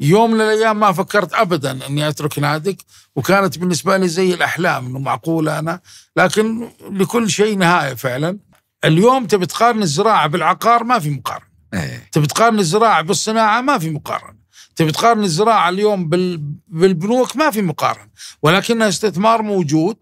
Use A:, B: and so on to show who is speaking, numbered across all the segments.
A: يوم من الايام ما فكرت ابدا اني اترك نادك وكانت بالنسبه لي زي الاحلام انه معقوله انا لكن لكل شيء نهايه فعلا اليوم تبي تقارن الزراعه بالعقار ما في مقارنه إيه. تبي تقارن الزراعه بالصناعه ما في مقارنه تبي تقارن الزراعه اليوم بالبنوك ما في مقارنه ولكنها استثمار موجود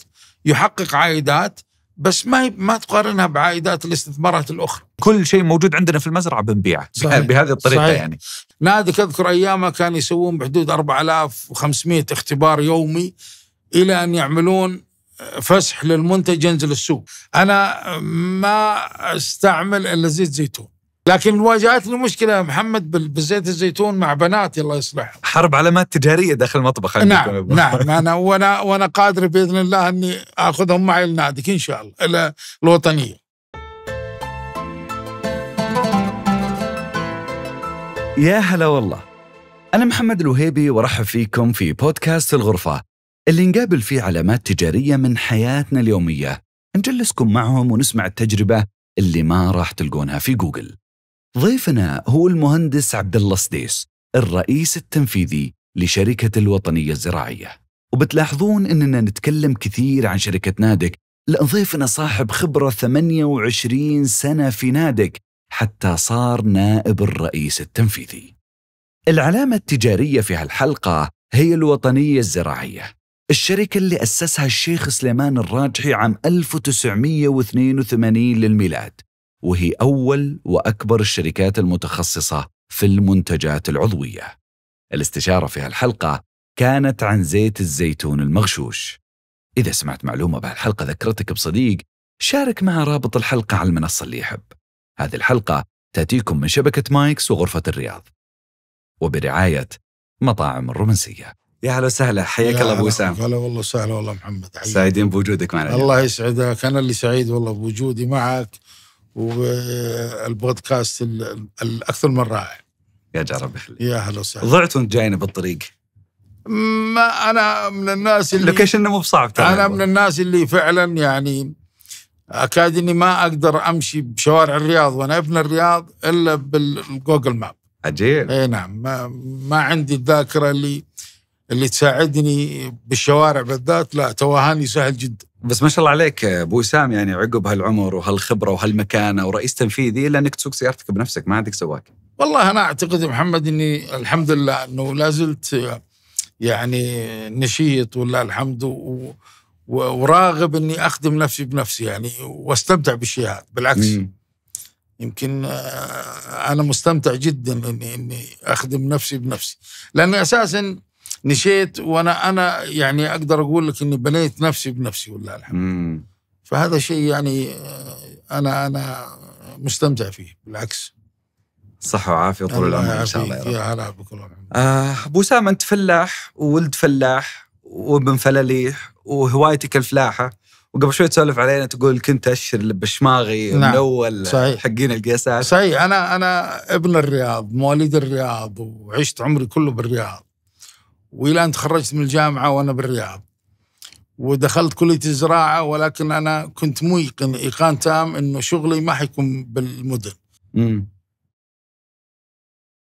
A: يحقق عائدات بس ما ما تقارنها بعائدات الاستثمارات الاخرى.
B: كل شيء موجود عندنا في المزرعه بنبيعه بهذه
C: الطريقه صحيح. يعني.
A: نادك اذكر ايامها كان يسوون بحدود 4500 اختبار يومي الى ان يعملون آه، فسح للمنتج ينزل السوق. انا ما استعمل الا زيت زيتون. لكن واجهتني مشكله محمد بالزيت الزيتون مع بناتي الله
B: يصلح حرب علامات تجاريه داخل المطبخ نعم نعم
A: انا وانا وانا قادر باذن الله اني اخذهم معي لنادك ان شاء الله الوطنيه
B: يا هلا والله انا محمد الوهيبي وارحب فيكم في بودكاست الغرفه اللي نقابل فيه علامات تجاريه من حياتنا اليوميه نجلسكم معهم ونسمع التجربه اللي ما راح تلقونها في جوجل ضيفنا هو المهندس عبد الله سديس الرئيس التنفيذي لشركة الوطنية الزراعية وبتلاحظون أننا نتكلم كثير عن شركة نادك لأن ضيفنا صاحب خبرة 28 سنة في نادك حتى صار نائب الرئيس التنفيذي العلامة التجارية في هالحلقة هي الوطنية الزراعية الشركة اللي أسسها الشيخ سليمان الراجحي عام 1982 للميلاد وهي أول وأكبر الشركات المتخصصة في المنتجات العضوية. الاستشارة في هالحلقة كانت عن زيت الزيتون المغشوش. إذا سمعت معلومة بهالحلقة ذكرتك بصديق، شارك مع رابط الحلقة على المنصة اللي يحب. هذه الحلقة تأتيكم من شبكة مايكس وغرفة الرياض. وبرعاية مطاعم الرومانسية. يا هلا وسهلا حياك الله ابو وسام
A: هلا والله وسهلا والله محمد
B: سعيدين بوجودك معنا الله
A: يسعدك انا اللي سعيد والله بوجودي معك والبودكاست الاكثر من رائع يا جرب يا هلا وسهلا ضعت
B: وانت جاينا بالطريق
A: ما انا من الناس اللي اللوكيشن
B: مو بصعب انا
A: من الناس اللي فعلا يعني اكاد اني ما اقدر امشي بشوارع الرياض وانا ابن الرياض الا بالجوجل ماب عجيب اي نعم ما, ما
B: عندي الذاكره اللي اللي تساعدني بالشوارع بالذات لا توهاني سهل جدا بس ما شاء الله عليك ابو وسام يعني عقب هالعمر وهالخبره وهالمكانه ورئيس تنفيذي الا انك تسوق سيارتك بنفسك ما عندك سواق
A: والله انا اعتقد محمد اني الحمد لله انه لا زلت يعني نشيط ولله الحمد و وراغب اني اخدم نفسي بنفسي يعني واستمتع بالشيء هذا بالعكس مم. يمكن آه، انا مستمتع جدا اني اني اخدم نفسي بنفسي لان اساسا نشيت وانا انا يعني اقدر اقول لك اني بنيت نفسي بنفسي والله الحمد مم. فهذا شيء يعني آه، انا انا
B: مستمتع فيه بالعكس صحة وعافية وطول العمر إن شاء الله يا رب آه أبو سام أنت فلاح وولد فلاح وابن فلاليح وهوايتك الفلاحة وقبل شوي تسولف علينا تقول كنت أشر بشماغي نعم. من أول حقين القياسات
A: صحيح أنا أنا ابن الرياض مواليد الرياض وعشت عمري كله بالرياض والى ان تخرجت من الجامعه وانا بالرياض ودخلت كليه الزراعه ولكن انا كنت ميقن ايقان تام انه شغلي ما حيكون بالمدن. امم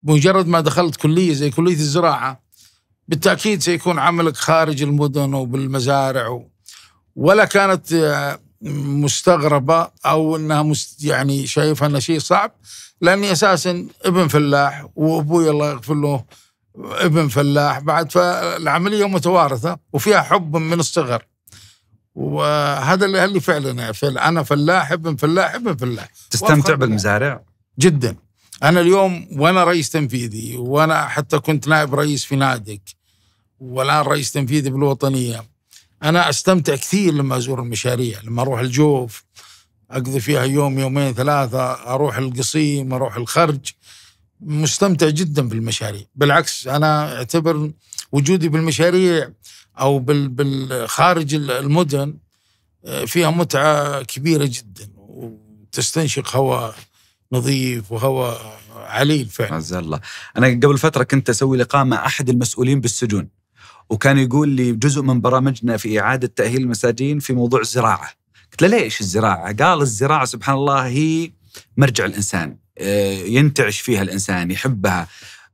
A: مجرد ما دخلت كليه زي كليه الزراعه بالتاكيد سيكون عملك خارج المدن وبالمزارع و... ولا كانت آه، مستغربه او انها مست يعني شايفها انه شيء صعب لاني اساسا ابن فلاح وابوي الله يغفر له ابن فلاح بعد فالعملية متوارثة وفيها حب من الصغر وهذا اللي اللي فعلا فعل انا فلاح ابن فلاح ابن فلاح تستمتع بالمزارع؟ جدا انا اليوم وانا رئيس تنفيذي وانا حتى كنت نائب رئيس في نادك والان رئيس تنفيذي بالوطنيه انا استمتع كثير لما ازور المشاريع لما اروح الجوف اقضي فيها يوم يومين ثلاثه اروح القصيم اروح الخرج مستمتع جدا بالمشاريع بالعكس انا اعتبر وجودي بالمشاريع او بالخارج المدن آه، فيها متعه كبيره جدا وتستنشق هواء
B: نظيف وهواء عليل فعلا عز الله انا قبل فتره كنت اسوي لقاء مع احد المسؤولين بالسجون وكان يقول لي جزء من برامجنا في اعاده تاهيل المساجين في موضوع الزراعه قلت له ليش الزراعه قال الزراعه سبحان الله هي مرجع الانسان آه، ينتعش فيها الانسان يحبها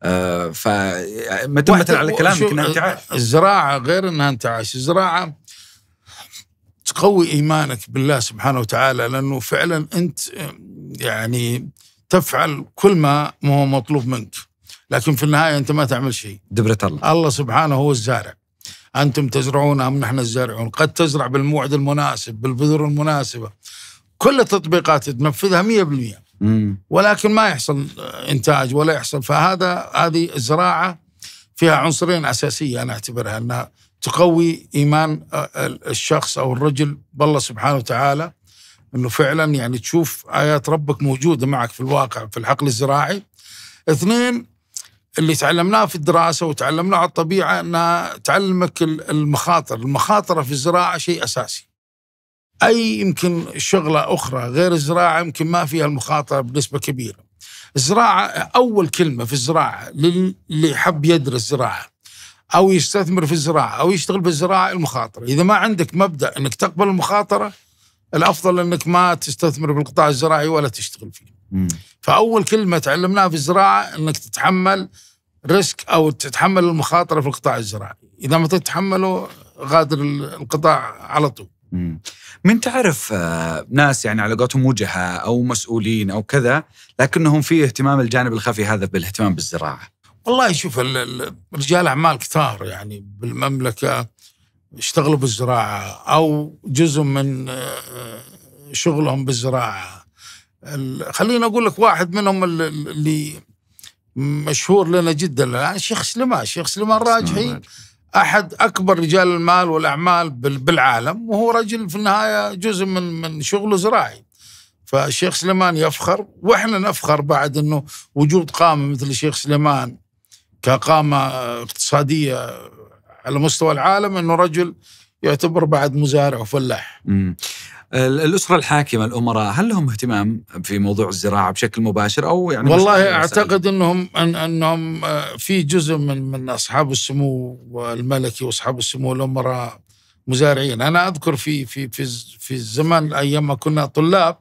B: آه، فمتى على كلامك انها انتعاش الزراعه غير انها انتعاش الزراعه
A: تقوي ايمانك بالله سبحانه وتعالى لانه فعلا انت آه، يعني تفعل كل ما هو مطلوب منك لكن في النهايه انت ما تعمل شيء
B: دبرة الله
A: الله سبحانه هو الزارع انتم تزرعون ام نحن الزارعون قد تزرع بالموعد المناسب بالبذور المناسبه كل التطبيقات تنفذها 100% ولكن ما يحصل انتاج ولا يحصل فهذا هذه الزراعه فيها عنصرين اساسيه انا اعتبرها انها تقوي ايمان الشخص او الرجل بالله سبحانه وتعالى انه فعلا يعني تشوف ايات ربك موجوده معك في الواقع في الحقل الزراعي. اثنين اللي تعلمناه في الدراسه وتعلمناه على الطبيعه انها تعلمك المخاطر، المخاطره في الزراعه شيء اساسي. اي يمكن شغله اخرى غير الزراعه يمكن ما فيها المخاطره بنسبه كبيره. الزراعه اول كلمه في الزراعه للي حب يدرس زراعه او يستثمر في الزراعه او يشتغل بالزراعه المخاطره، اذا ما عندك مبدا انك تقبل المخاطره الافضل انك ما تستثمر بالقطاع الزراعي ولا تشتغل فيه. فاول كلمه تعلمناها في الزراعه انك تتحمل ريسك او تتحمل المخاطره في القطاع الزراعي، اذا ما تتحمله غادر القطاع
B: على طول. من تعرف آه، ناس يعني على قولتهم وجهاء او مسؤولين او كذا لكنهم في اهتمام الجانب الخفي هذا بالاهتمام بالزراعه.
A: والله شوف رجال اعمال كثار يعني بالمملكه اشتغلوا بالزراعه او جزء من آه، شغلهم بالزراعه. خليني اقول لك واحد منهم اللي مشهور لنا جدا الان الشيخ سليمان، الشيخ سليمان راجحي احد اكبر رجال المال والاعمال بالعالم وهو رجل في النهايه جزء من من شغله زراعي فالشيخ سليمان يفخر واحنا نفخر بعد انه وجود قامه مثل الشيخ سليمان كقامه اقتصاديه على مستوى العالم انه رجل يعتبر بعد مزارع وفلاح.
B: الاسره الحاكمه الامراء هل لهم اهتمام في موضوع الزراعه بشكل مباشر او يعني والله
A: اعتقد انهم أن انهم آه، في جزء من من اصحاب السمو الملكي واصحاب السمو الامراء مزارعين انا اذكر في في في في الزمان ايام ما كنا طلاب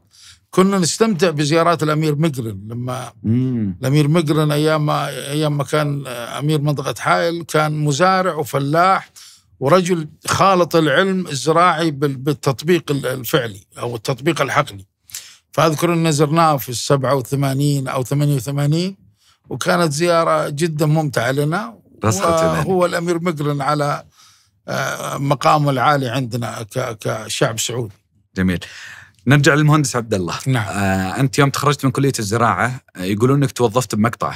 A: كنا نستمتع بزيارات الامير مقرن لما مم. الامير مقرن ايام ما ايام ما كان آه، امير منطقه حائل كان مزارع وفلاح ورجل خالط العلم الزراعي بالتطبيق الفعلي او التطبيق الحقلي فاذكر ان زرناه في ال 87 او 88 وكانت زيارة جدا ممتعة لنا هو الامير مقرن على آه، مقامه العالي عندنا
B: كشعب سعودي جميل نرجع للمهندس عبد الله نعم. آه، انت يوم تخرجت من كليه الزراعه آه، يقولون انك توظفت بمقطع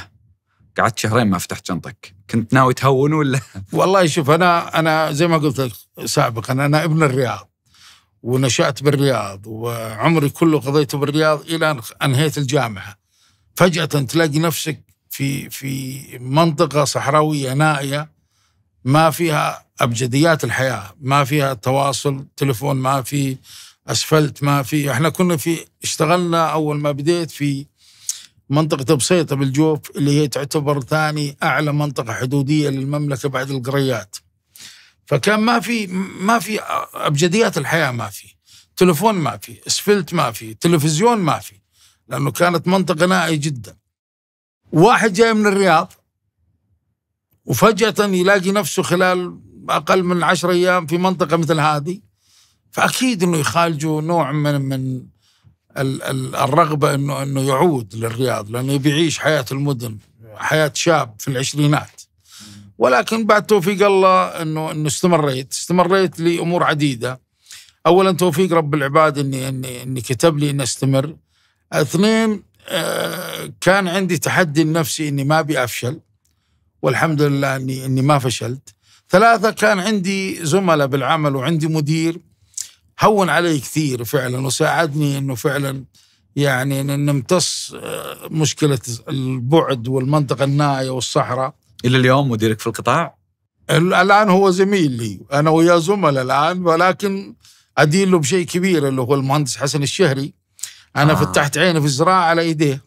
B: قعدت شهرين ما فتحت شنطك كنت ناوي تهون ولا
A: والله شوف انا انا زي ما قلت لك سابقا انا ابن الرياض ونشأت بالرياض وعمري كله قضيته بالرياض إلى أن أنهيت الجامعة فجأة تلاقي نفسك في في منطقة صحراوية نائية ما فيها أبجديات الحياة ما فيها تواصل تلفون ما في أسفلت ما في احنا كنا في اشتغلنا أول ما بديت في منطقة بسيطة بالجوف اللي هي تعتبر ثاني أعلى منطقة حدودية للمملكة بعد القريات فكان ما في ما في أبجديات الحياة ما في تلفون ما في اسفلت ما في تلفزيون ما في لأنه كانت منطقة نائية جدا واحد جاي من الرياض وفجأة يلاقي نفسه خلال أقل من عشر أيام في منطقة مثل هذه فأكيد أنه يخالجه نوع من من الرغبه انه انه يعود للرياض لانه بيعيش حياه المدن حياه شاب في العشرينات ولكن بعد توفيق الله انه انه استمريت استمريت لامور عديده اولا توفيق رب العباد اني اني اني كتب لي اني استمر اثنين آه، كان عندي تحدي لنفسي اني ما ابي افشل والحمد لله اني اني ما فشلت ثلاثه كان عندي زملاء بالعمل وعندي مدير هون علي كثير فعلا وساعدني انه فعلا يعني نمتص آه، مشكله البعد والمنطقه النائيه والصحراء
B: الى اليوم مديرك في القطاع؟
A: الان هو زميل لي انا وياه زملاء الان ولكن ادين له بشيء كبير اللي هو المهندس حسن الشهري انا آه. فتحت عيني في الزراعه على ايديه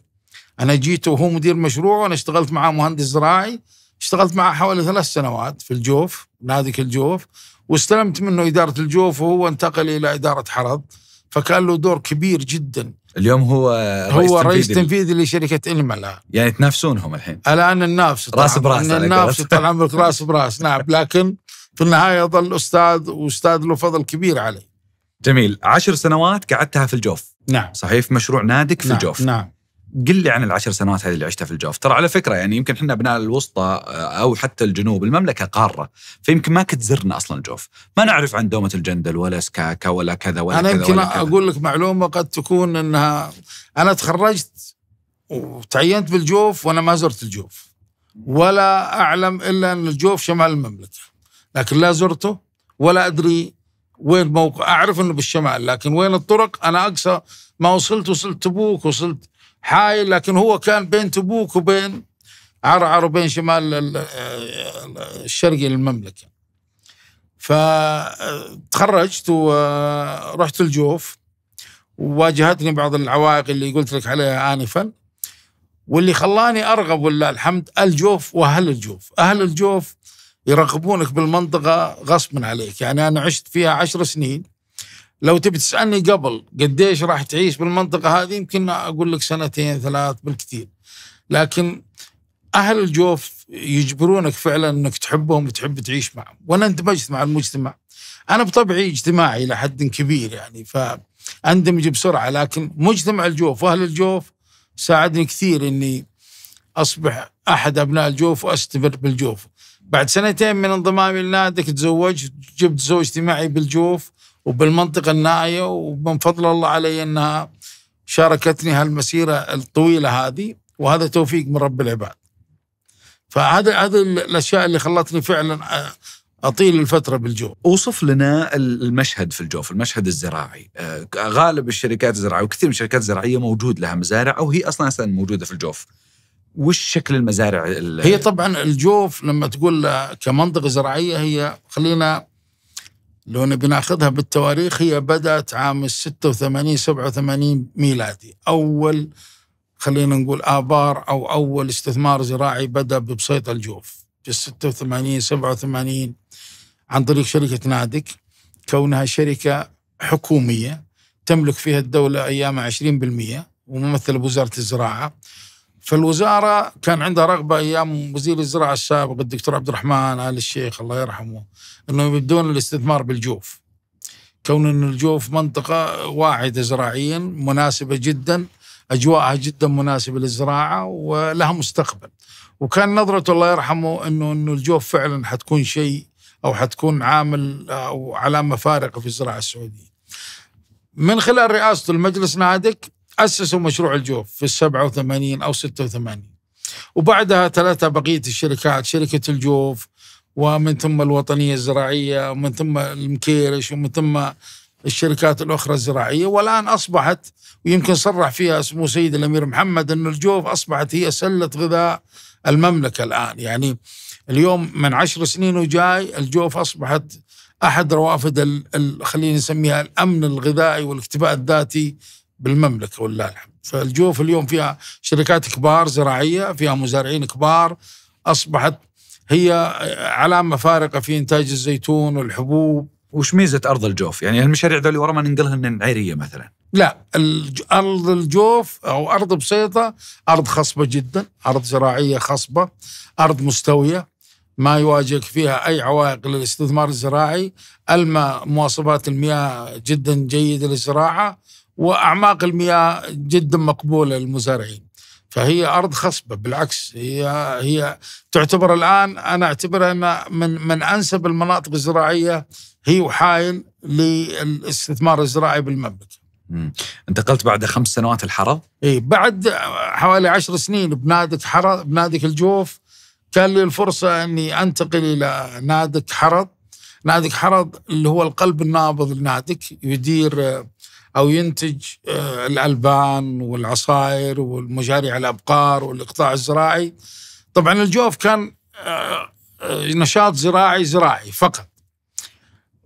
A: انا جيت وهو مدير مشروع وانا اشتغلت معاه مهندس زراعي اشتغلت معاه حوالي ثلاث سنوات في الجوف نادي الجوف واستلمت منه اداره الجوف وهو انتقل الى اداره حرض فكان له دور كبير جدا اليوم هو رئيس هو رئيس تنفيذي لشركه انما الان
B: يعني تنافسونهم الحين
A: الان ننافس
B: راس براس ننافس طال عمرك
A: راس براس نعم لكن في النهايه ظل استاذ واستاذ له فضل كبير علي
B: جميل عشر سنوات قعدتها في الجوف نعم صحيح في مشروع نادك في نعم. الجوف نعم قل لي عن العشر سنوات هذه اللي عشتها في الجوف ترى على فكره يعني يمكن احنا ابناء الوسطى آه، او حتى الجنوب المملكه قاره فيمكن ما كنت زرنا اصلا الجوف ما نعرف عن دومه الجندل ولا سكاكا ولا كذا ولا انا يمكن اقول
A: لك معلومه قد تكون انها انا تخرجت وتعينت بالجوف وانا ما زرت الجوف ولا اعلم الا ان الجوف شمال المملكه لكن لا زرته ولا ادري وين موقع اعرف انه بالشمال لكن وين الطرق انا اقصى ما وصلت وصلت تبوك وصلت حايل لكن هو كان بين تبوك وبين عرعر وبين شمال الشرقي للمملكة فتخرجت ورحت الجوف وواجهتني بعض العوائق اللي قلت لك عليها آنفا واللي خلاني أرغب ولله الحمد الجوف وأهل الجوف أهل الجوف يرغبونك بالمنطقة غصبا عليك يعني أنا عشت فيها عشر سنين لو تبي تسالني قبل قديش راح تعيش بالمنطقه هذه يمكن اقول لك سنتين ثلاث بالكثير لكن اهل الجوف يجبرونك فعلا انك تحبهم وتحب تعيش معهم وانا اندمجت مع المجتمع انا بطبعي اجتماعي الى حد كبير يعني فاندمج بسرعه لكن مجتمع الجوف واهل الجوف ساعدني كثير اني اصبح احد ابناء الجوف واستمر بالجوف بعد سنتين من انضمامي لنادك تزوجت جبت زوجتي معي بالجوف وبالمنطقة النائية ومن فضل الله علي أنها شاركتني هالمسيرة الطويلة هذه وهذا توفيق من رب العباد فهذا هذه الأشياء
B: اللي خلتني فعلا اطيل الفتره بالجوف. اوصف لنا المشهد في الجوف، المشهد الزراعي، غالب الشركات الزراعيه وكثير من الشركات الزراعيه موجود لها مزارع او هي اصلا اصلا موجوده في الجوف. وش شكل المزارع؟ هي طبعا الجوف لما
A: تقول كمنطقه زراعيه هي خلينا لو بناخذها بالتواريخ هي بدأت عام 86 87 ميلادي أول خلينا نقول آبار أو أول استثمار زراعي بدأ ببسيط الجوف في 86 87 عن طريق شركة نادك كونها شركة حكومية تملك فيها الدولة ايامها 20% وممثلة بوزارة الزراعة فالوزاره كان عندها رغبه ايام وزير الزراعه السابق الدكتور عبد الرحمن ال الشيخ الله يرحمه انه يبدون الاستثمار بالجوف كون ان الجوف منطقه واعده زراعيا مناسبه جدا اجواءها جدا مناسبه للزراعه ولها مستقبل وكان نظرته الله يرحمه انه انه الجوف فعلا حتكون شيء او حتكون عامل او علامه فارقه في الزراعه السعوديه. من خلال رئاسته المجلس نادك أسسوا مشروع الجوف في السبعة وثمانين أو ستة وثمانين وبعدها ثلاثة بقية الشركات شركة الجوف ومن ثم الوطنية الزراعية ومن ثم المكيرش ومن ثم الشركات الأخرى الزراعية والآن أصبحت ويمكن صرح فيها سمو سيد الأمير محمد أن الجوف أصبحت هي سلة غذاء المملكة الآن يعني اليوم من عشر سنين وجاي الجوف أصبحت أحد روافد خلينا نسميها الأمن الغذائي والاكتفاء الذاتي بالمملكه ولله الحمد فالجوف اليوم فيها شركات كبار زراعيه فيها مزارعين كبار اصبحت هي
B: علامه فارقه في انتاج الزيتون والحبوب وش ميزه ارض الجوف؟ يعني المشاريع ذولي ورا ما ننقلها من عيريه مثلا.
A: لا ارض الجوف او ارض بسيطه ارض خصبه جدا، ارض زراعيه خصبه، ارض مستويه ما يواجهك فيها اي عوائق للاستثمار الزراعي، الماء مواصفات المياه جدا جيده للزراعه واعماق المياه جدا مقبوله للمزارعين فهي ارض خصبه بالعكس هي هي تعتبر الان انا اعتبرها ان من من انسب المناطق الزراعيه هي وحايل للاستثمار الزراعي بالمملكه.
B: انتقلت بعد خمس سنوات الحرض؟
A: اي بعد حوالي عشر سنين بنادك حرض بنادك الجوف كان لي الفرصه اني انتقل الى نادك حرض، نادك حرض اللي هو القلب النابض لنادك يدير او ينتج آه، الالبان والعصائر على الابقار والاقطاع الزراعي طبعا الجوف كان آه، آه، نشاط زراعي زراعي فقط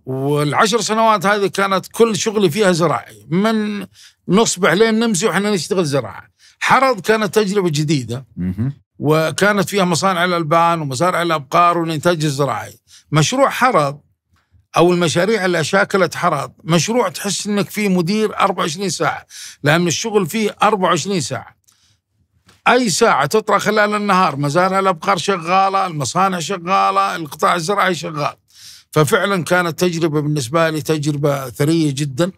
A: والعشر سنوات هذه كانت كل شغلي فيها زراعي من نصبح لين نمزي واحنا نشتغل زراعه حرض كانت تجربه جديده وكانت فيها مصانع الالبان ومزارع الابقار والانتاج الزراعي مشروع حرض او المشاريع اللي شاكلت حرائق مشروع تحس انك فيه مدير 24 ساعه لان الشغل فيه 24 ساعه اي ساعه تطرى خلال النهار مزارع الابقار شغاله المصانع شغاله القطاع الزراعي شغال ففعلا كانت تجربه بالنسبه لي تجربه ثريه جدا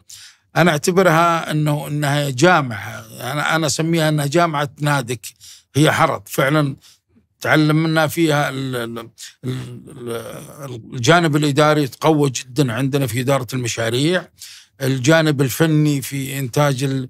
A: انا اعتبرها انه انها جامعه انا انا اسميها انها جامعه نادك هي حرض فعلا تعلمنا فيها الجانب الاداري تقوى جدا عندنا في اداره المشاريع الجانب الفني في انتاج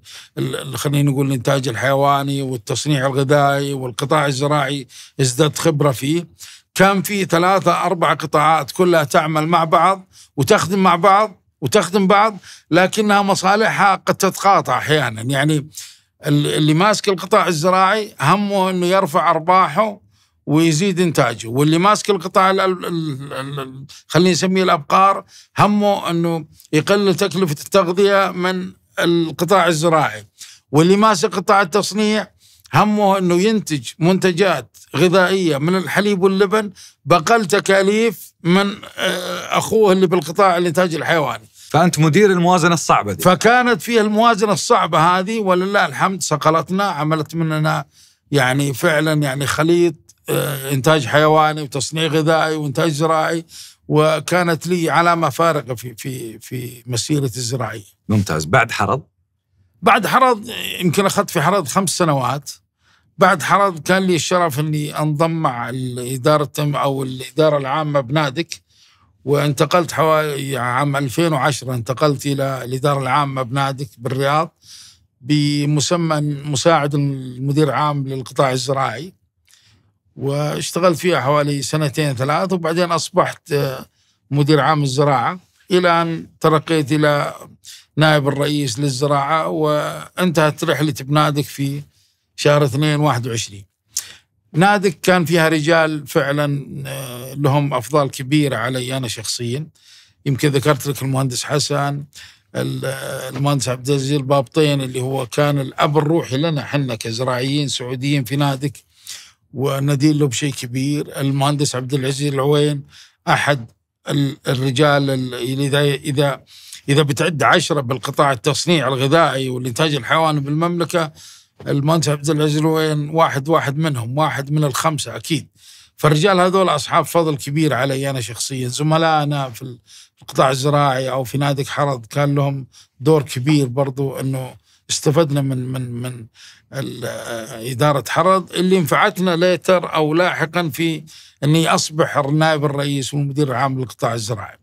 A: خلينا نقول الانتاج الحيواني والتصنيع الغذائي والقطاع الزراعي ازداد خبره فيه كان في ثلاثة أربع قطاعات كلها تعمل مع بعض وتخدم مع بعض وتخدم بعض لكنها مصالحها قد تتقاطع أحيانا يعني اللي ماسك القطاع الزراعي همه أنه يرفع أرباحه ويزيد انتاجه واللي ماسك القطاع خلينا نسميه الابقار همه انه يقلل تكلفه التغذيه من القطاع الزراعي واللي ماسك قطاع التصنيع همه انه ينتج منتجات غذائيه من الحليب واللبن باقل تكاليف من آه، اخوه اللي بالقطاع الانتاج الحيواني. فانت مدير الموازنه الصعبه دي. فكانت فيها الموازنه الصعبه هذه ولله الحمد صقلتنا عملت مننا يعني فعلا يعني خليط آه، انتاج حيواني وتصنيع غذائي وانتاج زراعي وكانت لي علامه فارقه في في في مسيرتي الزراعيه.
B: ممتاز، بعد حرض؟
A: بعد حرض يمكن اخذت في حرض خمس سنوات. بعد حرض كان لي الشرف اني انضم مع الاداره او الاداره العامه بنادك وانتقلت حوالي عام 2010 انتقلت الى الاداره العامه بنادك بالرياض بمسمى مساعد المدير العام للقطاع الزراعي. واشتغلت فيها حوالي سنتين ثلاث وبعدين أصبحت آه، مدير عام الزراعة إلى أن ترقيت إلى نائب الرئيس للزراعة وانتهت رحلتي بنادك في شهر 2 21 نادك كان فيها رجال فعلا آه، لهم أفضال كبيرة علي أنا شخصيا يمكن ذكرت لك المهندس حسن آه، المهندس عبد العزيز البابطين اللي هو كان الاب الروحي لنا احنا كزراعيين سعوديين في نادك وندير له بشيء كبير المهندس عبد العزيز العوين احد الرجال اذا اذا اذا بتعد عشرة بالقطاع التصنيع الغذائي والانتاج الحيواني بالمملكه المهندس عبد العزيز العوين واحد واحد منهم واحد من الخمسه اكيد فالرجال هذول اصحاب فضل كبير علي انا شخصيا زملائنا في القطاع الزراعي او في نادي حرض كان لهم دور كبير برضو انه استفدنا من من من إدارة حرض اللي انفعتنا ليتر أو لاحقا في أني أصبح النائب الرئيس والمدير العام للقطاع الزراعي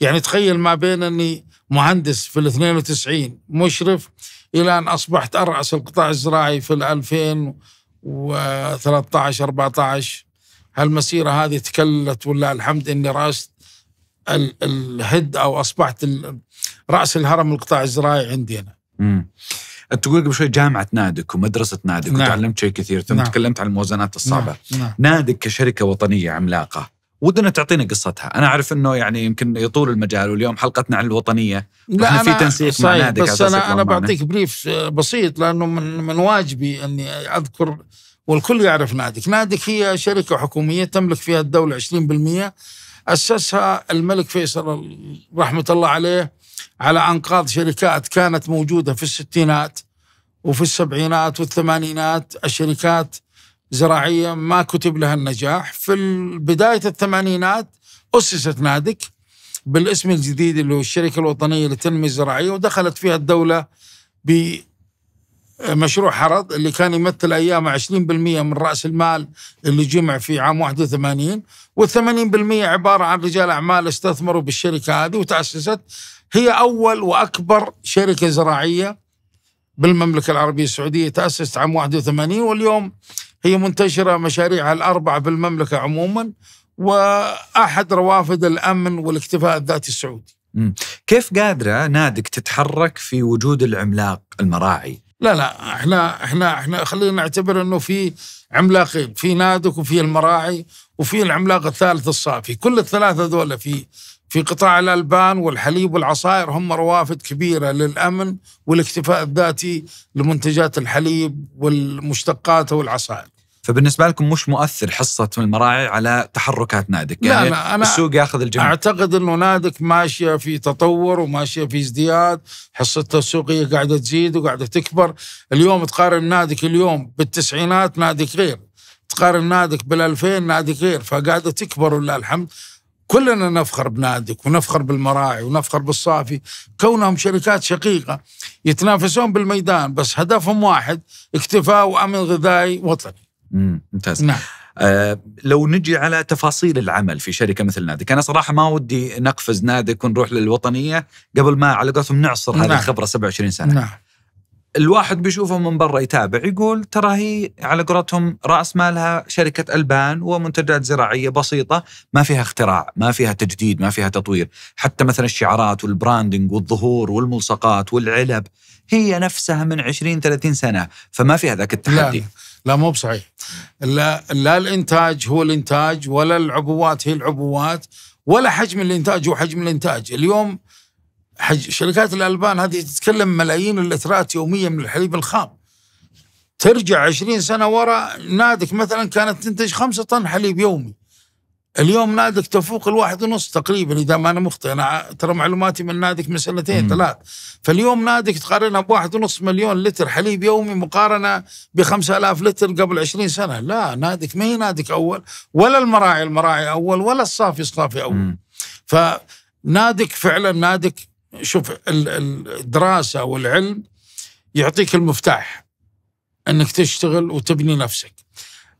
A: يعني تخيل ما بين أني مهندس في ال 92 مشرف إلى أن أصبحت أرأس القطاع الزراعي في ال 2013 14 هالمسيرة هذه تكلت ولله الحمد أني رأست الهد أو أصبحت رأس الهرم القطاع الزراعي عندنا
B: امم انت تقول قبل شوي جامعه نادك ومدرسه نادك نعم. وتعلمت شيء كثير ثم نعم. تكلمت عن الموازنات نعم. الصعبه نعم. نعم. نادك كشركه وطنيه عملاقه ودنا تعطينا قصتها انا اعرف انه يعني يمكن يطول المجال واليوم حلقتنا عن الوطنيه لا أنا في تنسيق مع نادك بس انا انا بعطيك
A: بريف آه، بسيط لانه من من واجبي اني اذكر والكل يعرف نادك نادك هي شركه حكوميه تملك فيها الدوله 20% اسسها الملك فيصل رحمه الله عليه على أنقاض شركات كانت موجودة في الستينات وفي السبعينات والثمانينات الشركات زراعية ما كتب لها النجاح في بداية الثمانينات أسست نادك بالاسم الجديد اللي هو الشركة الوطنية للتنمية الزراعية ودخلت فيها الدولة بمشروع حرض اللي كان يمثل ايامه 20% من رأس المال اللي جمع في عام 81 وال 80% عبارة عن رجال أعمال استثمروا بالشركة هذه وتأسست هي أول وأكبر شركة زراعية بالمملكة العربية السعودية تأسست عام 81 واليوم هي منتشرة مشاريعها الأربعة بالمملكة عموما وأحد روافد الأمن والاكتفاء الذاتي السعودي
B: كيف قادرة نادك تتحرك في وجود العملاق المراعي؟
A: لا لا احنا احنا احنا خلينا نعتبر انه في عملاقين في نادك وفي المراعي وفي العملاق الثالث الصافي كل الثلاثه ذولا في في قطاع الألبان والحليب والعصائر هم روافد كبيرة للأمن والاكتفاء الذاتي لمنتجات الحليب والمشتقات والعصائر
B: فبالنسبة لكم مش مؤثر حصة المراعي على تحركات نادك
C: يعني لا
A: أنا
B: السوق ياخذ الجميع
A: أعتقد أنه نادك ماشية في تطور وماشية في ازدياد حصتها السوقية قاعدة تزيد وقاعدة تكبر اليوم تقارن نادك اليوم بالتسعينات نادك غير تقارن نادك بالألفين نادك غير فقاعدة تكبر ولله الحمد كلنا نفخر بنادك ونفخر بالمراعي ونفخر بالصافي كونهم شركات شقيقة يتنافسون بالميدان بس هدفهم واحد اكتفاء وأمن غذائي وطني
B: ممتاز نعم آه لو نجي على تفاصيل العمل في شركه مثل نادك، انا صراحه ما ودي نقفز نادك ونروح للوطنيه قبل ما على قولتهم نعصر نعم. هذه الخبره 27 سنه. نعم. الواحد بيشوفه من برا يتابع يقول ترى هي على قولتهم راس مالها شركه البان ومنتجات زراعيه بسيطه ما فيها اختراع، ما فيها تجديد، ما فيها تطوير، حتى مثلا الشعارات والبراندنج والظهور والملصقات والعلب هي نفسها من 20 30 سنه فما فيها ذاك التحدي. لا لا مو بصحيح. لا لا الانتاج هو الانتاج ولا العبوات
A: هي العبوات ولا حجم الانتاج هو حجم الانتاج، اليوم حج شركات الألبان هذه تتكلم ملايين اللترات يوميا من الحليب الخام ترجع عشرين سنة ورا نادك مثلا كانت تنتج خمسة طن حليب يومي اليوم نادك تفوق الواحد ونص تقريبا اذا ما انا مخطئ انا ترى معلوماتي من نادك من سنتين ثلاث فاليوم نادك تقارنها بواحد ونص مليون لتر حليب يومي مقارنه ب 5000 لتر قبل 20 سنه لا نادك ما هي نادك اول ولا المراعي المراعي اول ولا الصافي الصافي اول فنادك فعلا نادك شوف الدراسة والعلم يعطيك المفتاح أنك تشتغل وتبني نفسك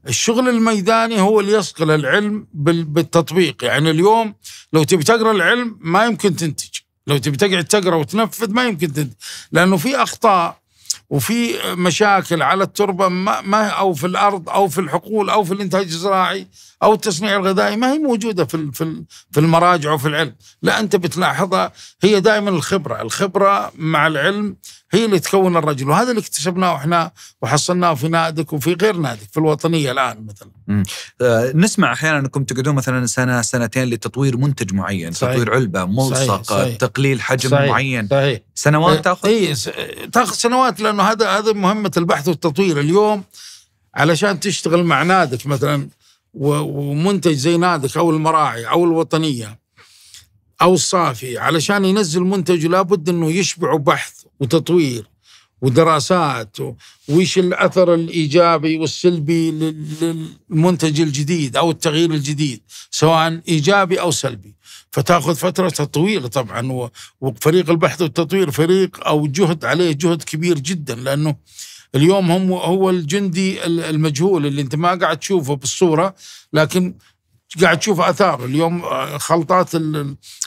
A: الشغل الميداني هو اللي يصقل العلم بالتطبيق يعني اليوم لو تبي تقرأ العلم ما يمكن تنتج لو تبي تقعد تقرأ وتنفذ ما يمكن تنتج لأنه في أخطاء وفي مشاكل على التربه ما, ما او في الارض او في الحقول او في الانتاج الزراعي او التصنيع الغذائي ما هي موجوده في في في المراجع وفي العلم، لا انت بتلاحظها هي دائما الخبره، الخبره مع العلم هي اللي تكون الرجل وهذا اللي اكتسبناه احنا وحصلناه في نادك
B: وفي غير نادك في الوطنيه الان مثلا آه نسمع احيانا انكم تقعدون مثلا سنه سنتين لتطوير منتج معين صحيح. تطوير علبه ملصق صحيح. تقليل
A: حجم صحيح. معين
B: صحيح. سنوات إيه، تاخذ اي تاخذ سنوات لانه هذا هذا مهمه البحث والتطوير اليوم
A: علشان تشتغل مع نادك مثلا ومنتج زي نادك او المراعي او الوطنيه او الصافي علشان ينزل منتج لابد انه يشبعه بحث وتطوير ودراسات وش الاثر الايجابي والسلبي للمنتج الجديد او التغيير الجديد سواء ايجابي او سلبي فتاخذ فتره تطوير طبعا وفريق البحث والتطوير فريق او جهد عليه جهد كبير جدا لانه اليوم هم هو الجندي المجهول اللي انت ما قاعد تشوفه بالصوره لكن قاعد تشوف اثار اليوم آه، خلطات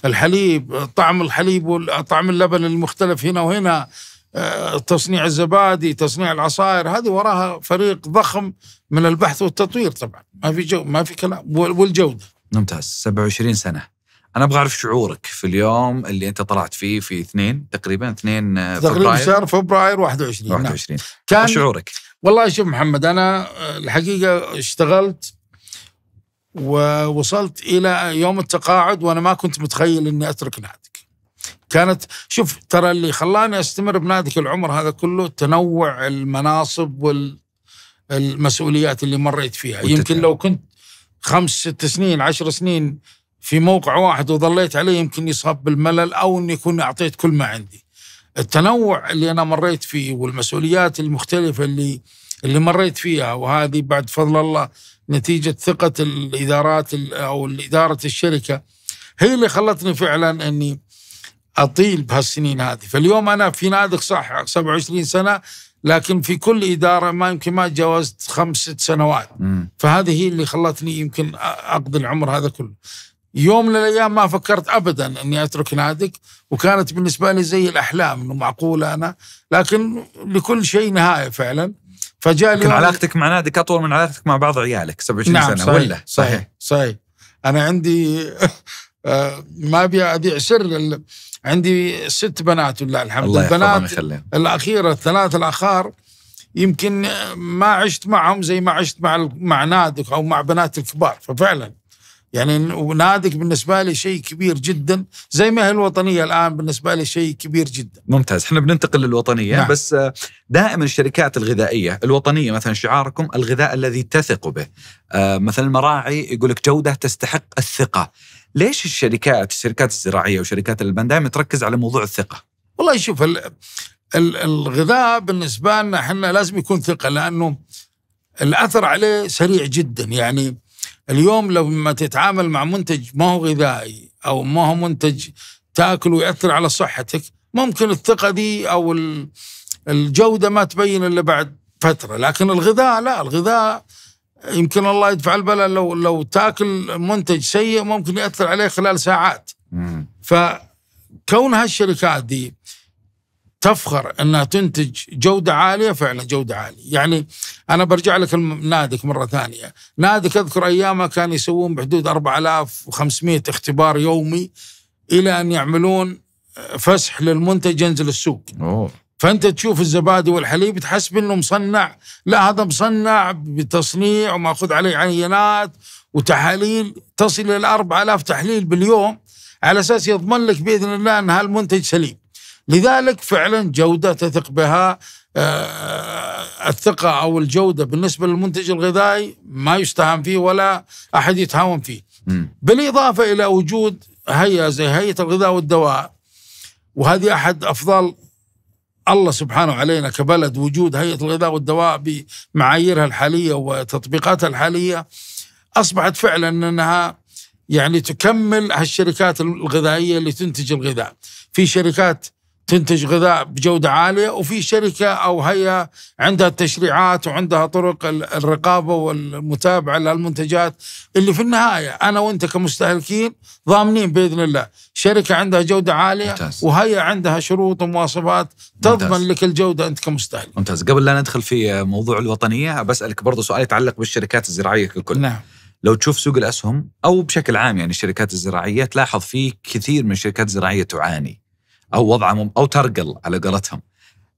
A: الحليب طعم الحليب وطعم اللبن المختلف هنا وهنا آه، تصنيع الزبادي تصنيع العصائر هذه وراها فريق ضخم من البحث والتطوير طبعا ما في جو ما في كلام والجوده
C: ممتاز
B: 27 سنه انا ابغى اعرف شعورك في اليوم اللي انت طلعت فيه في اثنين تقريبا اثنين آه، فبراير تقريبا شهر
A: فبراير 21 21
B: نعم. كان شعورك
A: والله شوف محمد انا الحقيقه اشتغلت ووصلت الى يوم التقاعد وانا ما كنت متخيل اني اترك نادك كانت شوف ترى اللي خلاني استمر بنادك العمر هذا كله تنوع المناصب والمسؤوليات اللي مريت فيها وتتعب. يمكن لو كنت خمس ست سنين عشر سنين في موقع واحد وظليت عليه يمكن يصاب بالملل او اني كنت اعطيت كل ما عندي التنوع اللي انا مريت فيه والمسؤوليات المختلفه اللي اللي مريت فيها وهذه بعد فضل الله نتيجه ثقه الادارات او اداره الشركه هي اللي خلتني فعلا اني اطيل بهالسنين هذه فاليوم انا في نادق صح 27 سنه لكن في كل اداره ما يمكن ما تجاوزت خمس ست سنوات م. فهذه هي اللي خلتني يمكن اقضي العمر هذا كله يوم من الايام ما فكرت ابدا اني اترك نادق وكانت بالنسبه لي زي الاحلام انه معقوله انا لكن لكل شيء نهايه فعلا فجاء لكن علاقتك
B: مع نادك اطول من علاقتك مع بعض عيالك 27 نعم سنه صحيح ولا صحيح صحيح,
A: صحيح. انا عندي آه، ما ابي ابيع سر عندي ست بنات ولله الحمد الله البنات الاخيره الثلاث الاخار يمكن ما عشت معهم زي ما عشت مع مع نادك او مع بنات الكبار ففعلا يعني نادك بالنسبه لي شيء كبير جدا زي ما هي الوطنيه الان بالنسبه لي شيء كبير جدا
B: ممتاز احنا بننتقل للوطنيه نعم. بس آه، دائما الشركات الغذائيه الوطنيه مثلا شعاركم الغذاء الذي تثق به آه، مثلا المراعي يقول لك جوده تستحق الثقه ليش الشركات الشركات الزراعيه وشركات الالبان دائما تركز على موضوع الثقه والله شوف الغذاء بالنسبه لنا احنا لازم يكون ثقه لانه
A: الاثر عليه سريع جدا يعني اليوم لما تتعامل مع منتج ما هو غذائي او ما هو منتج تاكل ويأثر على صحتك ممكن الثقة دي او الجودة ما تبين الا بعد فترة لكن الغذاء لا الغذاء يمكن الله يدفع البلاء لو لو تاكل منتج سيء ممكن يأثر عليه خلال ساعات فكون هالشركات دي تفخر انها تنتج جوده عاليه فعلا جوده عاليه، يعني انا برجع لك نادك مره ثانيه، نادك اذكر ايامها كان يسوون بحدود 4500 اختبار يومي الى ان يعملون آه، فسح للمنتج ينزل السوق. أوه. فانت تشوف الزبادي والحليب تحسب انه مصنع، لا هذا مصنع بتصنيع وماخذ عليه عينات وتحاليل تصل الى 4000 تحليل باليوم على اساس يضمن لك باذن الله ان هالمنتج سليم. لذلك فعلا جودة تثق بها آه، الثقة أو الجودة بالنسبة للمنتج الغذائي ما يستهان فيه ولا أحد يتهاون فيه بالإضافة إلى وجود هيئة زي هيئة الغذاء والدواء وهذه أحد أفضل الله سبحانه علينا كبلد وجود هيئة الغذاء والدواء بمعاييرها الحالية وتطبيقاتها الحالية أصبحت فعلا أنها يعني تكمل هالشركات الغذائية اللي تنتج الغذاء في شركات تنتج غذاء بجودة عالية وفي شركة أو هيئة عندها التشريعات وعندها طرق الرقابة والمتابعة للمنتجات اللي في النهاية أنا وأنت كمستهلكين ضامنين بإذن الله شركة عندها جودة عالية ممتاز. وهيئة عندها شروط ومواصفات تضمن لك الجودة أنت كمستهلك
B: ممتاز قبل لا ندخل في موضوع الوطنية بسألك برضو سؤال يتعلق بالشركات الزراعية ككل نعم لو تشوف سوق الأسهم أو بشكل عام يعني الشركات الزراعية تلاحظ فيه كثير من الشركات الزراعية تعاني او وضعه مم او ترقل على قولتهم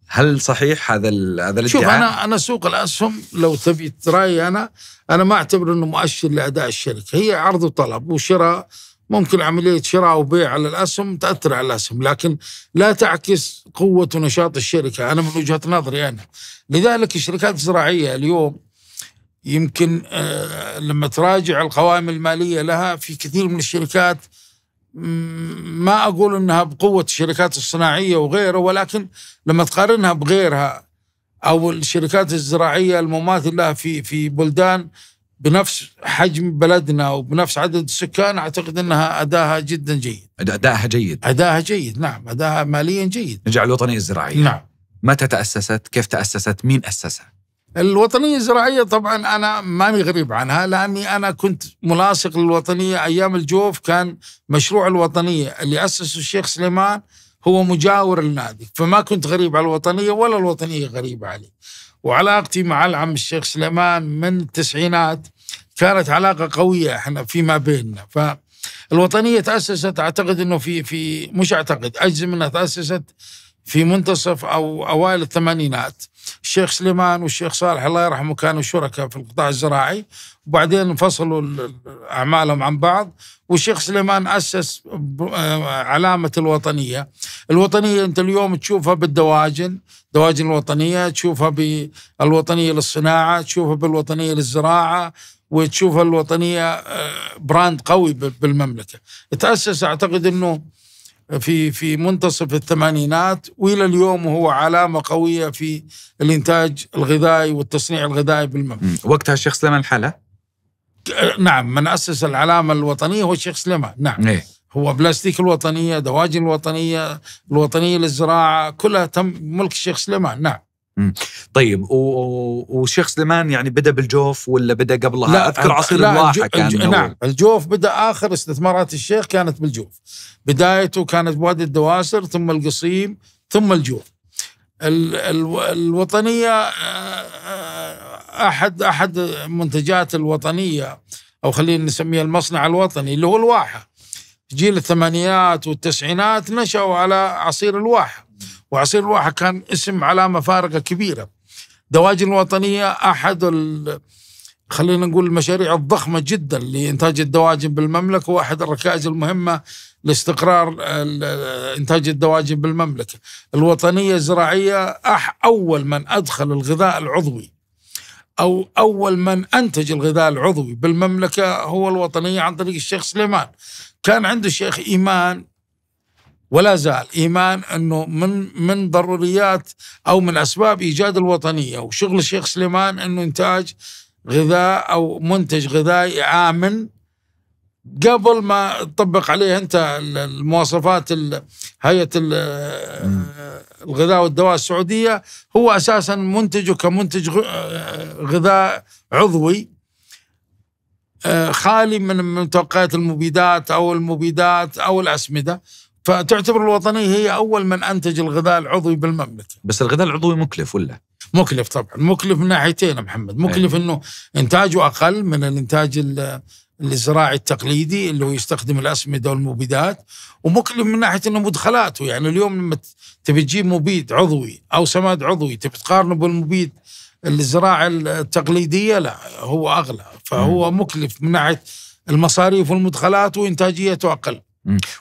B: هل صحيح هذا ال هذا الادعاء؟ شوف انا
A: انا سوق الاسهم لو تبي رايي انا انا ما اعتبر انه مؤشر لاداء الشركه هي عرض وطلب وشراء ممكن عمليه شراء وبيع على الاسهم تاثر على الاسهم لكن لا تعكس قوه ونشاط الشركه انا من وجهه نظري انا لذلك الشركات الزراعيه اليوم يمكن آه، لما تراجع القوائم الماليه لها في كثير من الشركات ما اقول انها بقوه الشركات الصناعيه وغيره ولكن لما تقارنها بغيرها او الشركات الزراعيه المماثل لها في في بلدان بنفس حجم بلدنا وبنفس عدد السكان اعتقد انها اداها جدا جيد.
B: اداها جيد.
A: اداها جيد نعم، اداها ماليا جيد.
B: نرجع الوطنيه الزراعيه. نعم. متى تاسست؟ كيف تاسست؟ مين اسسها؟
A: الوطنية الزراعية طبعا أنا ماني غريب عنها لأني أنا كنت ملاصق للوطنية أيام الجوف كان مشروع الوطنية اللي أسسه الشيخ سليمان هو مجاور النادي فما كنت غريب على الوطنية ولا الوطنية غريبة علي وعلاقتي مع العم الشيخ سليمان من التسعينات كانت علاقة قوية احنا فيما بيننا فالوطنية تأسست أعتقد أنه في في مش أعتقد أجزم أنها تأسست في منتصف أو أوائل الثمانينات الشيخ سليمان والشيخ صالح الله يرحمه كانوا شركاء في القطاع الزراعي وبعدين انفصلوا أعمالهم عن بعض والشيخ سليمان أسس آه، علامة الوطنية الوطنية أنت اليوم تشوفها بالدواجن دواجن الوطنية تشوفها بالوطنية للصناعة تشوفها بالوطنية للزراعة وتشوفها الوطنية آه، براند قوي بالمملكة تأسس أعتقد أنه في في منتصف الثمانينات والى اليوم هو علامه قويه في الانتاج الغذائي والتصنيع الغذائي بالمملكه.
B: وقتها الشيخ سليمان الحلا؟
A: نعم من اسس العلامه الوطنيه هو الشيخ سليمان نعم. إيه؟ هو بلاستيك الوطنيه، دواجن الوطنيه، الوطنيه للزراعه
B: كلها تم ملك الشيخ سليمان نعم. طيب وشيخ سليمان يعني بدا بالجوف ولا بدا قبلها لا اذكر عصير الواحه الجو كان الجو نعم
A: الجوف بدا اخر استثمارات الشيخ كانت بالجوف بدايته كانت بوادي الدواسر ثم القصيم ثم الجوف ال ال الوطنيه آه، احد احد المنتجات الوطنيه او خلينا نسميها المصنع الوطني اللي هو الواحه جيل الثمانينات والتسعينات نشأوا على عصير الواحه وعصير الواحة كان اسم علامة فارقة كبيرة دواجن الوطنية أحد ال... خلينا نقول المشاريع الضخمة جدا لإنتاج الدواجن بالمملكة وأحد الركائز المهمة لاستقرار إنتاج الدواجن بالمملكة الوطنية الزراعية أح أول من أدخل الغذاء العضوي أو أول من أنتج الغذاء العضوي بالمملكة هو الوطنية عن طريق الشيخ سليمان كان عنده الشيخ إيمان ولا زال إيمان أنه من من ضروريات أو من أسباب إيجاد الوطنية وشغل الشيخ سليمان أنه إنتاج غذاء أو منتج غذائي آمن قبل ما تطبق عليه انت المواصفات هيئه الغذاء والدواء السعوديه هو اساسا منتجه كمنتج غذاء عضوي آه، خالي من متوقعات المبيدات او المبيدات او الاسمده فتعتبر الوطنيه هي اول من انتج الغذاء العضوي بالمملكه
B: بس الغذاء العضوي مكلف ولا
A: مكلف طبعا مكلف من ناحيتين يا محمد مكلف أيه. انه انتاجه اقل من الانتاج الزراعي التقليدي اللي هو يستخدم الاسمده والمبيدات ومكلف من ناحيه انه مدخلاته يعني اليوم لما تبي تجيب مبيد عضوي او سماد عضوي تبي تقارنه بالمبيد الزراعه التقليديه لا هو اغلى فهو مكلف من ناحيه المصاريف والمدخلات وانتاجيته اقل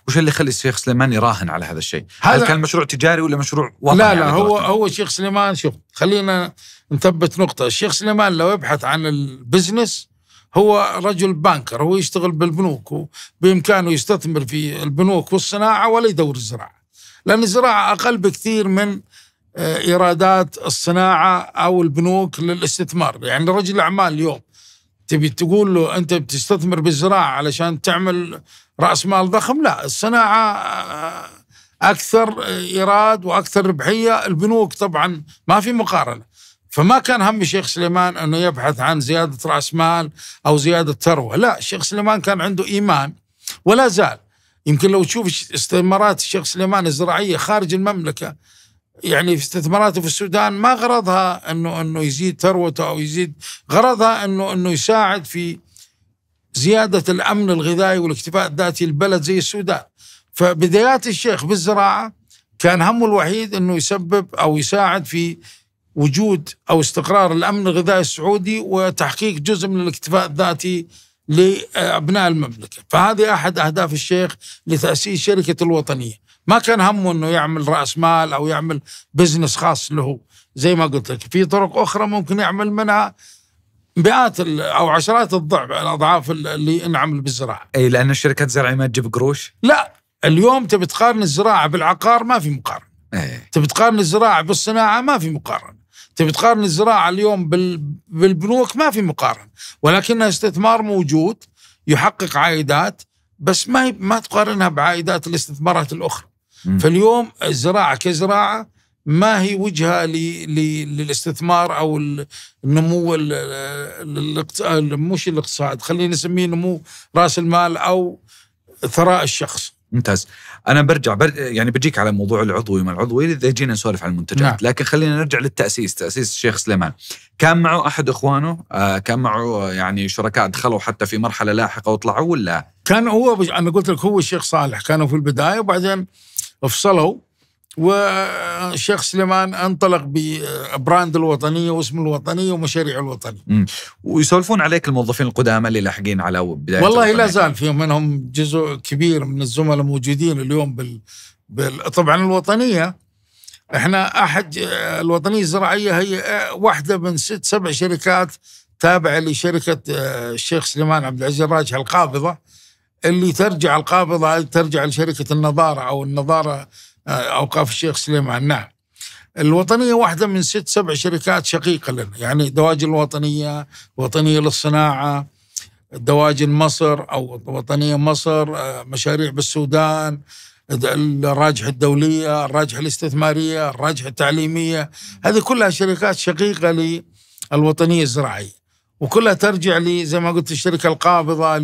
A: وش اللي خلي الشيخ سليمان يراهن على هذا الشيء؟ هل كان
B: مشروع تجاري ولا مشروع وطني؟ لا لا هو هو
A: هو الشيخ سليمان شوف خلينا نثبت نقطة، الشيخ سليمان لو يبحث عن البزنس هو رجل بانكر هو يشتغل بالبنوك وبإمكانه يستثمر في البنوك والصناعة ولا يدور الزراعة لأن الزراعة أقل بكثير من آه، إيرادات الصناعة أو البنوك للاستثمار يعني رجل الأعمال اليوم تبي تقول له أنت بتستثمر بالزراعة علشان تعمل راس مال ضخم لا الصناعه آه، اكثر ايراد واكثر ربحيه البنوك طبعا ما في مقارنه فما كان هم الشيخ سليمان انه يبحث عن زياده راس مال او زياده ثروه لا الشيخ سليمان كان عنده ايمان ولا زال يمكن لو تشوف استثمارات الشيخ سليمان الزراعيه خارج المملكه يعني في استثماراته في السودان ما غرضها انه انه يزيد ثروته او يزيد غرضها انه انه يساعد في زيادة الأمن الغذائي والاكتفاء الذاتي للبلد زي السودان فبدايات الشيخ بالزراعة كان همه الوحيد أنه يسبب أو يساعد في وجود أو استقرار الأمن الغذائي السعودي وتحقيق جزء من الاكتفاء الذاتي لأبناء المملكة فهذه أحد أهداف الشيخ لتأسيس شركة الوطنية ما كان همه أنه يعمل رأس مال أو يعمل بزنس خاص له زي ما قلت لك في طرق أخرى ممكن يعمل منها مئات او عشرات الضعف الاضعاف اللي انعمل بالزراعه.
B: اي لان الشركات الزراعيه ما تجيب قروش؟
A: لا اليوم تبي تقارن الزراعه بالعقار ما في مقارنه. أيه. تبي تقارن الزراعه بالصناعه ما في مقارنه. تبي تقارن الزراعه اليوم بال... بالبنوك ما في مقارنه، ولكنها استثمار موجود يحقق عائدات بس ما ما تقارنها بعائدات الاستثمارات الاخرى. م. فاليوم الزراعه كزراعه ما هي وجهه للاستثمار او النمو مش الاقتصاد خلينا نسميه نمو راس المال او
B: ثراء الشخص ممتاز انا برجع بر يعني بجيك على موضوع العضوي ما العضوي اذا جينا نسولف عن المنتجات نعم. لكن خلينا نرجع للتاسيس تاسيس الشيخ سليمان كان معه احد اخوانه آه كان معه آه، يعني شركاء دخلوا حتى في مرحله لاحقه وطلعوا ولا
A: كان هو بج... انا قلت لك هو الشيخ صالح كانوا في البدايه وبعدين فصلوا وشيخ سليمان انطلق ببراند الوطنيه واسم الوطنيه ومشاريع الوطنيه.
B: مم. ويسولفون عليك الموظفين القدامى اللي لاحقين على بدايه والله لا
A: زال في منهم جزء كبير من الزملاء موجودين اليوم بال... بال... طبعا الوطنيه احنا احد الوطنيه الزراعيه هي واحده من ست سبع شركات تابعه لشركه الشيخ سليمان عبد العزيز الراجح القابضه اللي ترجع القابضه ترجع لشركه النظاره او النظاره آه، اوقاف الشيخ سليمان نعم الوطنيه واحده من ست سبع شركات شقيقه لنا يعني دواجن الوطنيه وطنيه للصناعه دواجن مصر او وطنيه مصر آه، مشاريع بالسودان الراجحة الدوليه الراجحة الاستثماريه الراجحة التعليميه هذه كلها شركات شقيقه للوطنيه الزراعيه وكلها ترجع لي زي ما قلت الشركه القابضه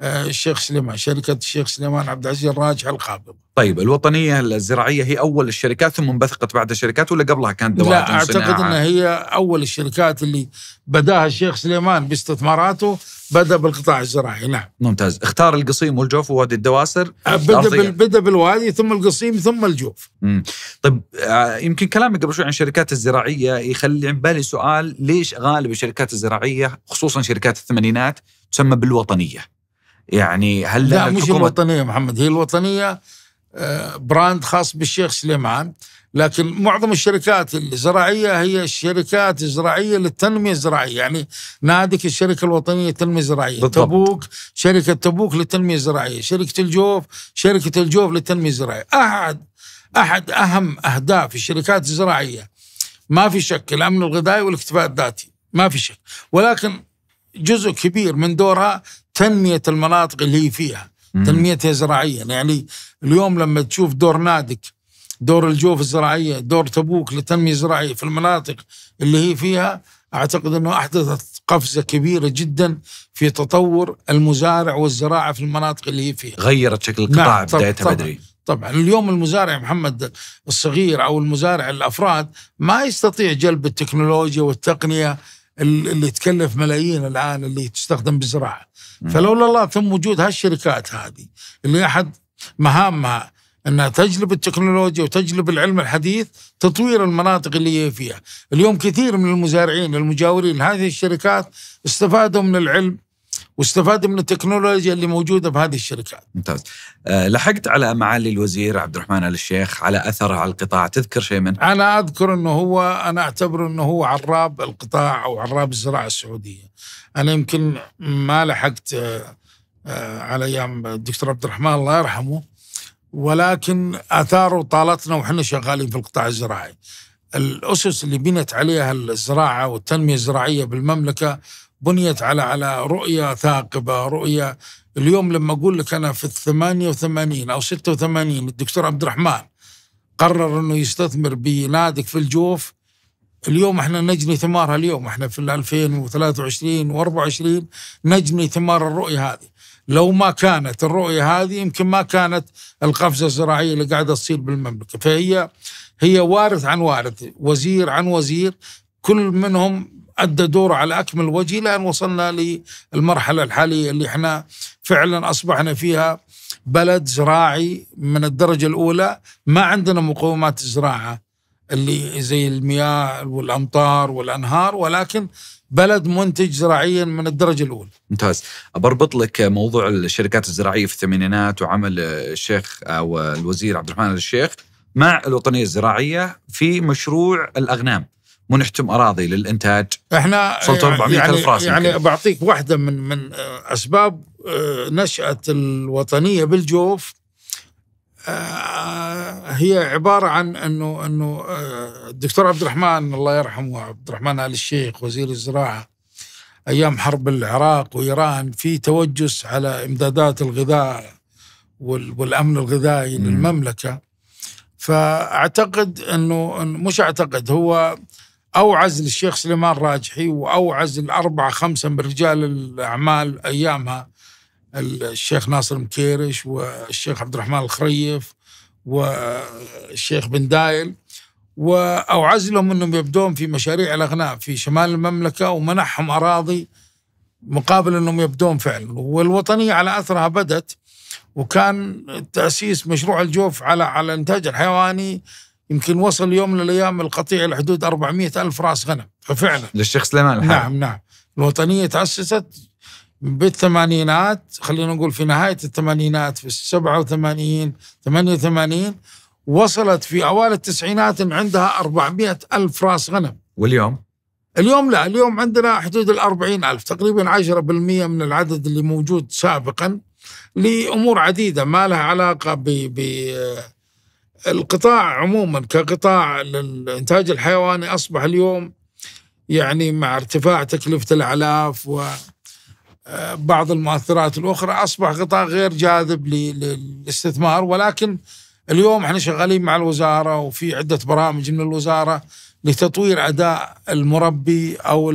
A: آه، الشيخ سليمان شركة الشيخ سليمان عبد العزيز الراجح القابض
B: طيب الوطنية الزراعية هي أول الشركات ثم انبثقت بعد الشركات ولا قبلها كانت دوائر لا أعتقد أنها
A: هي أول الشركات اللي بداها الشيخ سليمان باستثماراته بدأ بالقطاع الزراعي نعم
B: ممتاز اختار القصيم والجوف ووادي الدواسر آه، بدأ, بال... بدأ بالوادي ثم القصيم ثم الجوف مم. طيب آه، يمكن كلامك قبل شوي عن الشركات الزراعية يخلي عن بالي سؤال ليش غالب الشركات الزراعية خصوصا شركات الثمانينات تسمى بالوطنية يعني هل لا مش الوطنيه
A: محمد هي الوطنيه آه، براند خاص بالشيخ سليمان لكن معظم الشركات الزراعيه هي الشركات الزراعيه للتنميه الزراعيه يعني نادك الشركه الوطنيه للتنميه الزراعيه بالضبط. تبوك شركه تبوك للتنميه الزراعيه شركه الجوف شركه الجوف للتنميه الزراعيه احد احد اهم اهداف الشركات الزراعيه ما في شك الامن الغذائي والاكتفاء الذاتي ما في شك ولكن جزء كبير من دورها تنميه المناطق اللي هي فيها تنميتها زراعيا يعني اليوم لما تشوف دور نادك دور الجوف الزراعيه دور تبوك للتنميه الزراعيه في المناطق اللي هي فيها اعتقد انه احدثت قفزه كبيره جدا في تطور المزارع والزراعه في المناطق اللي هي فيها.
B: غيرت شكل نعم، القطاع بدايتها بدري.
A: طبعا اليوم المزارع محمد الصغير او المزارع الافراد ما يستطيع جلب التكنولوجيا والتقنيه اللي تكلف ملايين الان اللي تستخدم بزراعه فلولا الله ثم وجود هالشركات هذه اللي احد مهامها انها تجلب التكنولوجيا وتجلب العلم الحديث تطوير المناطق اللي هي فيها اليوم كثير من المزارعين المجاورين لهذه الشركات استفادوا من العلم واستفاد من التكنولوجيا اللي موجوده بهذه الشركات.
B: ممتاز. آه، لحقت على معالي الوزير عبد الرحمن ال الشيخ على اثره على القطاع، تذكر شيء منه؟
A: انا اذكر انه هو انا اعتبره انه هو عراب القطاع او عراب الزراعه السعوديه. انا يمكن ما لحقت آه، آه، على ايام الدكتور عبد الرحمن الله يرحمه ولكن اثاره طالتنا واحنا شغالين في القطاع الزراعي. الاسس اللي بنت عليها الزراعه والتنميه الزراعيه بالمملكه بنيت على على رؤية ثاقبة رؤية اليوم لما أقول لك أنا في الثمانية وثمانين أو ستة وثمانين الدكتور عبد الرحمن قرر أنه يستثمر بنادك في الجوف اليوم احنا نجني ثمارها اليوم احنا في ال 2023 و24 نجني ثمار الرؤية هذه لو ما كانت الرؤية هذه يمكن ما كانت القفزة الزراعية اللي قاعدة تصير بالمملكة فهي هي وارث عن وارث وزير عن وزير كل منهم أدى دور على أكمل وجه لأن وصلنا للمرحلة الحالية اللي احنا فعلا أصبحنا فيها بلد زراعي من الدرجة الأولى ما عندنا مقومات الزراعة اللي زي المياه والأمطار والأنهار ولكن بلد منتج زراعيا من الدرجه الاولى.
B: ممتاز، بربط لك موضوع الشركات الزراعيه في الثمانينات وعمل الشيخ او الوزير عبد الرحمن الشيخ مع الوطنيه الزراعيه في مشروع الاغنام. منحتم اراضي للانتاج احنا وصلت 400 يعني الف يعني- راس يعني
A: بعطيك واحده من من اسباب آه، نشاه الوطنيه بالجوف آه، هي عباره عن انه انه آه، الدكتور عبد الرحمن الله يرحمه عبد الرحمن ال الشيخ وزير الزراعه ايام حرب العراق وايران في توجس على امدادات الغذاء والامن الغذائي للمملكه فاعتقد انه مش اعتقد هو أوعز للشيخ سليمان راجحي وأوعز الأربعة خمسة من رجال الأعمال أيامها الشيخ ناصر مكيرش والشيخ عبد الرحمن الخريف والشيخ بن دايل وأوعز لهم أنهم يبدون في مشاريع الأغناء في شمال المملكة ومنحهم أراضي مقابل أنهم يبدون فعلا والوطنية على أثرها بدت وكان تأسيس مشروع الجوف على على الإنتاج الحيواني يمكن وصل يوم من الايام القطيع لحدود 400 الف راس غنم ففعلا
B: للشيخ سليمان الحالي. نعم
A: نعم الوطنيه تاسست بالثمانينات خلينا نقول في نهايه الثمانينات في 87 88 وصلت في اوائل التسعينات ان عندها 400 الف راس غنم واليوم اليوم لا اليوم عندنا حدود ال 40 ألف تقريبا 10% من العدد اللي موجود سابقا لأمور عديدة ما لها علاقة ب القطاع عموما كقطاع الانتاج الحيواني اصبح اليوم يعني مع ارتفاع تكلفه الاعلاف و آه، بعض المؤثرات الاخرى اصبح قطاع غير جاذب للاستثمار ولكن اليوم احنا شغالين مع الوزاره وفي عده برامج من الوزاره لتطوير اداء المربي او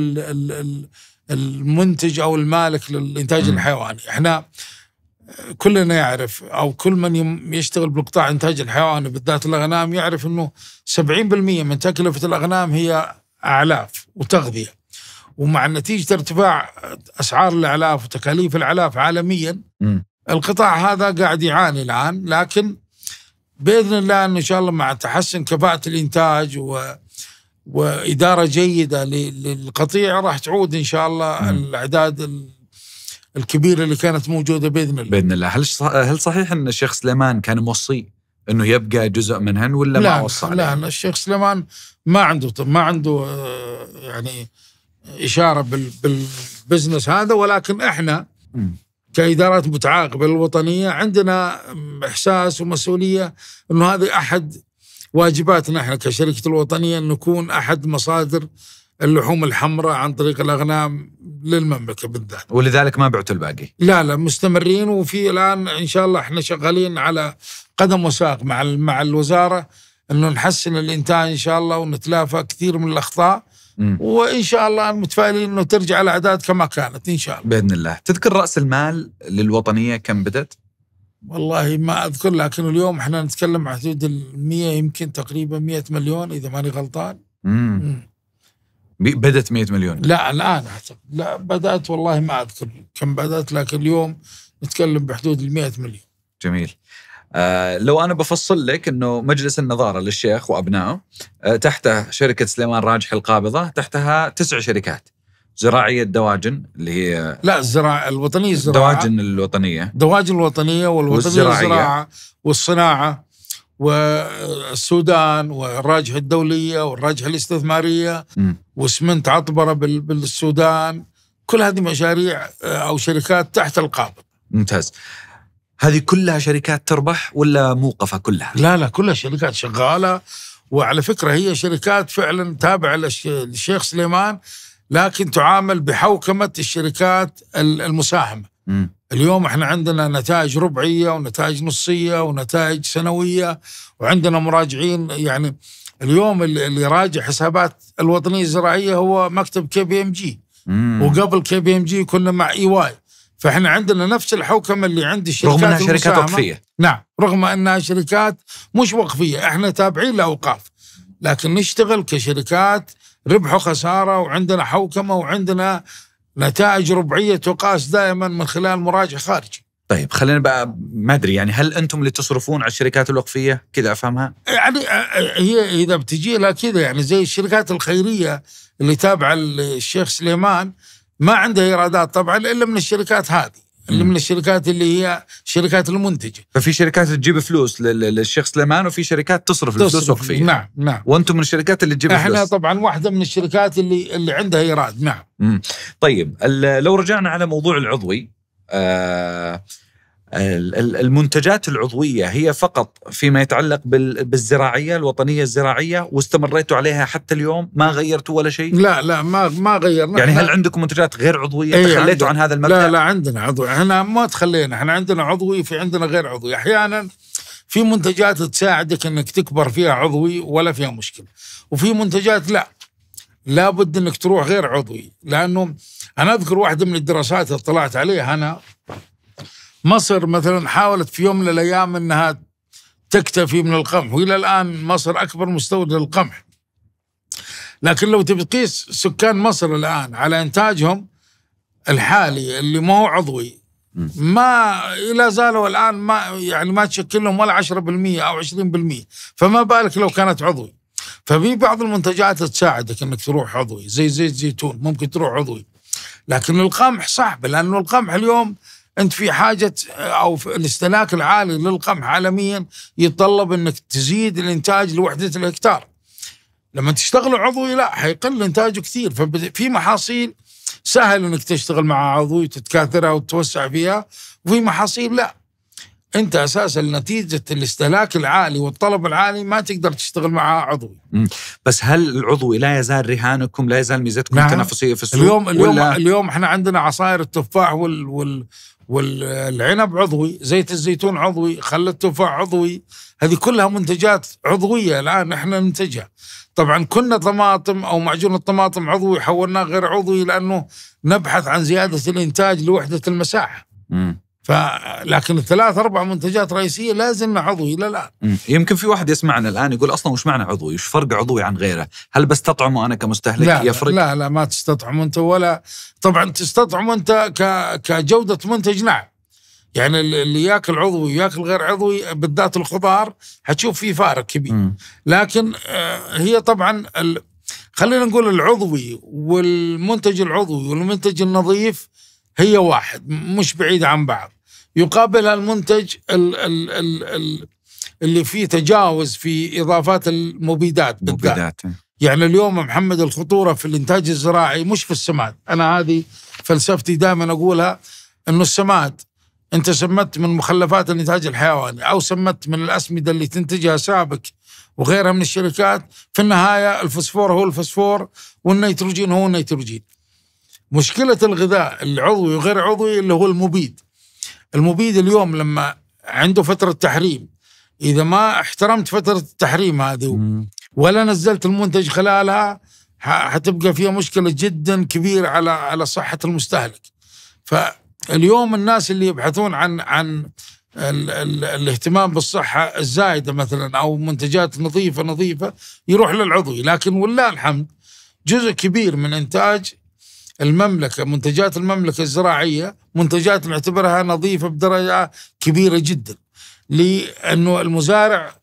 A: المنتج او المالك للانتاج الحيواني احنا كلنا يعرف او كل من يشتغل بقطاع انتاج الحيواني بالذات الاغنام يعرف انه 70% من تكلفه الاغنام هي اعلاف وتغذيه ومع نتيجه ارتفاع اسعار الاعلاف وتكاليف الاعلاف عالميا م. القطاع هذا قاعد يعاني الان لكن باذن الله ان شاء الله مع تحسن كفاءه الانتاج و واداره جيده للقطيع راح تعود ان شاء
B: الله الاعداد الكبيره اللي كانت موجوده باذن الله باذن الله هل هل صحيح ان الشيخ سليمان كان موصي انه يبقى جزء منهن ولا لا ما وصى لا
A: لا الشيخ سليمان ما عنده ما عنده آه، يعني اشاره بالبزنس هذا ولكن احنا كادارات متعاقبه للوطنيه عندنا احساس ومسؤوليه انه هذه احد واجباتنا احنا كشركه الوطنيه ان نكون احد مصادر اللحوم الحمراء عن طريق الاغنام للمملكه بالذات.
B: ولذلك ما بعتوا الباقي؟
A: لا لا مستمرين وفي الان ان شاء الله احنا شغالين على قدم وساق مع مع الوزاره انه نحسن الانتاج ان شاء الله ونتلافى كثير من الاخطاء مم. وان شاء الله متفائلين انه ترجع
B: الاعداد كما كانت ان شاء الله. باذن الله، تذكر راس المال للوطنيه كم بدت؟
A: والله ما اذكر لكن اليوم احنا نتكلم عن حدود ال 100 يمكن تقريبا 100 مليون اذا ماني غلطان.
B: مم. مم. بدت 100 مليون لا
A: الان اعتقد لا بدات والله ما اذكر كم بدات لكن اليوم نتكلم بحدود ال 100 مليون
B: جميل آه لو انا بفصل لك انه مجلس النظاره للشيخ وابنائه آه تحته شركه سليمان راجح القابضه تحتها تسع شركات زراعيه دواجن اللي هي لا الزراعه الوطنيه الزراعه الدواجن الوطنيه الدواجن الوطنيه
A: والوطنيه والزراعية الزراعه والصناعه والسودان والراجحة الدولية والراجحة الاستثمارية واسمنت عطبرة بالسودان كل هذه مشاريع آه، أو شركات
B: تحت القابض ممتاز هذه كلها شركات تربح ولا موقفة كلها؟ لا لا
A: كلها شركات شغالة وعلى فكرة هي شركات فعلا تابعة للشيخ سليمان لكن تعامل بحوكمة الشركات المساهمة اليوم احنا عندنا نتائج ربعيه ونتائج نصيه ونتائج سنويه وعندنا مراجعين يعني اليوم اللي يراجع حسابات الوطنيه الزراعيه هو مكتب كي بي ام جي وقبل كي بي ام جي كنا مع اي e واي فاحنا عندنا نفس الحوكمه اللي عند الشركات رغم انها شركات وقفيه نعم رغم انها شركات مش وقفيه احنا تابعين لاوقاف لكن نشتغل كشركات ربح وخساره وعندنا حوكمه وعندنا
B: نتائج ربعيه تقاس دائما من خلال مراجع خارجي طيب خلينا بقى ما ادري يعني هل انتم اللي تصرفون على الشركات الوقفيه كذا افهمها؟ يعني
A: آه، آه، هي اذا بتجي لها كذا يعني زي الشركات الخيريه اللي تابعه للشيخ سليمان ما عندها ايرادات طبعا الا من الشركات هذه اللي من الشركات اللي هي شركات
B: المنتجه ففي شركات تجيب فلوس للشخص سليمان وفي شركات تصرف الفلوس وقفيه نعم نعم وانتم من الشركات اللي تجيب احنا فلوس.
A: طبعا واحده من الشركات اللي اللي عندها ايراد
B: نعم مم. طيب لو رجعنا على موضوع العضوي آه المنتجات العضوية هي فقط فيما يتعلق بالزراعية الوطنية الزراعية واستمريتوا عليها حتى اليوم ما غيرتوا ولا شيء لا لا ما
A: ما غيرنا يعني هل
B: عندكم منتجات غير عضوية ايه تخليتوا عن هذا المبدأ لا لا عندنا عضوي
A: احنا ما تخلينا احنا عندنا عضوي في عندنا غير عضوي احيانا في منتجات تساعدك انك تكبر فيها عضوي ولا فيها مشكلة وفي منتجات لا لابد انك تروح غير عضوي لانه انا اذكر واحده من الدراسات اللي طلعت عليها انا مصر مثلا حاولت في يوم من الايام انها تكتفي من القمح والى الان مصر اكبر مستورد للقمح لكن لو تبي تقيس سكان مصر الان على انتاجهم الحالي اللي ما هو عضوي ما لا زالوا الان ما يعني ما تشكل لهم ولا 10% او 20% فما بالك لو كانت عضوي ففي بعض المنتجات تساعدك انك تروح عضوي زي زيت زيتون ممكن تروح عضوي لكن القمح صعب لانه القمح اليوم انت في حاجه او في الاستهلاك العالي للقمح عالميا يتطلب انك تزيد الانتاج لوحده الهكتار. لما تشتغل عضوي لا حيقل انتاجه كثير ففي محاصيل سهل انك تشتغل مع عضوي وتتكاثرها وتتوسع فيها وفي محاصيل لا. انت اساسا نتيجه الاستهلاك العالي والطلب العالي ما تقدر تشتغل مع عضوي.
B: بس هل العضوي لا يزال رهانكم لا يزال ميزتكم
C: نعم. التنافسيه في السوق؟ اليوم اليوم
A: اليوم احنا عندنا عصائر التفاح وال, وال والعنب عضوي زيت الزيتون عضوي خل التفاح عضوي هذه كلها منتجات عضوية الآن احنا ننتجها طبعا كنا طماطم أو معجون الطماطم عضوي حولناه غير عضوي لأنه نبحث عن زيادة الإنتاج لوحدة المساحة فلكن الثلاث اربع منتجات رئيسيه لازم عضوي الى الان.
B: يمكن في واحد يسمعنا الان يقول اصلا وش معنى عضوي؟ وش فرق عضوي عن غيره؟ هل بستطعمه انا كمستهلك لا يفرق؟ لا
A: لا ما تستطعم انت ولا طبعا تستطعم انت كجوده منتج نعم. يعني اللي ياكل عضوي وياكل غير عضوي بالذات الخضار حتشوف في فارق كبير. لكن آه، هي طبعا ال... خلينا نقول العضوي والمنتج العضوي والمنتج النظيف هي واحد مش بعيد عن بعض. يقابلها المنتج ال ال ال الـ اللي فيه تجاوز في اضافات المبيدات بالذات مبيدات. يعني اليوم محمد الخطوره في الانتاج الزراعي مش في السماد انا هذه فلسفتي دائما اقولها انه السماد انت سمت من مخلفات الانتاج الحيواني او سمت من الاسمده اللي تنتجها سابك وغيرها من الشركات في النهايه الفسفور هو الفسفور والنيتروجين هو النيتروجين مشكله الغذاء العضوي وغير عضوي اللي هو المبيد المبيد اليوم لما عنده فتره تحريم اذا ما احترمت فتره التحريم هذه ولا نزلت المنتج خلالها حتبقى فيها مشكله جدا كبيره على على صحه المستهلك فاليوم الناس اللي يبحثون عن عن ال ال الاهتمام بالصحه الزايده مثلا او منتجات نظيفه نظيفه يروح للعضوي لكن ولله الحمد جزء كبير من انتاج المملكة منتجات المملكة الزراعية منتجات نعتبرها نظيفة بدرجة كبيرة جدا لأنه المزارع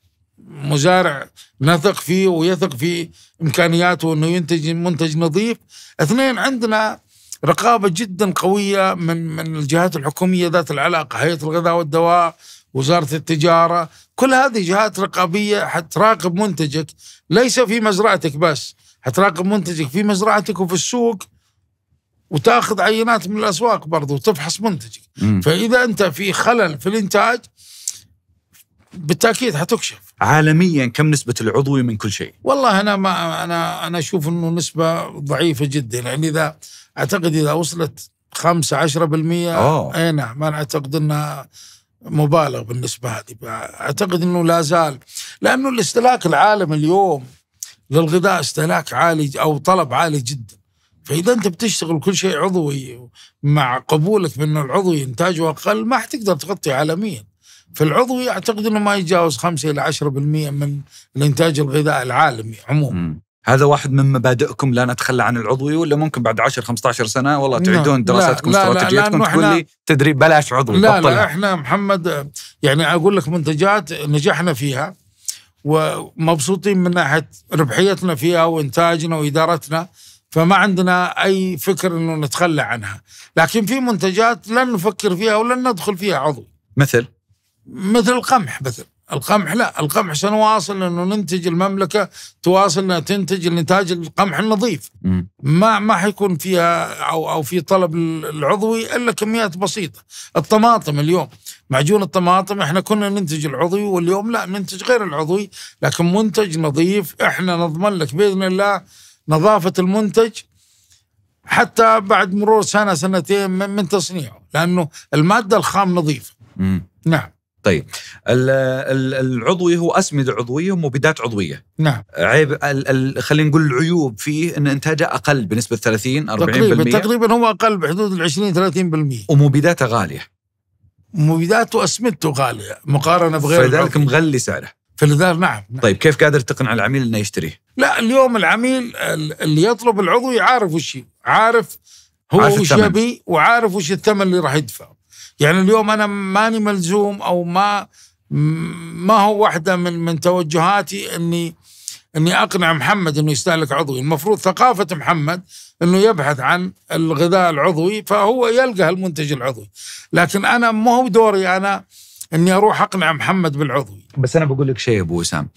A: مزارع نثق فيه ويثق في إمكانياته أنه ينتج منتج نظيف اثنين عندنا رقابة جدا قوية من من الجهات الحكومية ذات العلاقة هيئة الغذاء والدواء وزارة التجارة كل هذه جهات رقابية حتراقب منتجك ليس في مزرعتك بس حتراقب منتجك في مزرعتك وفي السوق وتاخذ عينات من الاسواق برضه وتفحص منتجك فاذا انت في خلل في الانتاج بالتاكيد حتكشف
B: عالميا كم نسبه العضوي من كل شيء
A: والله انا ما انا انا اشوف انه نسبه ضعيفه جدا يعني اذا اعتقد اذا وصلت 5 10% آه. اي نعم ما اعتقد انها مبالغ بالنسبه هذه اعتقد انه لا زال لانه الاستهلاك العالمي اليوم للغذاء استهلاك عالي او طلب عالي جدا فاذا انت بتشتغل كل شيء عضوي مع قبولك بانه العضوي انتاجه اقل ما حتقدر تغطي عالميا فالعضوي اعتقد انه ما يتجاوز 5 الى 10% من الانتاج الغذائي العالمي
B: عموما هذا واحد من مبادئكم لا نتخلى عن العضوي ولا ممكن بعد 10 15 سنه والله نعم. تعيدون دراساتكم استراتيجيتكم تقول لي تدريب بلاش عضوي لا لا
A: احنا محمد يعني اقول لك منتجات نجحنا فيها ومبسوطين من ناحيه ربحيتنا فيها وانتاجنا وادارتنا فما عندنا أي فكر أنه نتخلى عنها لكن في منتجات لن نفكر فيها ولن ندخل فيها عضو مثل؟ مثل القمح مثل القمح لا القمح سنواصل انه ننتج المملكه تواصل انها تنتج الانتاج القمح النظيف م. ما ما حيكون فيها او او في طلب العضوي الا كميات بسيطه الطماطم اليوم معجون الطماطم احنا كنا ننتج العضوي واليوم لا ننتج غير العضوي لكن منتج نظيف احنا نضمن لك باذن الله نظافه المنتج حتى بعد مرور سنه سنتين من تصنيعه لانه الماده الخام نظيفه. مم. نعم.
B: طيب العضوي هو اسمده عضويه ومبيدات عضويه نعم عيب خلينا نقول العيوب فيه ان انتاجه اقل بنسبه 30 40% تقريبا تقريبا
A: هو اقل بحدود ال 20
B: 30% ومبيداته غاليه
A: مبيداته اسمدته غاليه مقارنه بغير فلذلك
B: مغلي سعره فلذلك نعم, نعم طيب كيف قادر تقنع العميل انه يشتريه؟
A: لا اليوم العميل اللي يطلب العضو يعرف وش عارف هو عارف وش يبي وعارف وش الثمن اللي راح يدفعه يعني اليوم انا ماني ملزوم او ما ما هو واحده من من توجهاتي اني اني اقنع محمد انه يستهلك عضوي، المفروض ثقافه محمد انه يبحث عن الغذاء العضوي فهو يلقى المنتج العضوي، لكن انا ما هو دوري انا اني
B: اروح اقنع محمد بالعضوي. بس انا بقول لك شيء يا ابو وسام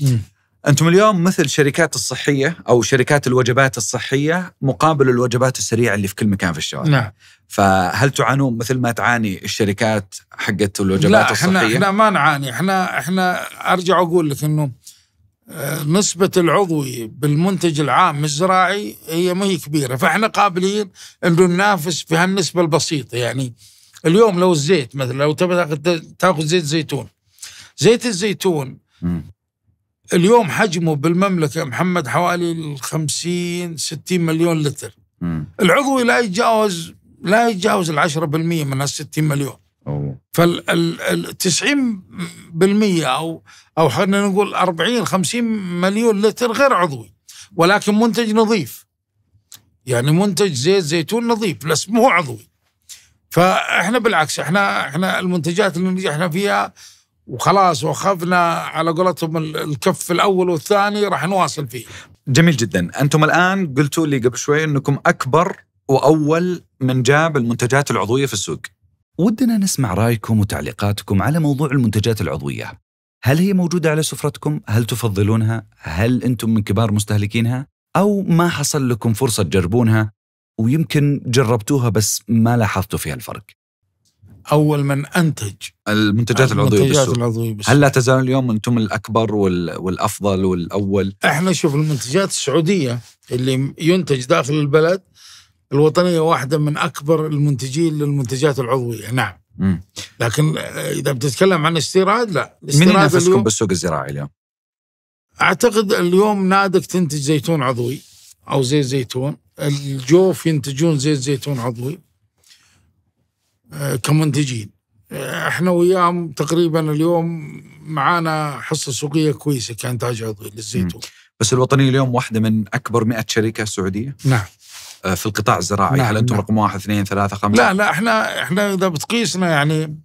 B: انتم اليوم مثل شركات الصحيه او شركات الوجبات الصحيه مقابل الوجبات السريعه اللي في كل مكان في الشوارع نعم فهل تعانون مثل ما تعاني الشركات حقت الوجبات لا الصحيه؟ لا احنا
A: ما نعاني احنا احنا ارجع اقول لك انه آه، نسبة العضوي بالمنتج العام الزراعي هي ما هي كبيرة فاحنا قابلين انه ننافس في هالنسبة البسيطة يعني اليوم لو الزيت مثلا لو تبغى تاخذ زيت زيتون زيت الزيتون اليوم حجمه بالمملكة محمد حوالي 50 60 مليون لتر مم. العضوي لا يتجاوز لا يتجاوز ال 10% من ال 60 مليون فال 90% او او خلينا نقول 40 50 مليون لتر غير عضوي ولكن منتج نظيف يعني منتج زيت زيتون نظيف بس مو عضوي فاحنا بالعكس احنا احنا المنتجات اللي نجحنا فيها وخلاص وخفنا على قولتهم الكف الاول والثاني راح نواصل فيه.
B: جميل جدا، انتم الان قلتوا لي قبل شوي انكم اكبر واول من جاب المنتجات العضويه في السوق. ودنا نسمع رايكم وتعليقاتكم على موضوع المنتجات العضويه. هل هي موجوده على سفرتكم؟ هل تفضلونها؟ هل انتم من كبار مستهلكينها؟ او ما حصل لكم فرصه تجربونها ويمكن جربتوها بس ما لاحظتوا فيها الفرق. اول من انتج المنتجات العضويه المنتجات بالسوق. العضويه بالسوق. هل لا تزال اليوم انتم الاكبر والافضل والاول؟ احنا شوف
A: المنتجات السعوديه اللي ينتج داخل البلد الوطنيه واحده من اكبر المنتجين للمنتجات العضويه نعم مم. لكن اذا بتتكلم عن استيراد لا من مين ينافسكم
B: بالسوق الزراعي اليوم؟
A: اعتقد اليوم نادك تنتج زيتون عضوي او زيت زيتون الجوف ينتجون زيت زيتون عضوي آه، كمنتجين آه، احنا وياهم تقريبا اليوم معانا حصه سوقيه كويسه كانتاج عضوي
B: للزيتون بس الوطنيه اليوم واحده من اكبر 100 شركه سعوديه نعم آه، في القطاع الزراعي نعم هل انتم نعم. رقم واحد اثنين ثلاثه خمسه؟ لا لا
A: احنا احنا اذا بتقيسنا يعني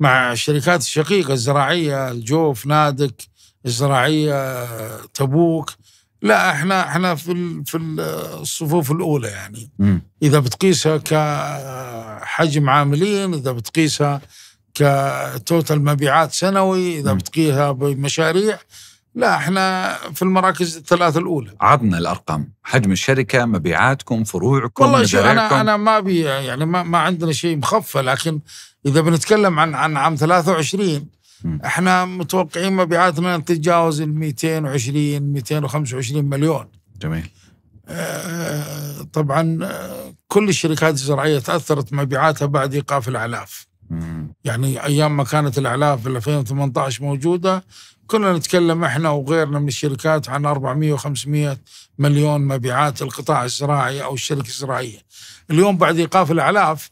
A: مع الشركات الشقيقه الزراعيه الجوف نادك الزراعيه تبوك لا احنا احنا في في الصفوف الاولى يعني م. اذا بتقيسها كحجم عاملين اذا بتقيسها كتوتال مبيعات سنوي اذا م. بتقيسها بمشاريع لا احنا في المراكز الثلاثة الأولى
B: عطنا الأرقام حجم الشركة مبيعاتكم فروعكم والله شو أنا أنا
A: ما بي يعني ما, ما عندنا شيء مخفى لكن إذا بنتكلم عن عن عام 23 احنا متوقعين مبيعاتنا تتجاوز ال 220 225 مليون جميل آه، طبعا آه، كل الشركات الزراعيه تاثرت مبيعاتها بعد ايقاف الاعلاف يعني ايام ما كانت الاعلاف في 2018 موجوده كنا نتكلم احنا وغيرنا من الشركات عن 400 و500 مليون مبيعات القطاع الزراعي او الشركه الزراعيه. اليوم بعد ايقاف الاعلاف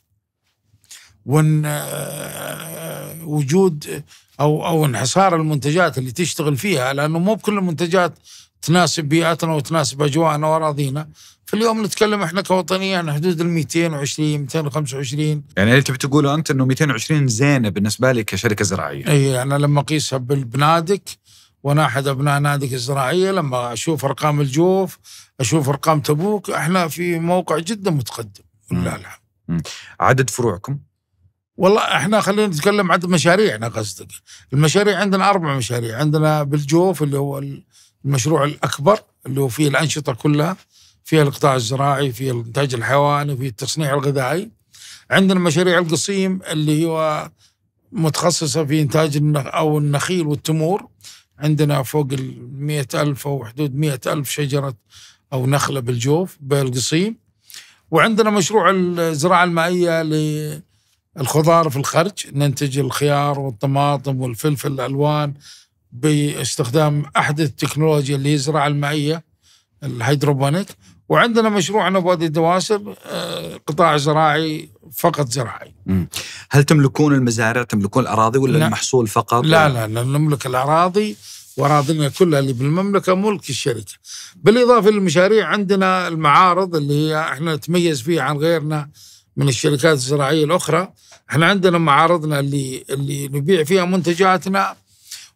A: آه، وجود او او انحصار المنتجات اللي تشتغل فيها لانه مو بكل المنتجات تناسب بيئتنا وتناسب اجواءنا واراضينا فاليوم نتكلم احنا كوطنيه عن حدود ال 220 225
B: يعني اللي تبي تقوله انت انه 220 زينه بالنسبه لي كشركه زراعيه
A: اي انا لما اقيسها بالبنادق وانا احد ابناء نادق الزراعيه لما اشوف ارقام الجوف اشوف ارقام تبوك احنا في موقع جدا متقدم
B: ولله الحمد عدد فروعكم
A: والله احنا خلينا نتكلم عن مشاريعنا قصدك المشاريع عندنا اربع مشاريع عندنا بالجوف اللي هو المشروع الاكبر اللي هو فيه الانشطه كلها فيها القطاع الزراعي فيه الانتاج الحيواني فيه التصنيع الغذائي عندنا مشاريع القصيم اللي هو متخصصة في إنتاج النخ أو النخيل والتمور عندنا فوق المئة ألف أو حدود مئة ألف شجرة أو نخلة بالجوف بالقصيم وعندنا مشروع الزراعة المائية الخضار في الخرج ننتج الخيار والطماطم والفلفل الألوان باستخدام أحدث تكنولوجيا اللي هي الزراعة المائية الهيدروبونيك وعندنا مشروع بوادي دواسر آه، قطاع زراعي فقط زراعي.
B: هل تملكون المزارع تملكون الأراضي ولا لا. المحصول فقط؟ لا لا,
A: لا نملك الأراضي وأراضينا كلها اللي بالمملكة ملك الشركة بالإضافة للمشاريع عندنا المعارض اللي هي احنا نتميز فيها عن غيرنا من الشركات الزراعيه الاخرى احنا عندنا معارضنا اللي اللي نبيع فيها منتجاتنا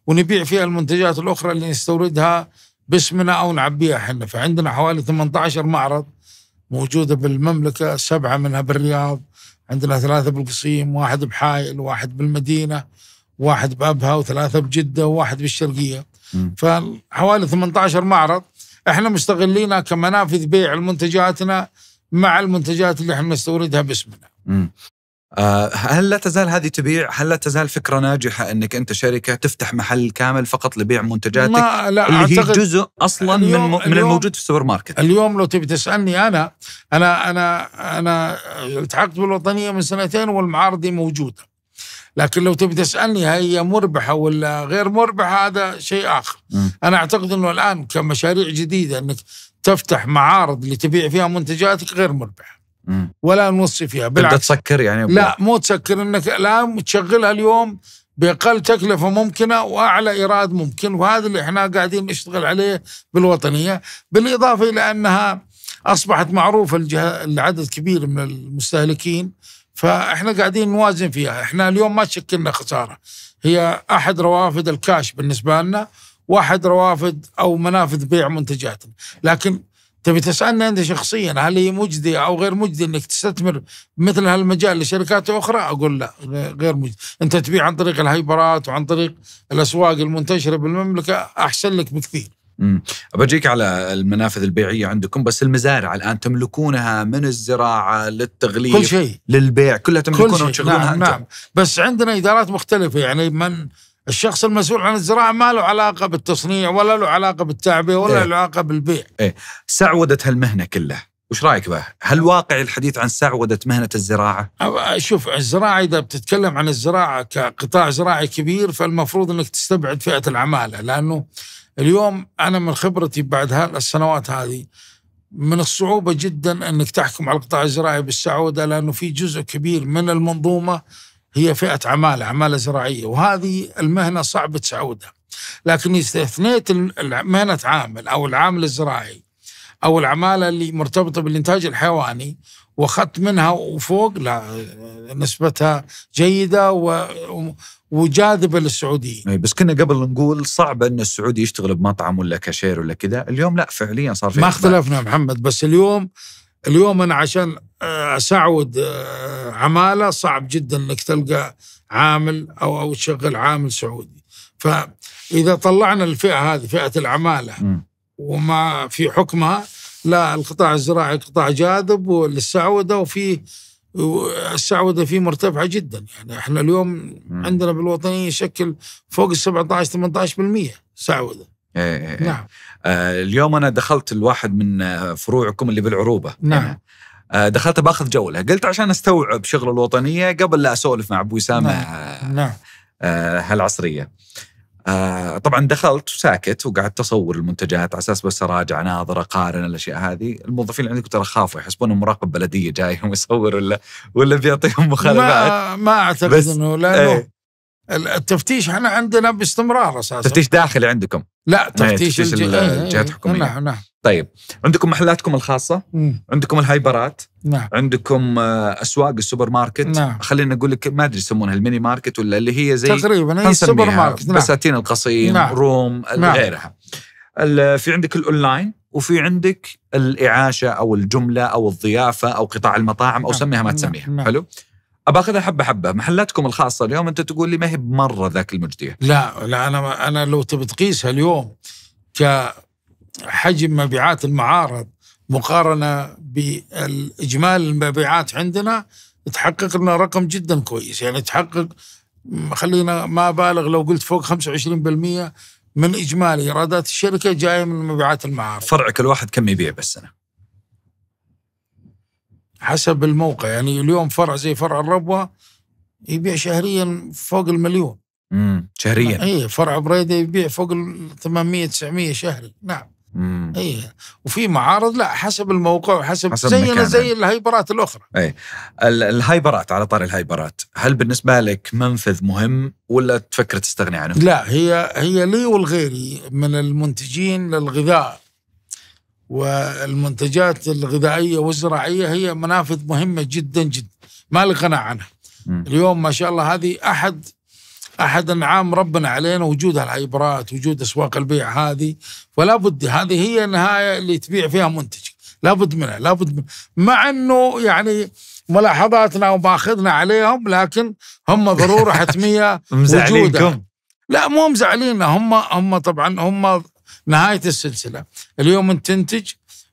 A: ونبيع فيها المنتجات الاخرى اللي نستوردها باسمنا او نعبيها احنا فعندنا حوالي 18 معرض موجوده بالمملكه سبعه منها بالرياض عندنا ثلاثه بالقصيم واحد بحائل واحد بالمدينه واحد بابها وثلاثه بجده وواحد بالشرقيه فحوالي 18 معرض احنا مستغلينها كمنافذ بيع لمنتجاتنا مع المنتجات اللي احنا نستوردها باسمنا.
B: آه هل لا تزال هذه تبيع؟ هل لا تزال فكره ناجحه انك انت شركه تفتح محل كامل فقط لبيع منتجاتك ما لا اللي هي جزء اصلا من من الموجود في السوبر ماركت؟ اليوم لو
A: تبي تسالني انا انا انا انا التحقت بالوطنيه من سنتين دي موجوده. لكن لو تبي تسالني هي مربحه ولا غير مربحه هذا شيء اخر. م. انا اعتقد انه الان كمشاريع جديده انك تفتح معارض اللي تبيع فيها منتجاتك غير مربحه ولا نوصي فيها بالعكس
B: تسكر يعني لا
A: مو تسكر انك لا تشغلها اليوم باقل تكلفه ممكنه واعلى ايراد ممكن وهذا اللي احنا قاعدين نشتغل عليه بالوطنيه بالاضافه الى انها اصبحت معروفه لعدد كبير من المستهلكين فاحنا قاعدين نوازن فيها احنا اليوم ما شكلنا خساره هي احد روافد الكاش بالنسبه لنا واحد روافد او منافذ بيع منتجاتنا لكن تبي تسالني انت شخصيا هل هي مجدي او غير مجدي انك تستثمر مثل هالمجال لشركات اخرى؟ اقول لا غير مجدي، انت تبيع عن طريق الهيبرات وعن طريق
B: الاسواق المنتشره بالمملكه احسن لك بكثير. امم اجيك على المنافذ البيعيه عندكم بس المزارع الان تملكونها من الزراعه للتغليف كل شيء للبيع كلها تملكونها كل شيء. نعم, نعم بس عندنا ادارات مختلفه يعني من
A: الشخص المسؤول عن الزراعه ما له علاقه بالتصنيع ولا له علاقه بالتعبئه ولا إيه. له علاقه بالبيع
B: إيه. سعوده هالمهنه كلها وش رايك بها؟ هل واقع الحديث عن سعوده مهنه الزراعه؟
A: شوف الزراعه اذا بتتكلم عن الزراعه كقطاع زراعي كبير فالمفروض انك تستبعد فئه العماله لانه اليوم انا من خبرتي بعد هالسنوات هذه من الصعوبه جدا انك تحكم على القطاع الزراعي بالسعوده لانه في جزء كبير من المنظومه هي فئة عمالة عمالة زراعية وهذه المهنة صعبة سعودها لكن إذا استثنيت مهنة عامل أو العامل الزراعي أو العمالة اللي مرتبطة بالإنتاج الحيواني وأخذت منها وفوق لا
B: نسبتها جيدة و وجاذبه للسعوديين. إيه، بس كنا قبل نقول صعب ان السعودي يشتغل بمطعم ولا كاشير ولا كذا، اليوم لا فعليا صار في ما اختلفنا محمد بس اليوم اليوم انا عشان آه، اسعود
A: آه، عماله صعب جدا انك تلقى عامل او او تشغل عامل سعودي فاذا طلعنا الفئه هذه فئه العماله وما في حكمها لا القطاع الزراعي قطاع جاذب وللسعوده وفي السعوده فيه مرتفعه جدا يعني احنا اليوم عندنا بالوطنيه يشكل
B: فوق ال 17 18% سعوده إيه،, إيه،, إيه نعم آه اليوم انا دخلت الواحد من آه، فروعكم اللي بالعروبه نعم يعني، آه دخلت باخذ جوله قلت عشان استوعب شغل الوطنيه قبل لا اسولف مع ابو اسامه نعم, نعم. آه هالعصريه آه طبعا دخلت وساكت وقعدت اصور المنتجات على اساس بس اراجع اناظر اقارن الاشياء هذه، الموظفين اللي ترى خافوا يحسبون مراقب بلديه جاي يصور ولا ولا بيعطيهم مخالفات ما ما
A: اعتقد انه لانه إيه. التفتيش احنا عندنا باستمرار اساسا تفتيش
B: داخلي عندكم لا إيه، تفتيش, تفتيش إيه، إيه، الجهات نعم، الحكوميه نعم نعم طيب عندكم محلاتكم الخاصه مم. عندكم الهايبرات نعم. عندكم آه، اسواق السوبر ماركت نعم. خلينا اقول لك ما ادري يسمونها الميني ماركت ولا اللي هي زي تقريبا هي السوبر ماركت نعم. بساتين القصيم نعم. روم نعم. غيرها في عندك الاونلاين وفي عندك الاعاشه او الجمله او الضيافه او قطاع المطاعم او نعم. سميها ما نعم. تسميها نعم. حلو أخذها حبه حبه محلاتكم الخاصه اليوم انت تقول لي ما هي بمره ذاك المجديه
A: لا لا انا انا لو تبي تقيسها اليوم كحجم مبيعات المعارض مقارنه باجمالي المبيعات عندنا تحقق لنا رقم جدا كويس يعني تحقق خلينا ما ابالغ لو قلت فوق 25% من اجمالي ايرادات الشركه جايه من مبيعات المعارض
B: فرعك الواحد كم يبيع بالسنه؟
A: حسب الموقع يعني اليوم فرع زي فرع الربوه يبيع شهريا فوق المليون
B: امم شهريا اي
A: فرع بريده يبيع فوق ال 800 900 شهري نعم امم اي وفي معارض لا حسب الموقع وحسب حسب زي مكانها. زي الهايبرات الاخرى
B: اي الهايبرات على طار الهايبرات هل بالنسبه لك منفذ مهم ولا تفكر تستغني عنه؟
A: لا هي هي لي ولغيري من المنتجين للغذاء والمنتجات الغذائية والزراعية هي منافذ مهمة جدا جدا ما لقنا عنها م. اليوم ما شاء الله هذه أحد أحد أنعام ربنا علينا وجود الهيبرات وجود أسواق البيع هذه ولا بد هذه هي النهاية اللي تبيع فيها منتجك بد منها لا بد منها مع أنه يعني ملاحظاتنا وماخذنا عليهم لكن هم ضرورة حتمية وجودها لا مو مزعلين هم هم طبعا هم نهايه السلسله اليوم انت تنتج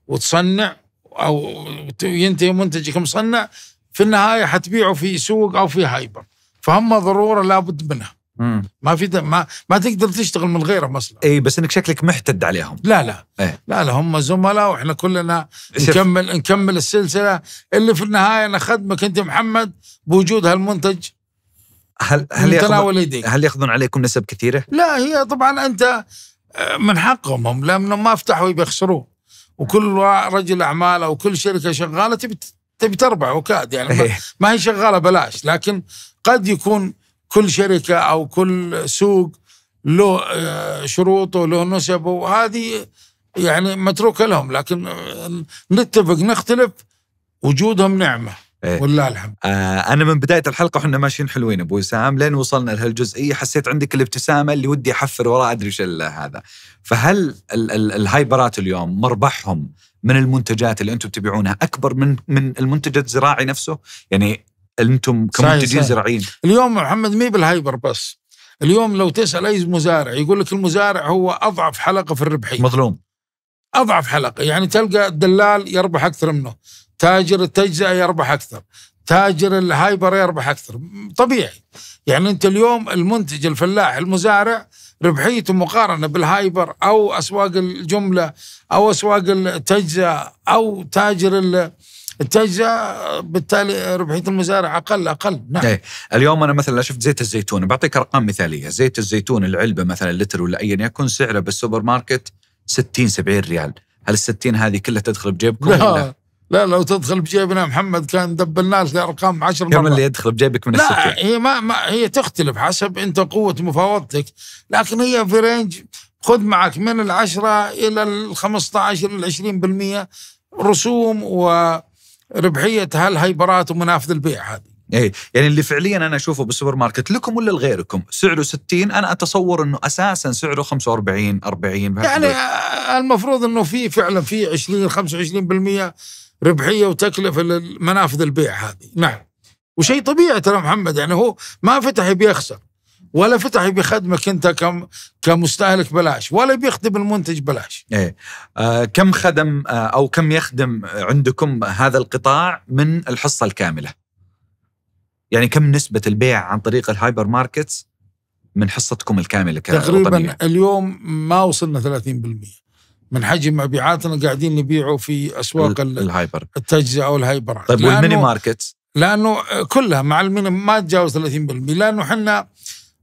A: وتصنع او ينتهي منتجك مصنع في النهايه حتبيعه في سوق او في هايبر فهم ضروره لابد منها مم. ما في ما ما تقدر تشتغل من غيره مثلا اي بس انك شكلك محتد عليهم لا لا ايه؟ لا لا هم زملاء واحنا كلنا نكمل نكمل السلسله اللي في النهايه انا خدمك انت محمد بوجود هالمنتج هل هل ياخذون
B: هل ياخذون عليكم نسب
A: كثيره؟ لا هي طبعا انت من حقهم هم لانه ما فتحوا يبخسروه وكل رجل اعمال او كل شركه شغاله تبي تبي تربح وكاد يعني إيه. ما هي شغاله بلاش لكن قد يكون كل شركه او كل سوق له آه، شروطه له نسبه وهذه يعني متروكه لهم
B: لكن آه، نتفق نختلف وجودهم نعمه إيه. والله الحمد آه انا من بدايه الحلقه احنا ماشيين حلوين ابو وسام لين وصلنا لهالجزئيه حسيت عندك الابتسامه اللي ودي احفر وراء ادري ايش هذا فهل الهايبرات اليوم مربحهم من المنتجات اللي انتم تبيعونها اكبر من من المنتج الزراعي نفسه يعني انتم كمنتجين زراعيين اليوم محمد مي بالهايبر بس اليوم لو تسال
A: اي مزارع يقول لك المزارع هو اضعف حلقه في الربحيه مظلوم اضعف حلقه يعني تلقى الدلال يربح اكثر منه تاجر التجزئه يربح اكثر تاجر الهايبر يربح اكثر طبيعي يعني انت اليوم المنتج الفلاح المزارع ربحيته مقارنه بالهايبر او اسواق الجمله او اسواق التجزئه او تاجر التجزئه بالتالي ربحيه المزارع اقل اقل نعم ايه.
B: اليوم انا مثلا شفت زيت الزيتون بعطيك ارقام مثاليه زيت الزيتون العلبه مثلا لتر ولا ايا يكن سعره بالسوبر ماركت 60 70 ريال هل ال 60 هذه كلها تدخل بجيبكم لا. ولا
A: لا لو تدخل بجيبنا محمد كان دبلنا لك ارقام 10 كم اللي يدخل
B: بجيبك من السكه
A: هي ما, ما هي تختلف حسب انت قوه مفاوضتك لكن هي في رينج خذ معك من العشرة الى ال 15 الى 20% رسوم وربحيه هالهيبرات ومنافذ البيع
B: هذه ايه يعني اللي فعليا انا اشوفه بالسوبر ماركت لكم ولا لغيركم سعره 60 انا اتصور انه اساسا سعره 45 40 يعني
A: المفروض انه في فعلا في 20 25% ربحيه وتكلفه لمنافذ البيع هذه نعم وشيء طبيعي ترى محمد يعني هو ما فتح بيخسر ولا فتح بيخدمك انت
B: كم كمستهلك بلاش ولا بيخدم المنتج بلاش. ايه آه كم خدم آه او كم يخدم عندكم هذا القطاع من الحصه الكامله؟ يعني كم نسبه البيع عن طريق الهايبر ماركت من حصتكم الكامله تقريبا
A: اليوم ما وصلنا 30% من حجم مبيعاتنا قاعدين نبيعه في اسواق الهايبر التجزئه او الهايبر طيب والميني ماركت لانه كلها مع الميني ما تجاوز 30% لانه احنا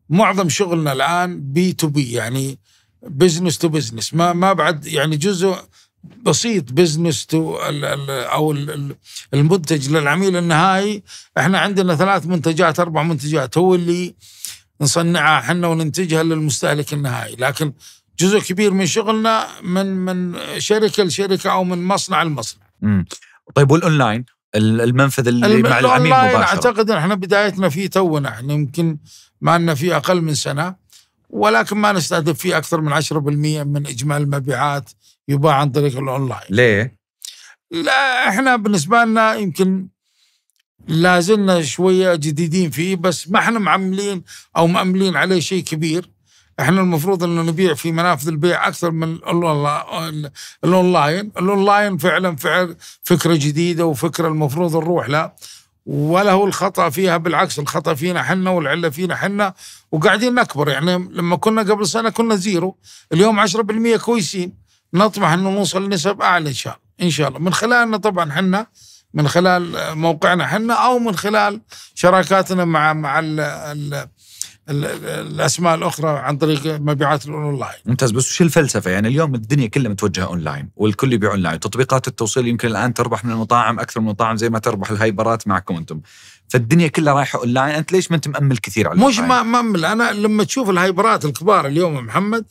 A: معظم شغلنا الان بي تو بي يعني بزنس تو بزنس ما ما بعد يعني جزء بسيط بزنس تو او المنتج للعميل النهائي احنا عندنا ثلاث منتجات اربع منتجات هو اللي نصنعها احنا وننتجها للمستهلك النهائي لكن جزء كبير من شغلنا من من شركه لشركه
B: او من مصنع لمصنع. امم طيب والاونلاين المنفذ اللي الم... مع العميل مباشره اعتقد
A: احنا بدايتنا فيه تونا احنا يعني يمكن ما لنا فيه اقل من سنه ولكن ما نستهدف فيه اكثر من 10% من اجمالي المبيعات يباع عن طريق الاونلاين. ليه؟ لا احنا بالنسبه لنا يمكن لا زلنا شويه جديدين فيه بس ما احنا معملين او مأملين عليه شيء كبير احنا المفروض ان نبيع في منافذ البيع اكثر من الاونلاين الاونلاين فعلا فعل فكره جديده وفكره المفروض نروح لها ولا هو الخطا فيها بالعكس الخطا فينا حنا والعله فينا حنا وقاعدين نكبر يعني لما كنا قبل سنه كنا زيرو اليوم 10% كويسين نطمح انه نوصل لنسب اعلى ان شاء الله ان شاء الله من خلالنا طبعا حنا من خلال موقعنا حنا او من خلال شراكاتنا مع مع الـ ال الاسماء الاخرى عن طريق مبيعات الاونلاين
B: ممتاز بس وش الفلسفه يعني اليوم الدنيا كلها متوجهه اونلاين والكل يبيع اونلاين تطبيقات التوصيل يمكن الان تربح من المطاعم اكثر من المطاعم زي ما تربح الهايبرات معكم انتم فالدنيا كلها رايحه اونلاين انت ليش ما انت مامل كثير على مش ما
A: مامل انا لما تشوف الهايبرات الكبار اليوم محمد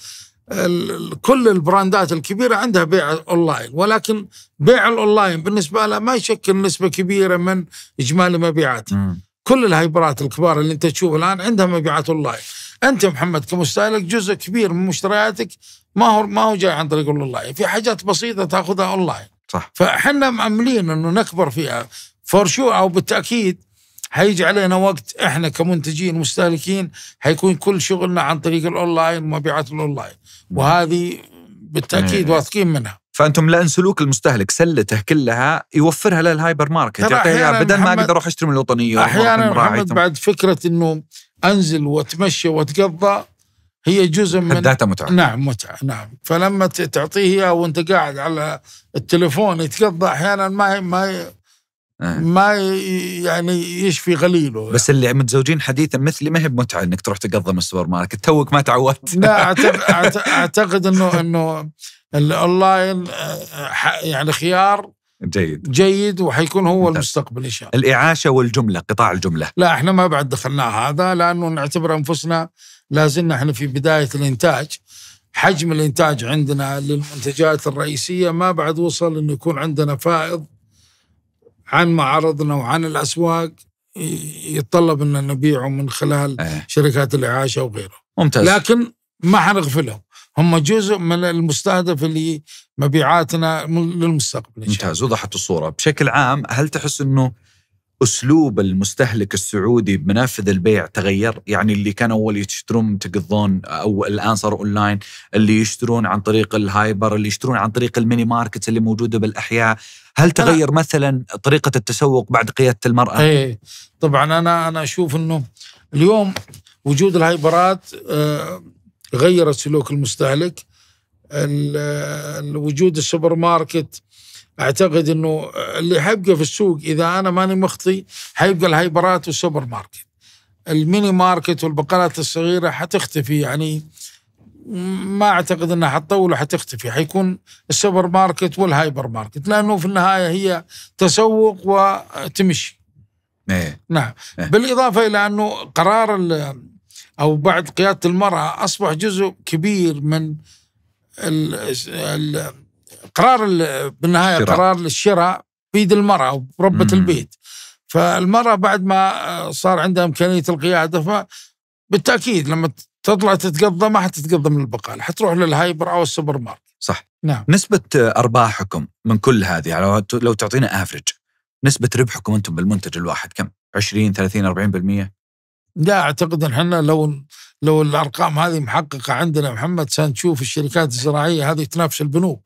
A: كل البراندات الكبيرة عندها بيع أونلاين ولكن بيع الأونلاين بالنسبة لها ما يشكل نسبة كبيرة من إجمالي مبيعاتها كل الهايبرات الكبار اللي انت تشوفها الان عندها مبيعات اونلاين انت محمد كمستهلك جزء كبير من مشترياتك ما هو ما هو جاي عن طريق الاونلاين في حاجات بسيطه تاخذها اونلاين صح فاحنا مأملين انه نكبر فيها فرشو او بالتاكيد حيجي علينا وقت احنا كمنتجين مستهلكين حيكون كل شغلنا عن طريق الاونلاين ومبيعات الاونلاين وهذه بالتاكيد واثقين منها
B: فانتم لان سلوك المستهلك سلته كلها يوفرها للهايبر ماركت يعطيها بدل ما اقدر اروح اشتري من الوطنيه احيانا محمد
A: بعد فكره انه انزل واتمشى واتقضى هي جزء من ذاتها متعه نعم متعه نعم فلما تعطيه اياه وانت قاعد على التليفون يتقضى احيانا ما ما آه. ما يعني يشفي غليله يعني.
B: بس اللي متزوجين حديثا مثلي ما هي بمتعه انك تروح تقضى من السوبر ماركت توك ما تعودت لا اعتقد
A: اعتقد انه انه الاونلاين يعني خيار
B: جيد جيد وحيكون هو المستقبل ان شاء الله الاعاشه والجمله قطاع الجمله
A: لا احنا ما بعد دخلنا هذا لانه نعتبر انفسنا لازلنا احنا في بدايه الانتاج حجم الانتاج عندنا للمنتجات الرئيسيه ما بعد وصل انه يكون عندنا فائض عن معارضنا وعن الاسواق يتطلب ان نبيعه من خلال أه. شركات الاعاشه وغيره ممتاز لكن ما حنغفلهم هم جزء من المستهدف اللي مبيعاتنا
B: للمستقبل ممتاز وضحت الصورة بشكل عام هل تحس أنه أسلوب المستهلك السعودي بمنافذ البيع تغير يعني اللي كان أول يشترون تقضون أو الآن صار أونلاين اللي يشترون عن طريق الهايبر اللي يشترون عن طريق الميني ماركت اللي موجودة بالأحياء هل تغير مثلا طريقة التسوق بعد قيادة المرأة؟ ايه
A: طبعا أنا أنا أشوف أنه اليوم وجود الهايبرات آه غيرت سلوك المستهلك وجود السوبر ماركت اعتقد انه اللي حيبقى في السوق اذا انا ماني مخطي حيبقى الهايبرات والسوبر ماركت الميني ماركت والبقالات الصغيره حتختفي يعني ما اعتقد انها حتطول وحتختفي حيكون السوبر ماركت والهايبر ماركت لانه في النهايه هي تسوق وتمشي إيه. نعم إيه. بالاضافه الى انه قرار أو بعد قيادة المرأة أصبح جزء كبير من الـ الـ قرار الـ بالنهاية شراء. قرار الشراء بيد المرأة وربة البيت فالمرأة بعد ما صار عندها إمكانية القيادة فبالتأكيد لما تطلع تتقضى ما حتتقضى من البقاله حتروح للهايبر أو السوبر ماركت
B: صح نعم. نسبة أرباحكم من كل هذه يعني لو تعطينا افرج نسبة ربحكم أنتم بالمنتج الواحد كم؟ 20 30 40%
A: لا اعتقد ان احنا لو لو الارقام هذه محققه عندنا محمد سنشوف الشركات الزراعيه هذه تنافس البنوك.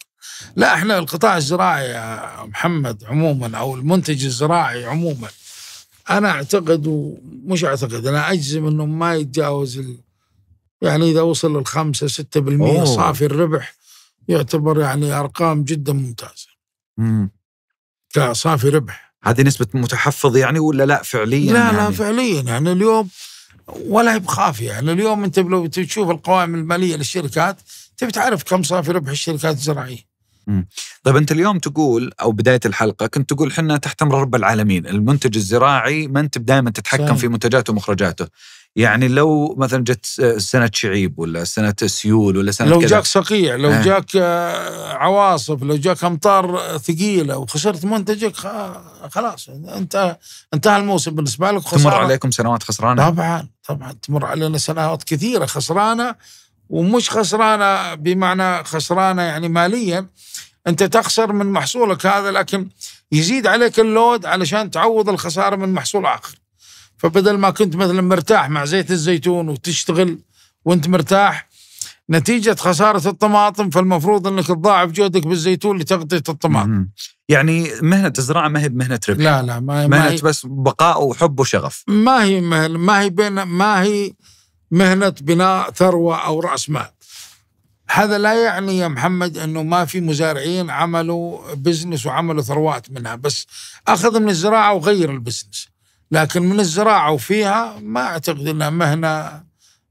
A: لا احنا القطاع الزراعي يا محمد عموما او المنتج الزراعي عموما انا اعتقد ومش اعتقد انا اجزم انه ما يتجاوز ال... يعني اذا وصل للخمسة 5 6% صافي الربح يعتبر يعني ارقام جدا ممتازه.
B: امم كصافي ربح. هذه نسبة متحفظ يعني ولا لا فعليا لا يعني؟ لا
A: فعليا يعني اليوم ولا هي بخافية يعني اليوم أنت لو تشوف القوائم المالية للشركات تبي تعرف كم صافي ربح الشركات الزراعية
B: طيب انت اليوم تقول او بدايه الحلقه كنت تقول احنا تحت امر رب العالمين، المنتج الزراعي ما انت دائما تتحكم صحيح. في منتجاته ومخرجاته. يعني لو مثلا جت سنه شعيب ولا سنه سيول ولا سنه لو كذا. جاك صقيع لو آه. جاك
A: آه، عواصف لو جاك امطار ثقيله وخسرت منتجك خلاص انت انتهى الموسم بالنسبه لك خسارة. تمر عليكم
B: سنوات خسرانه طبعا
A: طبعا تمر علينا سنوات كثيره خسرانه ومش خسرانه بمعنى خسرانه يعني ماليا انت تخسر من محصولك هذا لكن يزيد عليك اللود علشان تعوض الخساره من محصول اخر فبدل ما كنت مثلا مرتاح مع زيت الزيتون وتشتغل وانت مرتاح نتيجة خسارة الطماطم فالمفروض انك تضاعف جهدك بالزيتون لتغطية
B: الطماطم. يعني مهنة الزراعة ما هي بمهنة ربح. لا لا ما هي مهنة ما هي بس بقاء وحب وشغف.
A: ما هي مهنة ما هي بين ما هي مهنة بناء ثروة أو رأس مال. هذا لا يعني يا محمد انه ما في مزارعين عملوا بزنس وعملوا ثروات منها بس اخذ من الزراعه وغير البزنس لكن من الزراعة وفيها ما أعتقد أنها مهنة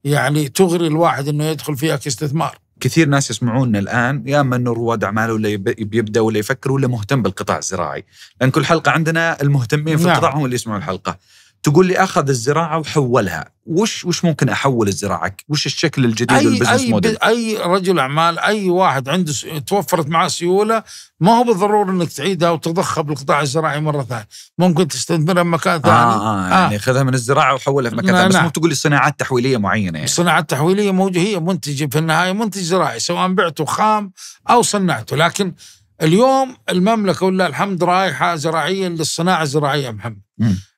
A: يعني تغري الواحد أنه
B: يدخل فيها كاستثمار كثير ناس يسمعونا الان يا اما انه رواد اعمال ولا يبدا ولا يفكر ولا مهتم بالقطاع الزراعي، لان كل حلقه عندنا المهتمين في نعم. قطاعهم اللي يسمعوا الحلقه. تقول لي اخذ الزراعه وحولها وش وش ممكن احول الزراعه وش الشكل الجديد أي
A: للبزنس أي موديل اي رجل اعمال اي واحد عنده توفرت معه سيوله ما هو بالضروره انك تعيدها وتضخها بالقطاع الزراعي مره ثانيه ممكن تستثمرها بمكان ثاني آه،,
C: آه,
B: آه, يعني خذها من الزراعه وحولها في مكان ثاني بس مو تقول لي صناعات تحويليه معينه يعني الصناعات التحويليه موجوده هي
A: منتجه في النهايه منتج زراعي سواء بعته خام او صنعته لكن اليوم المملكه ولله الحمد رايحه زراعيا للصناعه الزراعيه محمد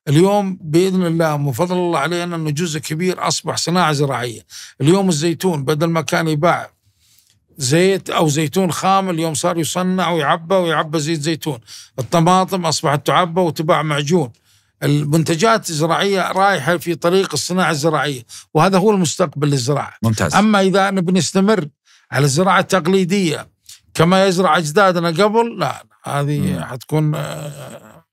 A: اليوم باذن الله من فضل الله علينا انه جزء كبير اصبح صناعه زراعيه، اليوم الزيتون بدل ما كان يباع زيت او زيتون خام اليوم صار يصنع ويعبى ويعبى زيت زيتون، الطماطم اصبحت تعبى وتباع معجون، المنتجات الزراعيه رايحه في طريق الصناعه الزراعيه وهذا هو المستقبل للزراعه ممتاز اما اذا بنستمر على الزراعه التقليديه كما يزرع اجدادنا قبل لا هذه حتكون آه،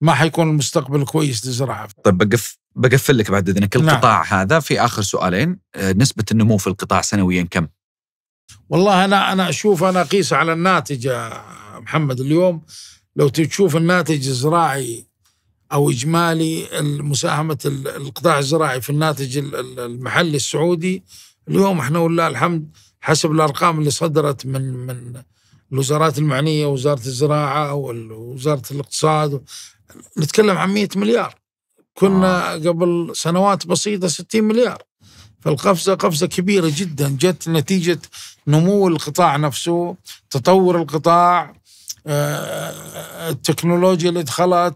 A: ما حيكون المستقبل كويس للزراعه
B: طيب بقف بقفل لك بعد اذنك القطاع نعم. هذا في اخر سؤالين آه، نسبه النمو في القطاع سنويا كم؟
A: والله انا انا اشوف انا اقيس على الناتج يا محمد اليوم لو تشوف الناتج الزراعي او اجمالي مساهمه القطاع الزراعي في الناتج المحلي السعودي اليوم احنا ولله الحمد حسب الارقام اللي صدرت من من الوزارات المعنيه وزاره الزراعه ووزاره الاقتصاد نتكلم عن 100 مليار كنا آه. قبل سنوات بسيطة 60 مليار فالقفزة قفزة كبيرة جدا جت نتيجة نمو القطاع نفسه تطور القطاع آه، التكنولوجيا اللي دخلت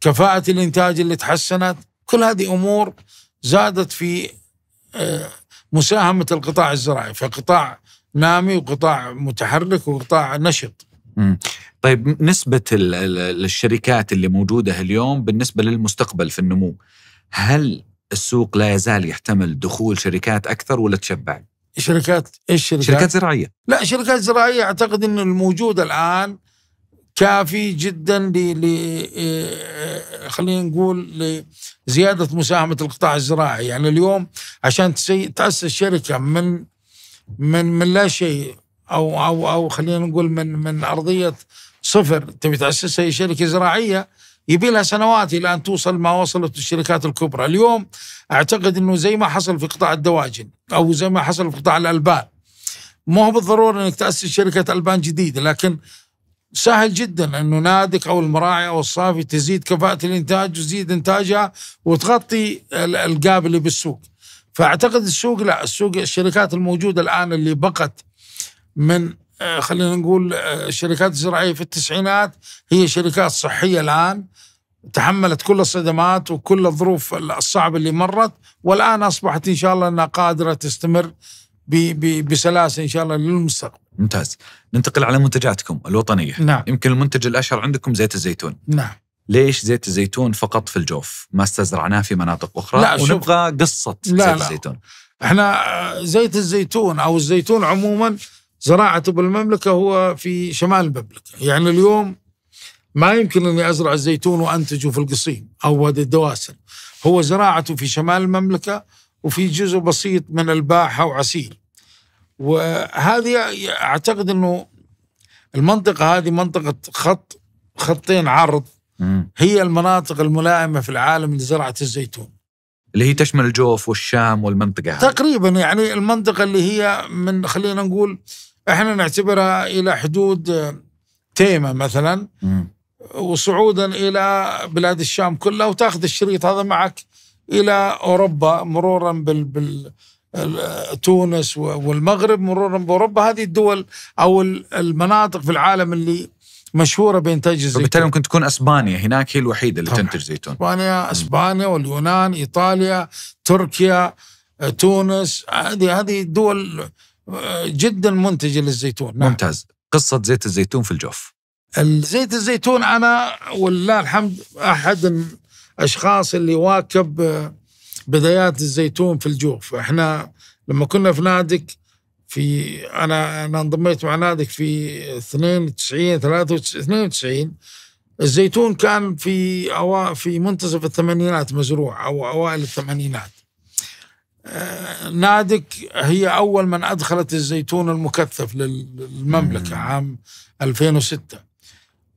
A: كفاءة الإنتاج اللي تحسنت كل هذه أمور زادت في آه، مساهمة القطاع الزراعي فقطاع نامي وقطاع متحرك وقطاع نشط
B: طيب نسبة الشركات اللي موجودة اليوم بالنسبة للمستقبل في النمو هل السوق لا يزال يحتمل دخول شركات أكثر ولا تشبع؟
A: شركات ايش شركات؟ شركات زراعية لا شركات زراعية أعتقد أنه الموجود الآن كافي جدا ل إيه، إيه، خلينا نقول لزياده مساهمه القطاع الزراعي، يعني اليوم عشان تاسس شركه من من من لا شيء او او او خلينا نقول من من ارضيه صفر تبي تاسس اي شركه زراعيه يبي لها سنوات الى ان توصل ما وصلت الشركات الكبرى، اليوم اعتقد انه زي ما حصل في قطاع الدواجن او زي ما حصل في قطاع الالبان مو بالضروره انك تاسس شركه البان جديده لكن سهل جدا انه نادك او المراعي او الصافي تزيد كفاءه الانتاج وتزيد انتاجها وتغطي القاب اللي بالسوق. فاعتقد السوق لا السوق الشركات الموجوده الان اللي بقت من آه، خلينا نقول الشركات آه، الزراعية في التسعينات هي شركات صحية الآن تحملت كل الصدمات وكل الظروف الصعبة اللي مرت والآن أصبحت إن شاء الله أنها قادرة تستمر بسلاسة إن شاء الله للمستقبل
B: ممتاز ننتقل على منتجاتكم الوطنية نعم. يمكن المنتج الأشهر عندكم زيت الزيتون نعم ليش زيت الزيتون فقط في الجوف ما استزرعناه في مناطق أخرى لا ونبغى قصة لا زيت لا. الزيتون
A: احنا آه، زيت الزيتون أو الزيتون عموما زراعته بالمملكة هو في شمال المملكة يعني اليوم ما يمكن أني أزرع الزيتون وأنتجه في القصيم أو وادي الدواسر هو زراعته في شمال المملكة وفي جزء بسيط من الباحة وعسير وهذه أعتقد أنه المنطقة هذه منطقة خط خطين عرض هي المناطق الملائمة في العالم لزراعة
B: الزيتون اللي هي تشمل الجوف والشام والمنطقة هذه
A: تقريبا يعني المنطقة اللي هي من خلينا نقول احنا نعتبرها الى حدود تيمه مثلا وصعودا الى بلاد الشام كلها وتاخذ الشريط هذا معك الى اوروبا مرورا بال, بال تونس والمغرب مرورا باوروبا هذه الدول او المناطق في العالم اللي
B: مشهوره بانتاج الزيتون وبالتالي ممكن تكون اسبانيا هناك هي الوحيده اللي تنتج زيتون
A: اسبانيا اسبانيا واليونان ايطاليا تركيا تونس هذه هذه الدول جدا منتجه للزيتون نعم.
B: ممتاز قصه زيت الزيتون في الجوف
A: زيت الزيتون انا والله الحمد احد الاشخاص اللي واكب آه، بدايات الزيتون في الجوف احنا لما كنا في نادك في انا انا انضميت مع نادك في 92 93 92 الزيتون كان في أوا في منتصف الثمانينات مزروع او اوائل الثمانينات نادك هي أول من أدخلت الزيتون المكثف للمملكة عام 2006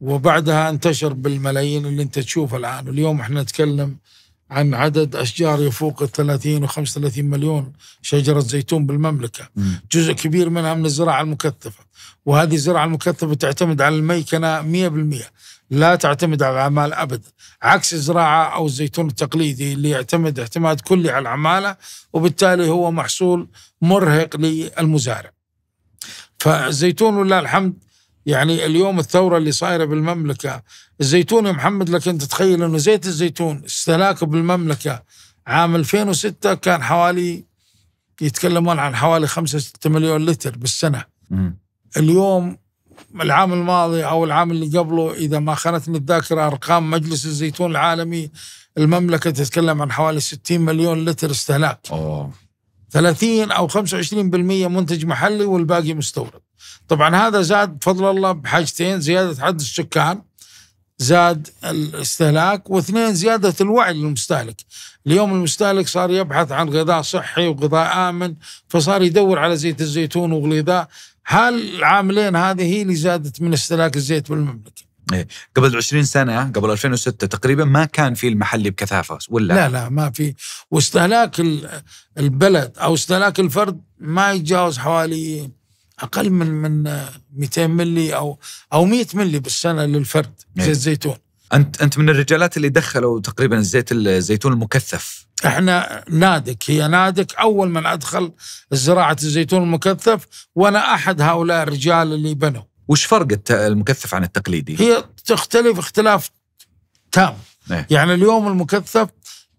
A: وبعدها انتشر بالملايين اللي انت تشوفه الآن واليوم احنا نتكلم عن عدد أشجار يفوق 30 و 35 مليون شجرة زيتون بالمملكة جزء كبير منها من الزراعة المكثفة وهذه الزراعة المكثفة تعتمد على الميكنة 100% لا تعتمد على العمال أبدا عكس الزراعة أو الزيتون التقليدي اللي يعتمد اعتماد كلي على العمالة وبالتالي هو محصول مرهق للمزارع فالزيتون ولله الحمد يعني اليوم الثورة اللي صايرة بالمملكة الزيتون يا محمد لك أنت تتخيل أنه زيت الزيتون استهلاكه بالمملكة عام 2006 كان حوالي يتكلمون عن حوالي 5 6 مليون لتر بالسنة اليوم العام الماضي أو العام اللي قبله إذا ما خانتني الذاكرة أرقام مجلس الزيتون العالمي المملكة تتكلم عن حوالي 60 مليون لتر استهلاك أوه. 30 أو 25% منتج محلي والباقي مستورد طبعا هذا زاد بفضل الله بحاجتين زيادة عدد السكان زاد الاستهلاك واثنين زيادة الوعي للمستهلك اليوم المستهلك صار يبحث عن غذاء صحي وغذاء آمن فصار يدور على زيت الزيتون وغليظة هل العاملين هذه هي اللي زادت من استهلاك الزيت بالمملكة
B: إيه. قبل 20 سنة قبل 2006 تقريبا ما كان في المحلي بكثافة ولا لا
A: لا ما في واستهلاك البلد أو استهلاك الفرد ما يتجاوز حوالي اقل من من 200 ملي او او 100 ملي بالسنه للفرد إيه. زيت زيتون
B: انت انت من الرجالات اللي دخلوا تقريبا زيت الزيتون المكثف
A: احنا نادك هي نادك اول من ادخل زراعه الزيتون المكثف وانا احد هؤلاء الرجال اللي بنوا وش فرق المكثف عن التقليدي؟ هي تختلف اختلاف تام إيه؟ يعني اليوم المكثف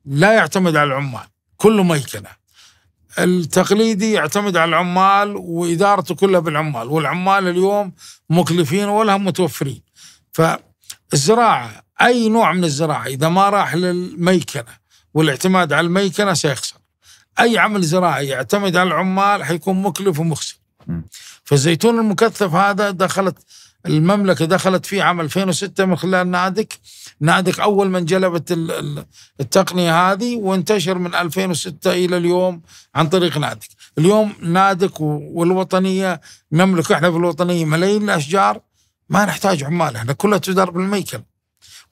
A: لا يعتمد على العمال كله ميكنه التقليدي يعتمد على العمال وادارته كلها بالعمال والعمال اليوم مكلفين ولا هم متوفرين فالزراعه اي نوع من الزراعه اذا ما راح للميكنه والاعتماد على الميكنه سيخسر اي عمل زراعي يعتمد على العمال حيكون مكلف ومخسر فالزيتون المكثف هذا دخلت المملكه دخلت فيه عام 2006 من خلال نادك نادك اول من جلبت التقنيه هذه وانتشر من 2006 الى اليوم عن طريق نادك اليوم نادك والوطنيه نملك احنا في الوطنيه ملايين الاشجار ما نحتاج عمال احنا كلها تدار بالميكل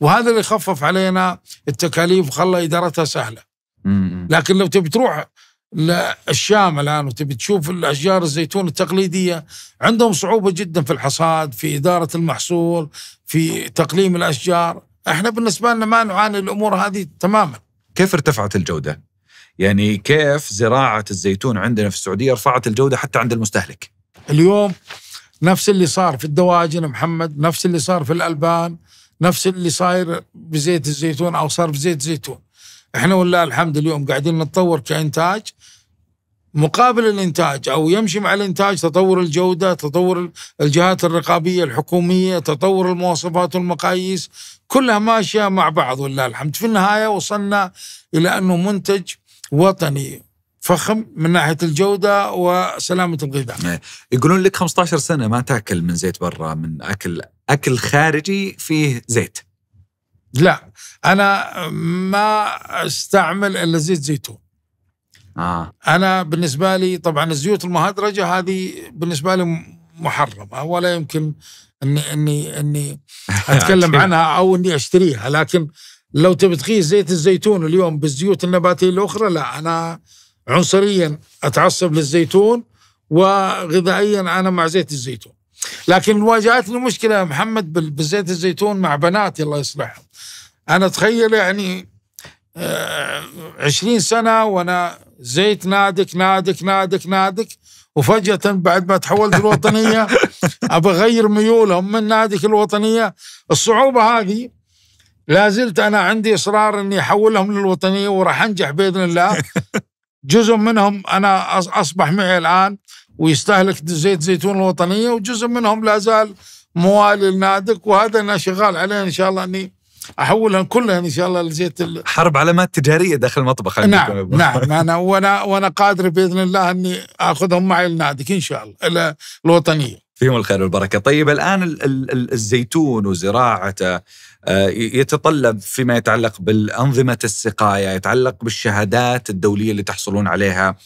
A: وهذا اللي خفف علينا التكاليف وخلى ادارتها سهله لكن لو تبي تروح للشام الان وتبي تشوف الاشجار الزيتون التقليديه عندهم صعوبه جدا في الحصاد في اداره المحصول
B: في تقليم الاشجار احنا بالنسبه لنا ما نعاني الامور هذه تماما كيف ارتفعت الجوده يعني كيف زراعه الزيتون عندنا في السعوديه رفعت الجوده حتى عند المستهلك
A: اليوم نفس اللي صار في الدواجن محمد نفس اللي صار في الالبان نفس اللي صاير بزيت الزيتون او صار بزيت زيتون. احنا والله الحمد اليوم قاعدين نتطور كانتاج مقابل الانتاج او يمشي مع الانتاج تطور الجوده، تطور الجهات الرقابيه الحكوميه، تطور المواصفات والمقاييس، كلها ماشيه مع بعض ولله الحمد. في النهايه وصلنا الى انه منتج وطني فخم من ناحيه الجوده وسلامه
B: الغذاء. إيه. يقولون لك 15 سنه ما تاكل من زيت برا من اكل اكل خارجي فيه زيت. لا انا ما
A: استعمل الا زيت زيتون. آه. انا بالنسبه لي طبعا الزيوت المهدرجه هذه بالنسبه لي محرمه ولا يمكن اني اني اني اتكلم عنها او اني اشتريها لكن لو تبي تقيس زيت الزيتون اليوم بالزيوت النباتيه الاخرى لا انا عنصريا اتعصب للزيتون وغذائيا انا مع زيت الزيتون لكن واجهتني مشكله محمد بالزيت الزيتون مع بناتي الله يصلحهم انا تخيل يعني 20 آه، سنه وانا زيت نادك نادك نادك نادك وفجأة بعد ما تحولت الوطنية أبغى أغير ميولهم من نادك الوطنية الصعوبة هذه لا زلت أنا عندي إصرار أني أحولهم للوطنية وراح أنجح بإذن الله جزء منهم أنا أصبح معي الآن ويستهلك زيت زيتون الوطنية وجزء منهم لا زال موالي لنادك وهذا أنا شغال عليه إن شاء الله أني احولهم كلها ان شاء الله لزيت ال...
B: حرب علامات تجاريه داخل المطبخ نعم،, نعم نعم
A: انا نعم. وانا وانا قادر باذن الله اني اخذهم معي لنادك ان شاء
B: الله الوطنيه فيهم الخير والبركه طيب الان ال ال الزيتون وزراعته آه، يتطلب فيما يتعلق بالانظمه السقايه يتعلق بالشهادات الدوليه اللي تحصلون عليها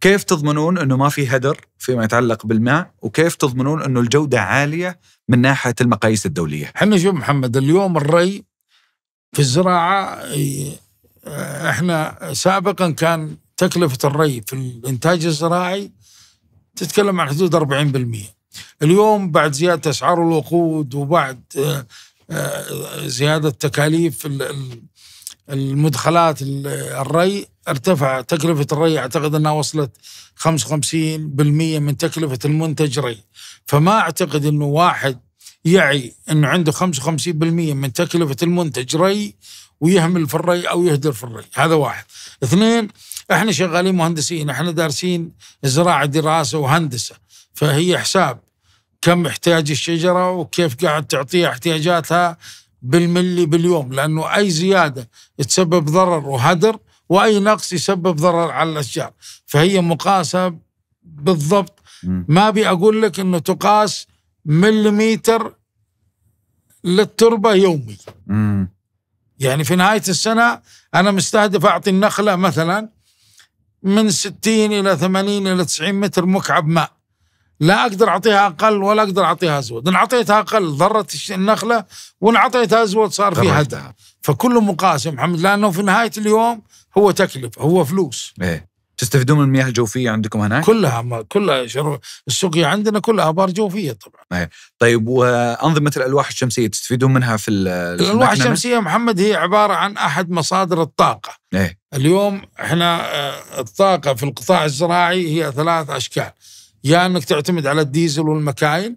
B: كيف تضمنون انه ما في هدر فيما يتعلق بالماء وكيف تضمنون انه الجوده عاليه من ناحيه المقاييس الدوليه؟ احنا شوف محمد اليوم الري في الزراعه
A: احنا سابقا كان تكلفه الري في الانتاج الزراعي تتكلم عن حدود 40% اليوم بعد زياده اسعار الوقود وبعد زياده تكاليف المدخلات الري ارتفع تكلفة الري أعتقد أنها وصلت 55% من تكلفة المنتج ري فما أعتقد أنه واحد يعي انه عنده 55% من تكلفه المنتج ري ويهمل في الري او يهدر في الري، هذا واحد. اثنين احنا شغالين مهندسين، احنا دارسين الزراعه دراسه وهندسه، فهي حساب كم احتاج الشجره وكيف قاعد تعطيها احتياجاتها بالملي باليوم، لانه اي زياده تسبب ضرر وهدر واي نقص يسبب ضرر على الاشجار، فهي مقاسه بالضبط ما ابي اقول لك انه تقاس مليمتر للتربة يومي مم. يعني في نهاية السنة أنا مستهدف أعطي النخلة مثلا من 60 إلى 80 إلى 90 متر مكعب ماء لا أقدر أعطيها أقل ولا أقدر أعطيها أزود إن أعطيتها أقل ضرت النخلة وإن أعطيتها أزود صار في هدها فكل مقاسم محمد لأنه في نهاية اليوم هو تكلفة هو فلوس إيه. تستفيدون من المياه الجوفيه عندكم هناك؟ كلها كلها شرو... السقيا عندنا كلها ابار جوفيه
B: طبعا. هي. طيب وانظمه الالواح الشمسيه تستفيدون منها في الالواح الشمسيه
A: محمد هي عباره عن احد مصادر الطاقه. أيه. اليوم احنا آه، الطاقه في القطاع الزراعي هي ثلاث اشكال. يا يعني انك تعتمد على الديزل والمكاين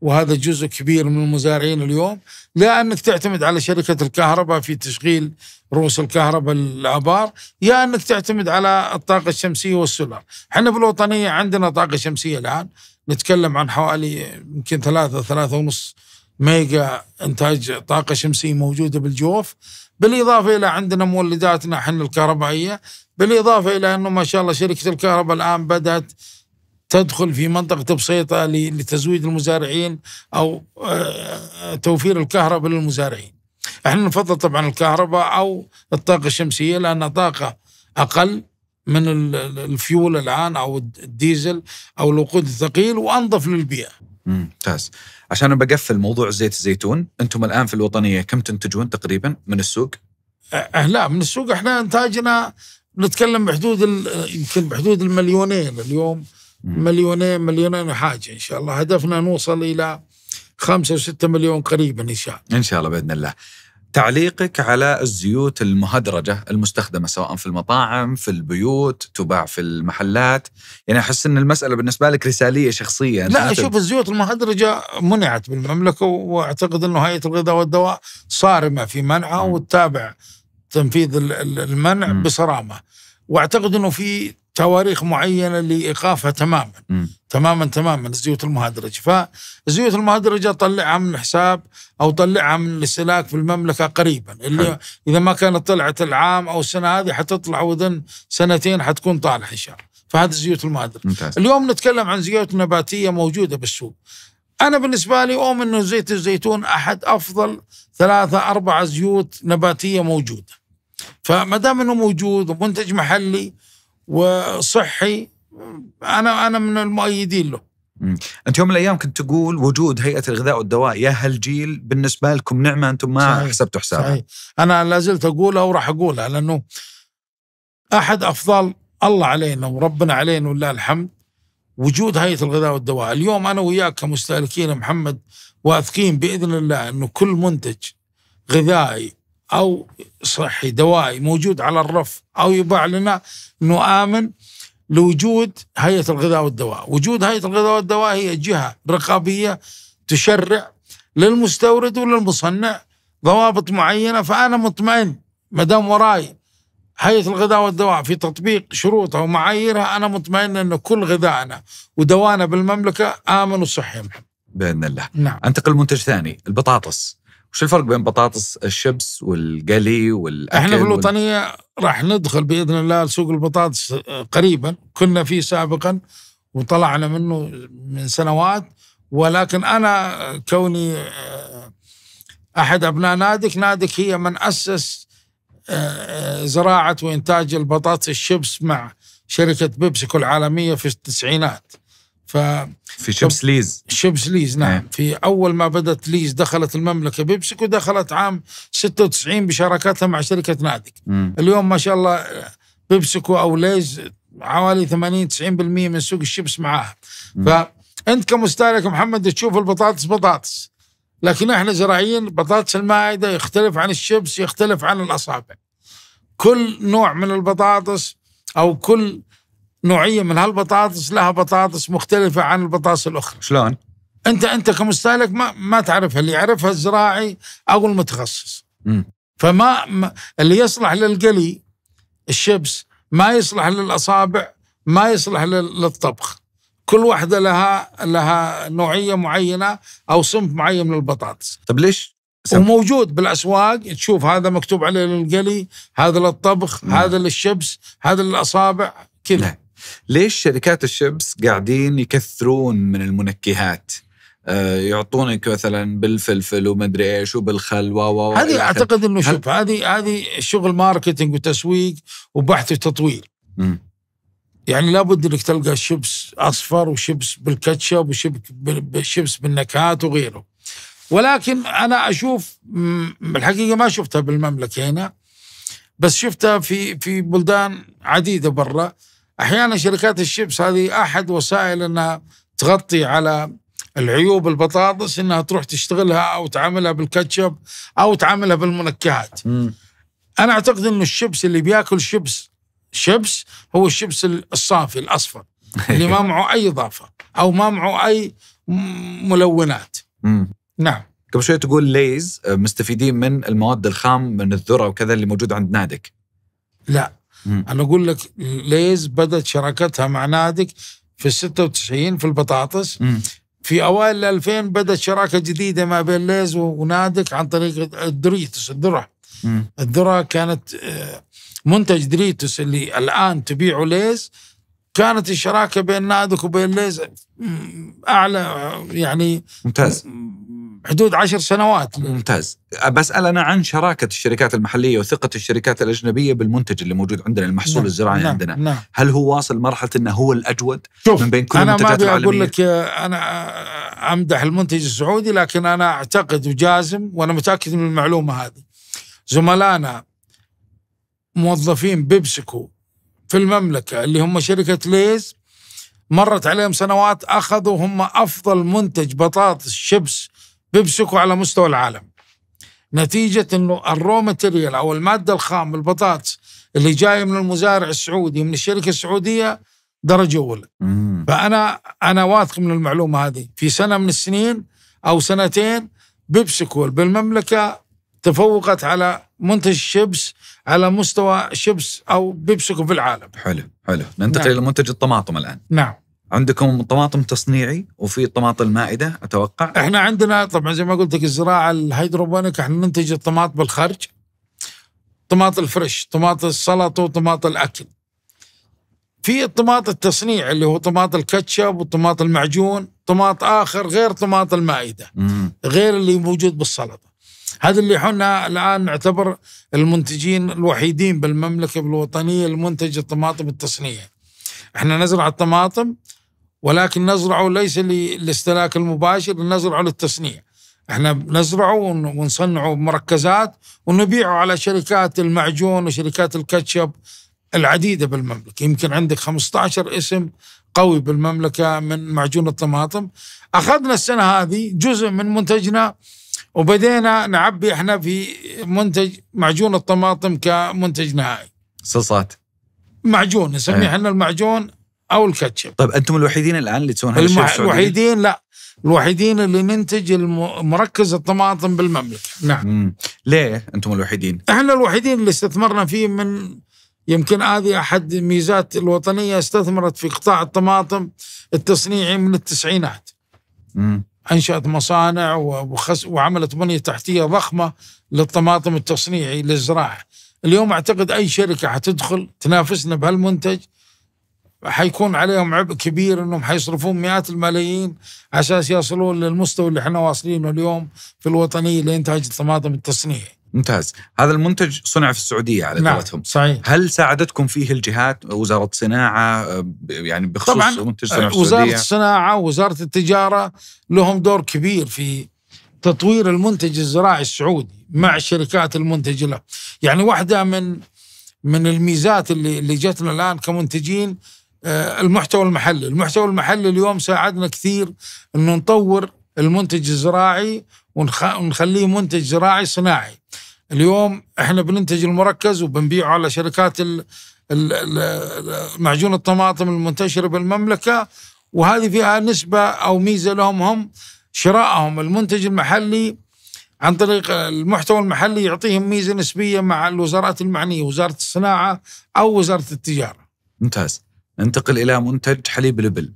A: وهذا جزء كبير من المزارعين اليوم لا انك تعتمد على شركه الكهرباء في تشغيل رؤوس الكهرباء الابار يا انك تعتمد على الطاقه الشمسيه والسولار احنا بالوطنيه عندنا طاقه شمسيه الان نتكلم عن حوالي يمكن ثلاثة ثلاثة ونص ميجا إنتاج طاقة شمسية موجودة بالجوف بالإضافة إلى عندنا مولداتنا احنا الكهربائية بالإضافة إلى أنه ما شاء الله شركة الكهرباء الآن بدأت تدخل في منطقة بسيطة لتزويد المزارعين أو آه، توفير الكهرباء للمزارعين احنا نفضل طبعا الكهرباء أو الطاقة الشمسية لأنها طاقة أقل من الفيول الآن أو الديزل أو
B: الوقود الثقيل وأنظف للبيئة ممتاز عشان بقفل موضوع زيت الزيتون أنتم الآن في الوطنية كم تنتجون تقريبا من السوق؟ أه لا من السوق احنا
A: انتاجنا نتكلم بحدود يمكن بحدود المليونين اليوم مليونين مليونين وحاجة إن شاء الله هدفنا نوصل إلى خمسة وستة مليون قريبا إن شاء
B: الله إن شاء الله بإذن الله تعليقك على الزيوت المهدرجة المستخدمة سواء في المطاعم في البيوت تباع في المحلات يعني أحس أن المسألة بالنسبة لك رسالية شخصية لا أشوف
A: الزيوت المهدرجة منعت بالمملكة وأعتقد أنه هيئة الغذاء والدواء صارمة في منعها وتتابع تنفيذ المنع بصرامة وأعتقد أنه في تواريخ معينه لايقافها تماما م. تماما تماما الزيوت المهدرجه فالزيوت المهدرجه طلعها من الحساب او طلعها من الاستهلاك في المملكه قريبا اللي حل. اذا ما كانت طلعت العام او السنه هذه حتطلع وذن سنتين حتكون طالعه ان شاء الله فهذه الزيوت المهدرجه ممتاز. اليوم نتكلم عن زيوت نباتيه موجوده بالسوق انا بالنسبه لي اؤمن انه زيت الزيتون احد افضل ثلاثه اربعه زيوت نباتيه موجوده فما دام انه
B: موجود ومنتج محلي وصحي انا انا من المؤيدين له انت يوم من الايام كنت تقول وجود هيئه الغذاء والدواء يا هالجيل بالنسبه لكم نعمه انتم ما صحيح. حسبتوا حسابها صحيح انا لا زلت اقولها وراح اقولها لانه
A: احد افضال الله علينا وربنا علينا ولله الحمد وجود هيئه الغذاء والدواء، اليوم انا وياك كمستهلكين محمد واثقين باذن الله انه كل منتج غذائي او صحي دوائي موجود على الرف او يباع لنا نؤمن لوجود هيئه الغذاء والدواء، وجود هيئه الغذاء والدواء هي جهه رقابيه تشرع للمستورد وللمصنع ضوابط معينه فانا مطمئن ما دام وراي هيئه الغذاء والدواء في تطبيق شروطها ومعاييرها انا مطمئن ان كل غذائنا ودوانا بالمملكه امن وصحي
B: باذن الله نعم. انتقل لمنتج ثاني البطاطس وش الفرق بين بطاطس الشبس والقلي والاكل احنا في الوطنيه
A: وال... راح ندخل باذن الله سوق البطاطس قريبا كنا فيه سابقا وطلعنا منه من سنوات ولكن انا كوني آه، احد ابناء نادك نادك هي من اسس آه، آه، زراعه وانتاج البطاطس الشبس مع شركه بيبسيكو العالميه في التسعينات ف في شيبس ليز شيبس ليز نعم ايه. في اول ما بدات ليز دخلت المملكه بيبسيكو دخلت عام 96 بشراكاتها مع شركه نادك مم. اليوم ما شاء الله بيبسيكو او ليز حوالي 80 90% من سوق الشيبس معاها فانت كمستهلك محمد تشوف البطاطس بطاطس لكن احنا زراعيين بطاطس المائده يختلف عن الشيبس يختلف عن الاصابع كل نوع من البطاطس او كل نوعيه من هالبطاطس لها بطاطس مختلفه عن البطاطس الاخرى شلون انت انت كمستهلك ما ما تعرفها اللي يعرفها الزراعي او المتخصص م. فما اللي يصلح للقلي الشبس ما يصلح للاصابع ما يصلح للطبخ كل واحده لها لها نوعيه معينه او صنف معين من البطاطس طب ليش وموجود بالاسواق تشوف هذا مكتوب عليه للقلي هذا للطبخ مم. هذا
B: للشبس هذا للاصابع كذا ليش شركات الشيبس قاعدين يكثرون من المنكهات؟ آه، يعطونك مثلا بالفلفل ومدري ايش وبالخل و و هذه اعتقد انه شوف هذه هذه شغل ماركتينج وتسويق
A: وبحث وتطوير م. يعني لابد انك تلقى شيبس اصفر وشيبس بالكاتشب وشيبس بالنكهات وغيره ولكن انا اشوف الحقيقه ما شفتها بالمملكه هنا بس شفتها في في بلدان عديده برا احيانا شركات الشيبس هذه احد وسائل انها تغطي على العيوب البطاطس انها تروح تشتغلها او تعملها بالكاتشب او تعملها بالمنكهات. م. انا اعتقد انه الشيبس اللي بياكل شيبس شيبس هو الشيبس الصافي الاصفر اللي ما معه اي اضافه
B: او ما معه اي ملونات. م. نعم. قبل شوي تقول ليز آه، مستفيدين من المواد الخام من الذره وكذا اللي موجوده عند نادك. لا
C: مم.
A: انا اقول لك ليز بدات شراكتها مع نادك في ال 96 في البطاطس مم. في اوائل ال 2000 بدات شراكه جديده ما بين ليز ونادك عن طريق الدريتس الذره الذره كانت آه، منتج دريتس اللي الان تبيعه ليز كانت الشراكه بين نادك وبين ليز اعلى آه، يعني
B: ممتاز حدود عشر سنوات ممتاز بسأل أنا عن شراكة الشركات المحلية وثقة الشركات الأجنبية بالمنتج اللي موجود عندنا المحصول نعم الزراعي نعم عندنا نعم هل هو واصل مرحلة أنه هو الأجود شوف من بين كل أنا المنتجات ما أقول لك
A: آه، أنا آه، آه، أمدح المنتج السعودي لكن أنا أعتقد وجازم وأنا متأكد من المعلومة هذه زملائنا موظفين بيبسكو في المملكة اللي هم شركة ليز مرت عليهم سنوات أخذوا هم أفضل منتج بطاطس شيبس بيمسكوا على مستوى العالم نتيجة أنه الرو ماتيريال أو المادة الخام البطاطس اللي جاية من المزارع السعودي من الشركة السعودية درجة أولى فأنا أنا واثق من المعلومة هذه في سنة من السنين أو سنتين بيبسكول بالمملكة تفوقت على منتج الشيبس على مستوى شيبس أو بيبسكو في العالم
B: حلو حلو ننتقل نعم. إلى منتج الطماطم الآن نعم عندكم طماطم تصنيعي وفي طماطم المائده اتوقع
A: احنا عندنا طبعا زي ما قلت لك الزراعه الهيدروبونيك احنا ننتج الطماط بالخرج طماط الفريش طماط السلطه وطماط الاكل في الطماط التصنيع اللي هو طماط الكاتشب وطماط المعجون طماط اخر غير طماط المائده غير اللي موجود بالسلطه هذا اللي احنا الان نعتبر المنتجين الوحيدين بالمملكه الوطنيه المنتج الطماطم التصنيعي احنا نزرع الطماطم ولكن نزرعه ليس للاستهلاك المباشر نزرعه للتصنيع احنا نزرعه ونصنعه بمركزات ونبيعه على شركات المعجون وشركات الكاتشب العديده بالمملكه يمكن عندك 15 اسم قوي بالمملكه من معجون الطماطم اخذنا السنه هذه جزء من منتجنا وبدينا نعبي احنا في منتج معجون الطماطم كمنتج نهائي صلصات معجون نسميه إيه. احنا المعجون او الكاتشب
B: طيب انتم الوحيدين الان اللي تسوون هذا الشيء الوحيدين
A: لا الوحيدين اللي ننتج مركز الطماطم بالمملكه
B: نعم مم. ليه انتم الوحيدين
A: احنا الوحيدين اللي استثمرنا فيه من يمكن هذه احد ميزات الوطنيه استثمرت في قطاع الطماطم التصنيعي من التسعينات مم. انشات مصانع وخس... وعملت بنيه تحتيه ضخمه للطماطم التصنيعي للزراعه اليوم اعتقد اي شركه حتدخل تنافسنا بهالمنتج حيكون عليهم عبء كبير انهم حيصرفون مئات الملايين اساس يصلون للمستوى اللي احنا واصلينه اليوم في الوطنيه لانتاج الطماطم التصنيعي.
B: ممتاز هذا المنتج صنع في السعودية على نعم. قولتهم صحيح هل ساعدتكم فيه الجهات وزارة الصناعة آه، يعني بخصوص طبعا منتج آه، صنع في وزارة الصناعة
A: وزارة التجارة لهم دور كبير في تطوير المنتج الزراعي السعودي مع الشركات المنتجه له يعني واحدة من من الميزات اللي اللي جتنا الآن كمنتجين آه، المحتوى المحلي المحتوى المحلي اليوم ساعدنا كثير أنه نطور المنتج الزراعي ونخليه منتج زراعي صناعي اليوم احنا بننتج المركز وبنبيعه على شركات معجون الطماطم المنتشرة بالمملكة وهذه فيها نسبة أو ميزة لهم هم شرائهم المنتج المحلي عن طريق المحتوى المحلي يعطيهم ميزة نسبية مع الوزارات المعنية وزارة الصناعة
B: أو وزارة التجارة ممتاز ننتقل الى منتج حليب الابل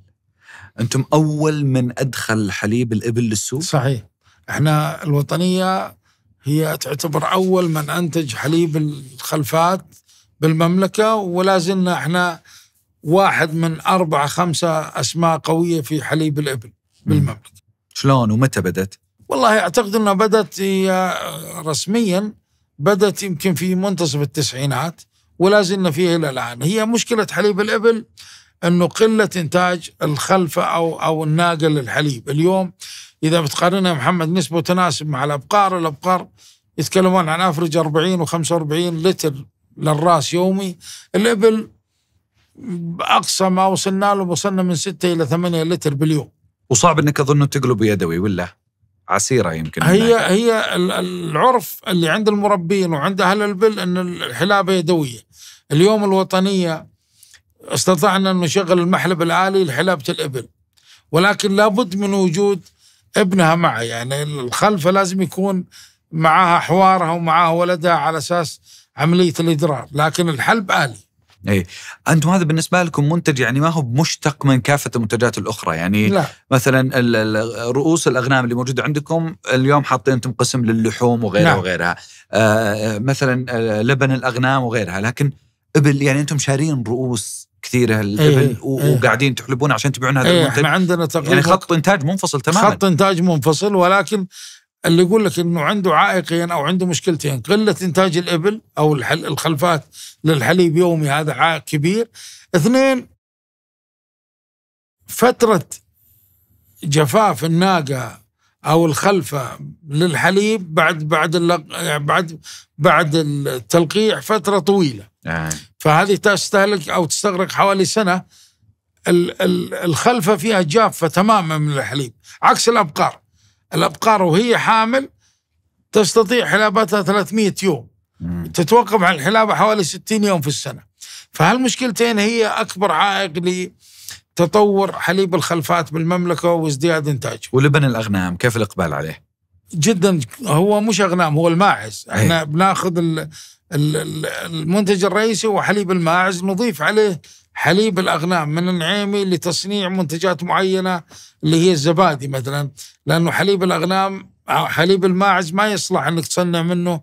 B: انتم اول من ادخل حليب الابل للسوق صحيح احنا الوطنيه
A: هي تعتبر اول من انتج حليب الخلفات بالمملكه ولا زلنا احنا واحد من اربعه خمسه اسماء قويه في
B: حليب الابل بالمملكه. شلون ومتى بدت؟
A: والله اعتقد انها بدت رسميا بدت يمكن في منتصف التسعينات ولا زلنا فيه الى الان هي مشكله حليب الابل انه قله انتاج الخلفه او او الناقه للحليب اليوم اذا بتقارنها محمد نسبه تناسب مع الابقار الابقار يتكلمون عن افرج 40 و45 لتر للراس يومي الابل باقصى ما وصلنا له وصلنا من 6 الى 8 لتر باليوم
B: وصعب انك اظن تقلبه يدوي ولا؟ عسيره يمكن هي منها.
A: هي العرف اللي عند المربين وعند اهل البل ان الحلابه يدويه اليوم الوطنيه استطعنا ان نشغل المحلب العالي لحلابه الابل ولكن لابد من وجود ابنها معه يعني الخلفه لازم يكون معها حوارها ومعها ولدها على اساس عمليه الادرار
B: لكن الحلب الي اي انتم هذا بالنسبه لكم منتج يعني ما هو مشتق من كافه المنتجات الاخرى يعني لا. مثلا رؤوس الاغنام اللي موجوده عندكم اليوم حاطين انتم قسم للحوم وغيرها نعم. وغيرها آه مثلا آه، لبن الاغنام وغيرها لكن ابل يعني انتم شارين رؤوس كثيره الابل إيه،, أيه وقاعدين أيه تحلبون عشان تبيعون هذا أيه المنتج احنا عندنا تقريبا يعني خط انتاج منفصل تماما خط انتاج منفصل ولكن اللي يقول لك انه عنده
A: عائقين او عنده مشكلتين قله انتاج الابل او الخلفات للحليب يومي هذا عائق كبير اثنين فتره جفاف الناقه او الخلفه للحليب بعد بعد اللق... بعد بعد التلقيح فتره طويله آه. فهذه تستهلك او تستغرق حوالي سنه الخلفه فيها جافه تماما من الحليب عكس الابقار الابقار وهي حامل تستطيع حلابتها 300 يوم مم. تتوقف عن الحلابه حوالي 60 يوم في السنه فهالمشكلتين هي اكبر عائق لتطور حليب الخلفات بالمملكه وازدياد انتاجه
B: ولبن الاغنام كيف الاقبال عليه؟
A: جدا هو مش اغنام هو الماعز إيه. احنا بناخذ المنتج الرئيسي هو حليب الماعز نضيف عليه حليب الاغنام من النعيمي لتصنيع منتجات معينه اللي هي الزبادي مثلا لانه حليب الاغنام حليب الماعز ما يصلح انك تصنع منه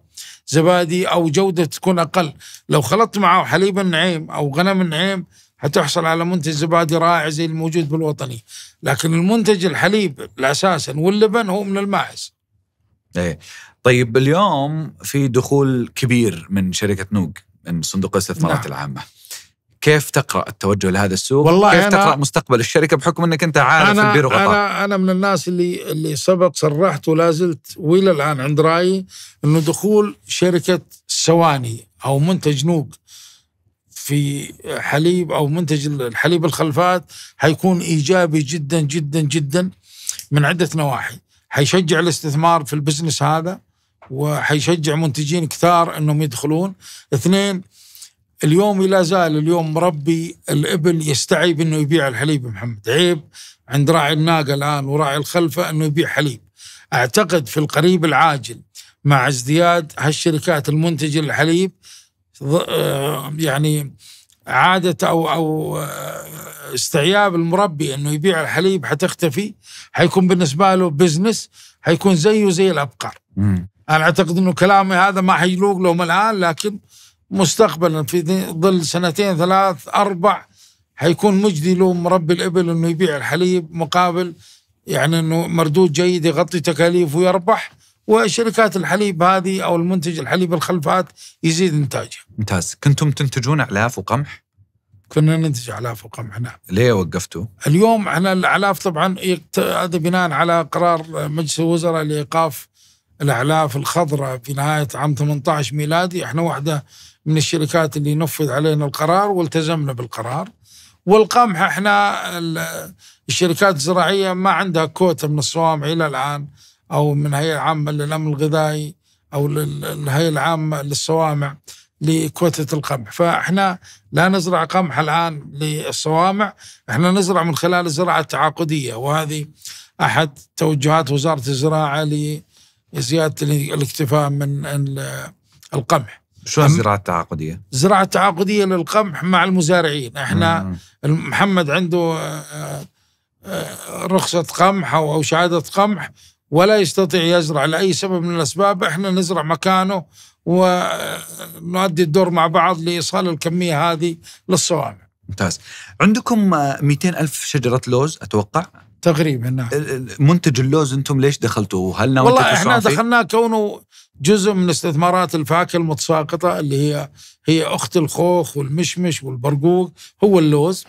A: زبادي او جوده تكون اقل لو خلطت معه حليب النعيم او غنم النعيم حتحصل على منتج زبادي رائع زي الموجود بالوطني لكن المنتج الحليب اساسا واللبن هو من الماعز
C: ايه
B: طيب اليوم في دخول كبير من شركه نوق من صندوق الاستثمارات نعم. العامه كيف تقرا التوجه لهذا السوق؟ والله كيف أنا تقرا مستقبل الشركه بحكم انك انت عارف أنا البيروقراطيه؟ انا
A: انا من الناس اللي اللي سبق صرحت ولا زلت والى الان عند رايي انه دخول شركه سواني او منتج نوق في حليب او منتج الحليب الخلفات حيكون ايجابي جدا جدا جدا من عده نواحي، حيشجع الاستثمار في البزنس هذا وحيشجع منتجين كثار انهم يدخلون، اثنين اليوم لا زال اليوم مربي الإبل يستعيب أنه يبيع الحليب محمد عيب عند راعي الناقة الآن وراعي الخلفة أنه يبيع حليب أعتقد في القريب العاجل مع ازدياد هالشركات المنتجة للحليب آه، يعني عادة أو أو آه، استعياب المربي أنه يبيع الحليب حتختفي حيكون بالنسبة له بزنس حيكون زيه زي الأبقار أنا أعتقد أنه كلامي هذا ما حيلوق لهم الآن لكن مستقبلا في ظل سنتين ثلاث اربع حيكون مجدي له مربي الابل انه يبيع الحليب مقابل يعني انه مردود جيد يغطي تكاليفه ويربح وشركات الحليب هذه او المنتج الحليب الخلفات يزيد انتاجه.
B: ممتاز، كنتم تنتجون اعلاف وقمح؟
A: كنا ننتج اعلاف وقمح نعم.
B: ليه وقفتوا؟
A: اليوم احنا الاعلاف طبعا هذا بناء على قرار مجلس الوزراء لايقاف الاعلاف الخضراء في نهايه عام 18 ميلادي، احنا واحده من الشركات اللي نفذ علينا القرار والتزمنا بالقرار والقمح احنا الشركات الزراعيه ما عندها كوتا من الصوامع الى الان او من الهيئه العامه للامن الغذائي او الهيئه العامه للصوامع لكوتة القمح فاحنا لا نزرع قمح الآن للصوامع احنا نزرع من خلال الزراعة التعاقدية وهذه أحد توجهات وزارة الزراعة لزيادة الاكتفاء من
B: القمح شو الزراعة التعاقدية؟
A: الزراعة التعاقدية للقمح مع المزارعين احنا مم. محمد عنده آه، آه، رخصة قمح أو شهادة قمح ولا يستطيع يزرع لأي سبب من الأسباب احنا نزرع مكانه ونؤدي آه، الدور مع بعض لإيصال الكمية هذه للصوامع
B: ممتاز عندكم 200 ألف شجرة لوز أتوقع تقريبا نعم منتج اللوز انتم ليش دخلتوه هل والله احنا دخلناه
A: كونه جزء من استثمارات الفاكهه المتساقطه اللي هي هي اخت الخوخ والمشمش والبرقوق هو اللوز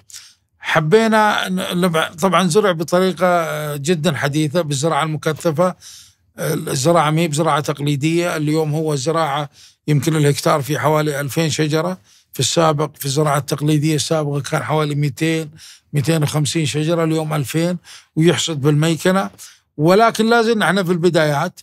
A: حبينا طبعا زرع بطريقه آه، جدا حديثه بالزراعه المكثفه الزراعه ما بزراعه تقليديه اليوم هو زراعه يمكن الهكتار في حوالي 2000 شجره في السابق في الزراعه التقليديه السابقه كان حوالي 200 250 شجره اليوم 2000 ويحصد بالميكنه ولكن لازم احنا في البدايات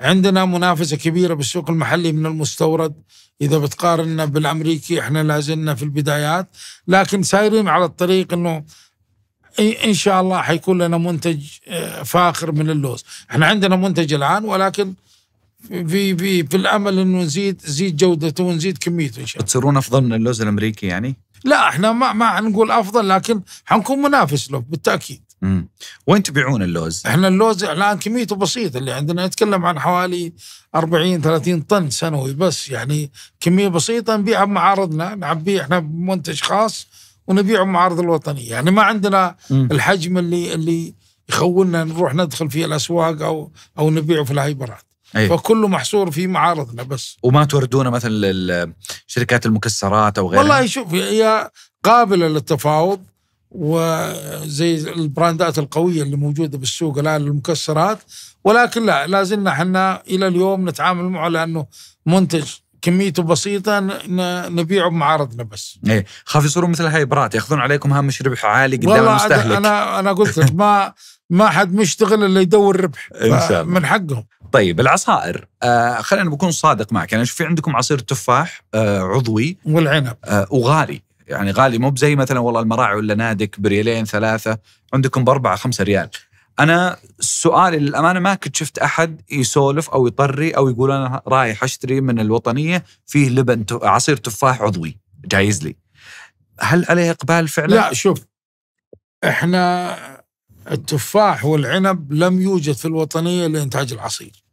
A: عندنا منافسه كبيره بالسوق المحلي من المستورد اذا بتقارنا بالامريكي احنا لازلنا في البدايات لكن سايرين على الطريق انه ان شاء الله حيكون لنا منتج آه، فاخر من اللوز احنا عندنا منتج الان ولكن في في في الامل انه نزيد نزيد جودته ونزيد كميته ان
B: شاء الله بتصيرون افضل من اللوز الامريكي يعني
A: لا احنا ما ما حنقول افضل لكن حنكون منافس له بالتاكيد
B: مم. وين تبيعون اللوز؟
A: احنا اللوز الان كميته بسيطه اللي عندنا نتكلم عن حوالي 40 30 طن سنوي بس يعني كميه بسيطه نبيعها بمعارضنا نعبيه احنا بمنتج خاص ونبيعه بمعارض الوطنيه يعني ما عندنا مم. الحجم اللي اللي يخولنا نروح ندخل في الاسواق او او نبيعه في الهايبرات أيه. فكله محصور في معارضنا بس
B: وما توردونه مثلا شركات المكسرات او غيرها والله
A: شوف هي قابله للتفاوض وزي البراندات القويه اللي موجوده بالسوق الان للمكسرات ولكن لا لا زلنا احنا الى اليوم نتعامل معه لانه منتج كميته بسيطة نبيعه بمعارضنا بس.
B: ايه خاف يصيرون مثل الهايبرات ياخذون عليكم هامش ربح عالي قدام المستهلك. انا
A: انا قلت لك ما ما حد مشتغل الا يدور ربح من حقهم.
B: طيب العصائر آه خلينا بكون صادق معك انا يعني في عندكم عصير تفاح آه عضوي والعنب آه وغالي يعني غالي مو بزي مثلا والله المراعي ولا نادك بريالين ثلاثه عندكم باربعه خمسة ريال انا سؤالي للامانه ما كنت شفت احد يسولف او يطري او يقول انا رايح اشتري من الوطنيه فيه لبن عصير تفاح عضوي جايز لي هل عليه اقبال فعلا؟ لا شوف احنا
A: التفاح والعنب لم يوجد في الوطنيه لانتاج العصير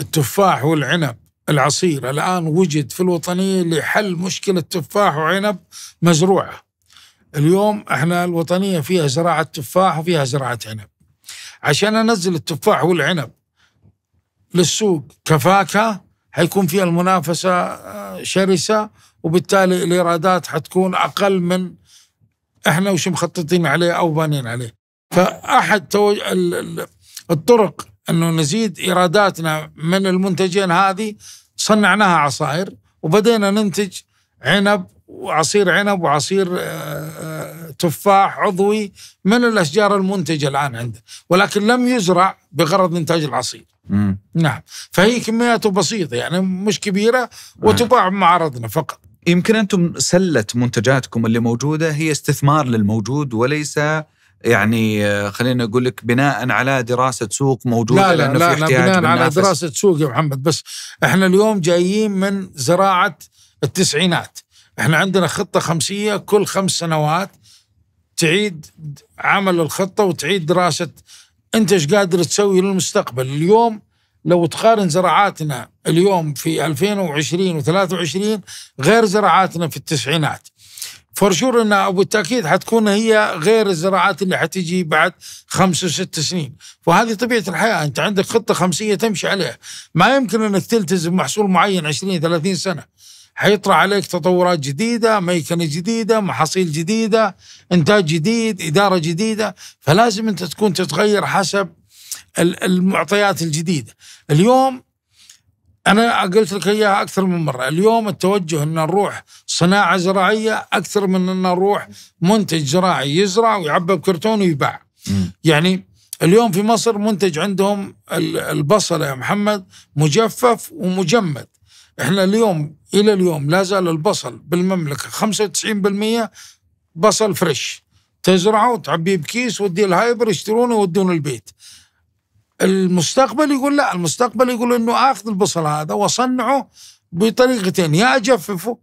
A: التفاح والعنب العصير الآن وجد في الوطنية لحل مشكلة تفاح وعنب مزروعة اليوم احنا الوطنية فيها زراعة تفاح وفيها زراعة عنب عشان أنزل التفاح والعنب للسوق كفاكهة حيكون فيها المنافسة آه، شرسة وبالتالي الإيرادات حتكون أقل من احنا وش مخططين عليه أو بانين عليه فأحد الطرق انه نزيد ايراداتنا من المنتجين هذه صنعناها عصائر وبدينا ننتج عنب وعصير عنب وعصير آه، آه، تفاح عضوي من الاشجار المنتجه الان عندنا ولكن لم يزرع بغرض انتاج العصير
C: مم. نعم
B: فهي كمياته بسيطه يعني مش كبيره نعم. وتباع بمعارضنا فقط يمكن انتم سله منتجاتكم اللي موجوده هي استثمار للموجود وليس يعني آه، خلينا اقول لك بناء على دراسه سوق موجوده لا لا لانه لا بناء على دراسه
A: سوق يا محمد بس احنا اليوم جايين من زراعه التسعينات احنا عندنا خطه خمسيه كل خمس سنوات تعيد عمل الخطه وتعيد دراسه انت ايش قادر تسوي للمستقبل اليوم لو تقارن زراعاتنا اليوم في 2020 و23 غير زراعاتنا في التسعينات فرشور انها بالتاكيد حتكون هي غير الزراعات اللي حتيجي بعد خمس وست سنين، وهذه طبيعه الحياه، انت عندك خطه خمسيه تمشي عليها، ما يمكن انك تلتزم محصول معين 20 30 سنه. حيطرح عليك تطورات جديدة ميكنة جديدة محاصيل جديدة إنتاج جديد إدارة جديدة فلازم أنت تكون تتغير حسب المعطيات الجديدة اليوم انا قلت لك اياها اكثر من مره اليوم التوجه ان نروح صناعه زراعيه اكثر من ان نروح منتج زراعي يزرع ويعبى بكرتون ويباع يعني اليوم في مصر منتج عندهم البصل يا محمد مجفف ومجمد احنا اليوم الى اليوم لا زال البصل بالمملكه 95% بصل فريش تزرعه وتعبيه بكيس وديه الهايبر يشترونه ويودونه البيت المستقبل يقول لا المستقبل يقول انه اخذ البصل هذا واصنعه بطريقتين يا اجففه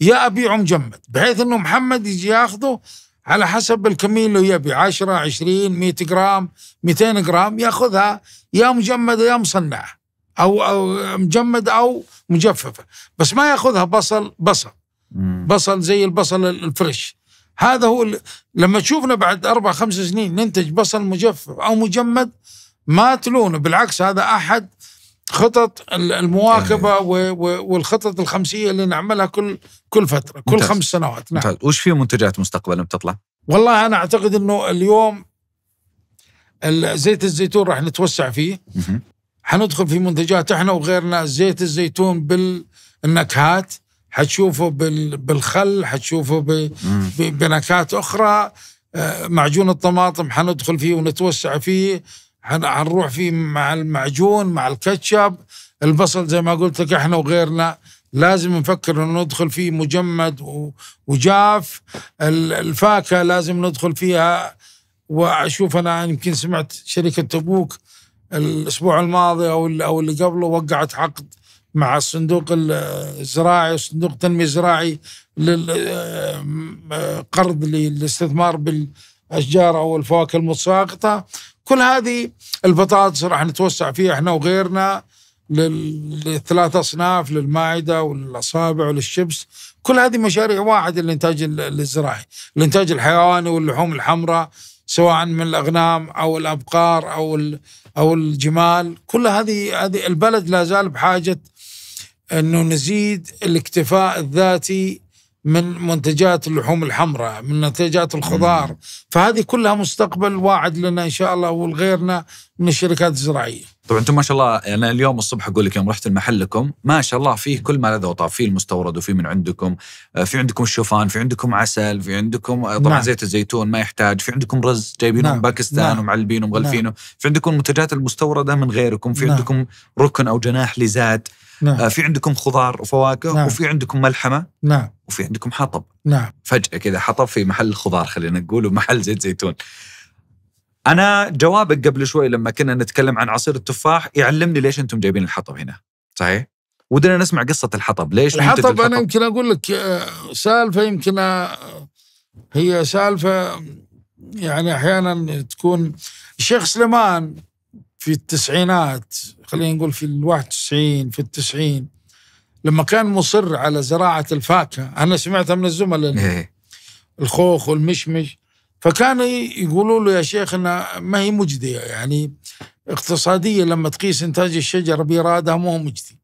A: يا ابيعه مجمد بحيث انه محمد يجي ياخذه على حسب الكميه اللي يبي 10 20 100 جرام 200 جرام ياخذها يا مجمده يا مصنعه او او مجمد او مجففه بس ما ياخذها بصل بصل بصل زي البصل الفريش هذا هو لما تشوفنا بعد اربع خمس سنين ننتج بصل مجفف او مجمد ما تلونه بالعكس هذا احد خطط المواكبه يعني. والخطط الخمسيه اللي نعملها كل كل فتره كل متاز. خمس سنوات نعم متاز.
B: وش في منتجات مستقبلا بتطلع؟
A: والله انا اعتقد انه اليوم زيت الزيتون راح نتوسع فيه حندخل في منتجات احنا وغيرنا زيت الزيتون بالنكهات حتشوفه بالخل حتشوفه بنكهات اخرى آه، معجون الطماطم حندخل فيه ونتوسع فيه حنروح فيه مع المعجون مع الكاتشب البصل زي ما قلت لك احنا وغيرنا لازم نفكر انه ندخل فيه مجمد وجاف الفاكهه لازم ندخل فيها واشوف انا يمكن سمعت شركه تبوك الاسبوع الماضي او او اللي قبله وقعت عقد مع الصندوق الزراعي صندوق التنميه الزراعي آه، آه، قرض للاستثمار بالاشجار او الفواكه المتساقطه كل هذه البطاطس راح نتوسع فيها احنا وغيرنا للثلاث اصناف للمائده وللاصابع وللشبس كل هذه مشاريع واحد الانتاج الزراعي الانتاج الحيواني واللحوم الحمراء سواء من الاغنام او الابقار او او الجمال كل هذه هذه البلد لا زال بحاجه انه نزيد الاكتفاء الذاتي من منتجات اللحوم الحمراء من منتجات الخضار فهذه كلها مستقبل واعد لنا إن شاء الله ولغيرنا من الشركات الزراعية
B: طبعا انتم ما شاء الله انا اليوم الصبح اقول لك يوم رحت لمحلكم ما شاء الله فيه كل ما لذ وطاب فيه المستورد وفيه من عندكم آه، في عندكم الشوفان في عندكم عسل في عندكم آه، طبعا نعم. زيت الزيتون ما يحتاج في عندكم رز جايبينه نعم. من باكستان نعم. ومعلبينه ومغلفينه نعم. في عندكم المنتجات المستورده من غيركم في نعم. عندكم ركن او جناح لزاد نعم. آه، في عندكم خضار وفواكه نعم. وفي عندكم ملحمه نعم وفي عندكم حطب نعم فجاه كذا حطب في محل الخضار خلينا نقول ومحل زيت زيتون انا جوابك قبل شوي لما كنا نتكلم عن عصير التفاح يعلمني ليش انتم جايبين الحطب هنا صحيح ودنا نسمع قصه الحطب ليش الحطب, الحطب انا يمكن
A: اقول لك آه، سالفه يمكن آه، هي سالفه يعني احيانا تكون الشيخ سليمان في التسعينات خلينا نقول في ال 91 في التسعين لما كان مصر على زراعه الفاكهه انا سمعتها من الزملاء إيه. الخوخ والمشمش فكانوا يقولوا له يا شيخ انها ما هي مجدية يعني اقتصادية لما تقيس إنتاج الشجرة بإرادة مو مجدي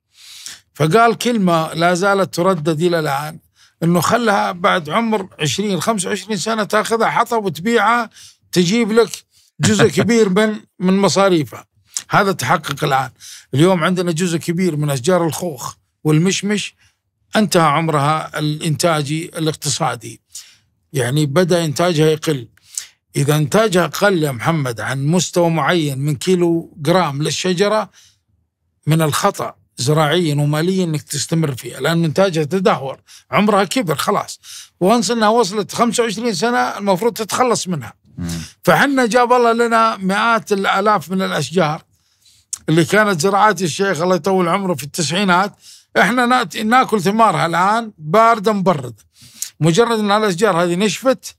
A: فقال كلمة لا زالت تردد إلى الآن انه خلها بعد عمر 20 25 سنه تاخذها حطب وتبيعها تجيب لك جزء كبير من من مصاريفها هذا تحقق الان اليوم عندنا جزء كبير من اشجار الخوخ والمشمش انتهى عمرها الانتاجي الاقتصادي يعني بدا انتاجها يقل اذا انتاجها قل يا محمد عن مستوى معين من كيلو جرام للشجره من الخطا زراعيا وماليا انك تستمر فيها لان انتاجها تدهور عمرها كبر خلاص وانس انها وصلت 25 سنه المفروض تتخلص منها فحنا جاب الله لنا مئات الالاف من الاشجار اللي كانت زراعات الشيخ الله يطول عمره في التسعينات احنا ناكل ثمارها الان بارده مبرده مجرد ان الاشجار هذه نشفت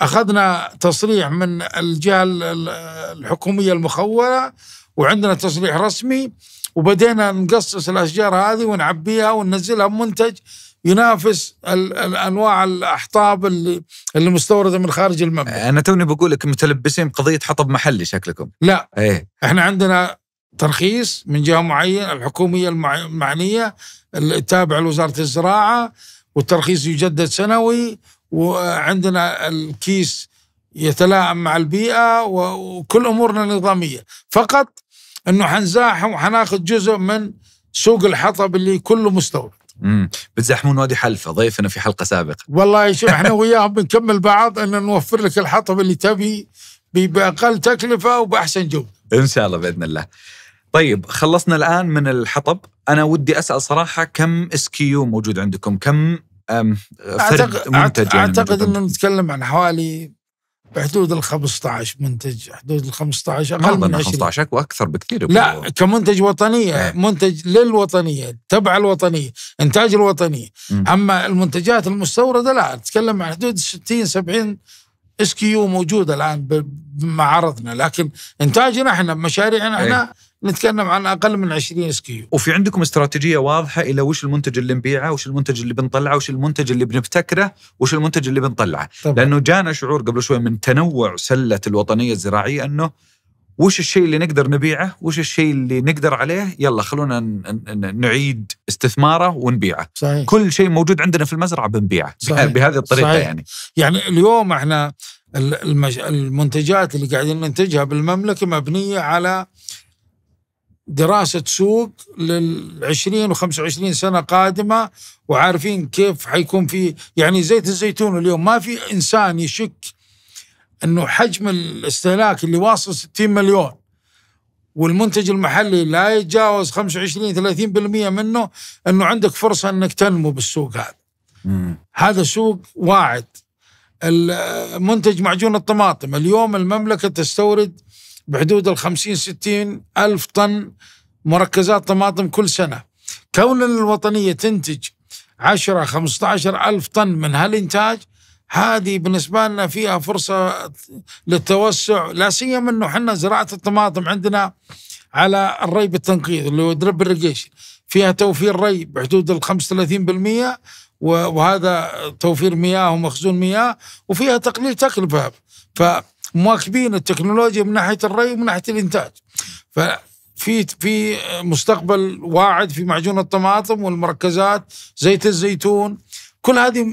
A: اخذنا تصريح من الجهه الحكوميه المخوله وعندنا تصريح رسمي وبدينا نقصص الاشجار هذه ونعبيها وننزلها منتج ينافس الانواع الاحطاب اللي اللي مستورده من خارج المملكه.
B: انا توني بقول لك متلبسين بقضيه حطب محلي شكلكم. لا ايه
A: احنا عندنا ترخيص من جهه معينه الحكوميه المعنيه التابعه لوزاره الزراعه والترخيص يجدد سنوي وعندنا الكيس يتلائم مع البيئة وكل أمورنا النظامية فقط أنه حنزاحم وحناخذ جزء من سوق الحطب اللي كله مستورد
B: امم بتزحمون وادي حلفة ضيفنا في حلقة سابقة
A: والله شوف احنا وياهم بنكمل بعض أن نوفر لك الحطب اللي تبي
B: بأقل تكلفة وبأحسن جودة إن شاء الله بإذن الله طيب خلصنا الآن من الحطب أنا ودي أسأل صراحة كم اس كيو موجود عندكم كم أعتقد منتج يعني أعتقد أنه
A: نتكلم عن حوالي بحدود ال 15 منتج حدود ال 15 اقل من 15 اكو اكثر بكثير لا كمنتج وطنيه ايه. منتج للوطنيه تبع الوطنيه انتاج الوطنيه اما المنتجات المستورده لا نتكلم عن حدود 60 70 اس كيو موجوده الان بمعارضنا لكن انتاجنا احنا بمشاريعنا احنا ايه. نتكلم عن اقل من 20 اس
C: كيو
B: وفي عندكم استراتيجيه واضحه الى وش المنتج اللي نبيعه وش المنتج اللي بنطلعه وش المنتج اللي بنبتكره وش المنتج اللي بنطلعه طبعا. لانه جانا شعور قبل شوي من تنوع سله الوطنيه الزراعيه انه وش الشيء اللي نقدر نبيعه وش الشيء اللي نقدر عليه يلا خلونا نعيد استثماره ونبيعه صحيح. كل شيء موجود عندنا في المزرعه بنبيعه
C: صحيح. بهذه الطريقه صحيح. يعني
A: يعني اليوم احنا المنتجات اللي قاعدين ننتجها بالمملكه مبنيه على دراسة سوق للعشرين وخمسة وعشرين سنة قادمة وعارفين كيف حيكون في يعني زيت الزيتون اليوم ما في إنسان يشك أنه حجم الاستهلاك اللي واصل 60 مليون والمنتج المحلي لا يتجاوز 25 30% منه أنه عندك فرصة أنك تنمو بالسوق هذا هذا سوق واعد المنتج معجون الطماطم اليوم المملكة تستورد بحدود ال 50 60 ألف طن مركزات طماطم كل سنة كون الوطنية تنتج 10 15 ألف طن من هالإنتاج هذه بالنسبة لنا فيها فرصة للتوسع لا سيما أنه احنا زراعة الطماطم عندنا على الري بالتنقيط اللي هو درب الريجيشن فيها توفير ري بحدود ال 35% وهذا توفير مياه ومخزون مياه وفيها تقليل تكلفة ف مواكبين التكنولوجيا من ناحيه الري ومن ناحيه الانتاج ففي في مستقبل واعد في معجون الطماطم والمركزات زيت الزيتون كل هذه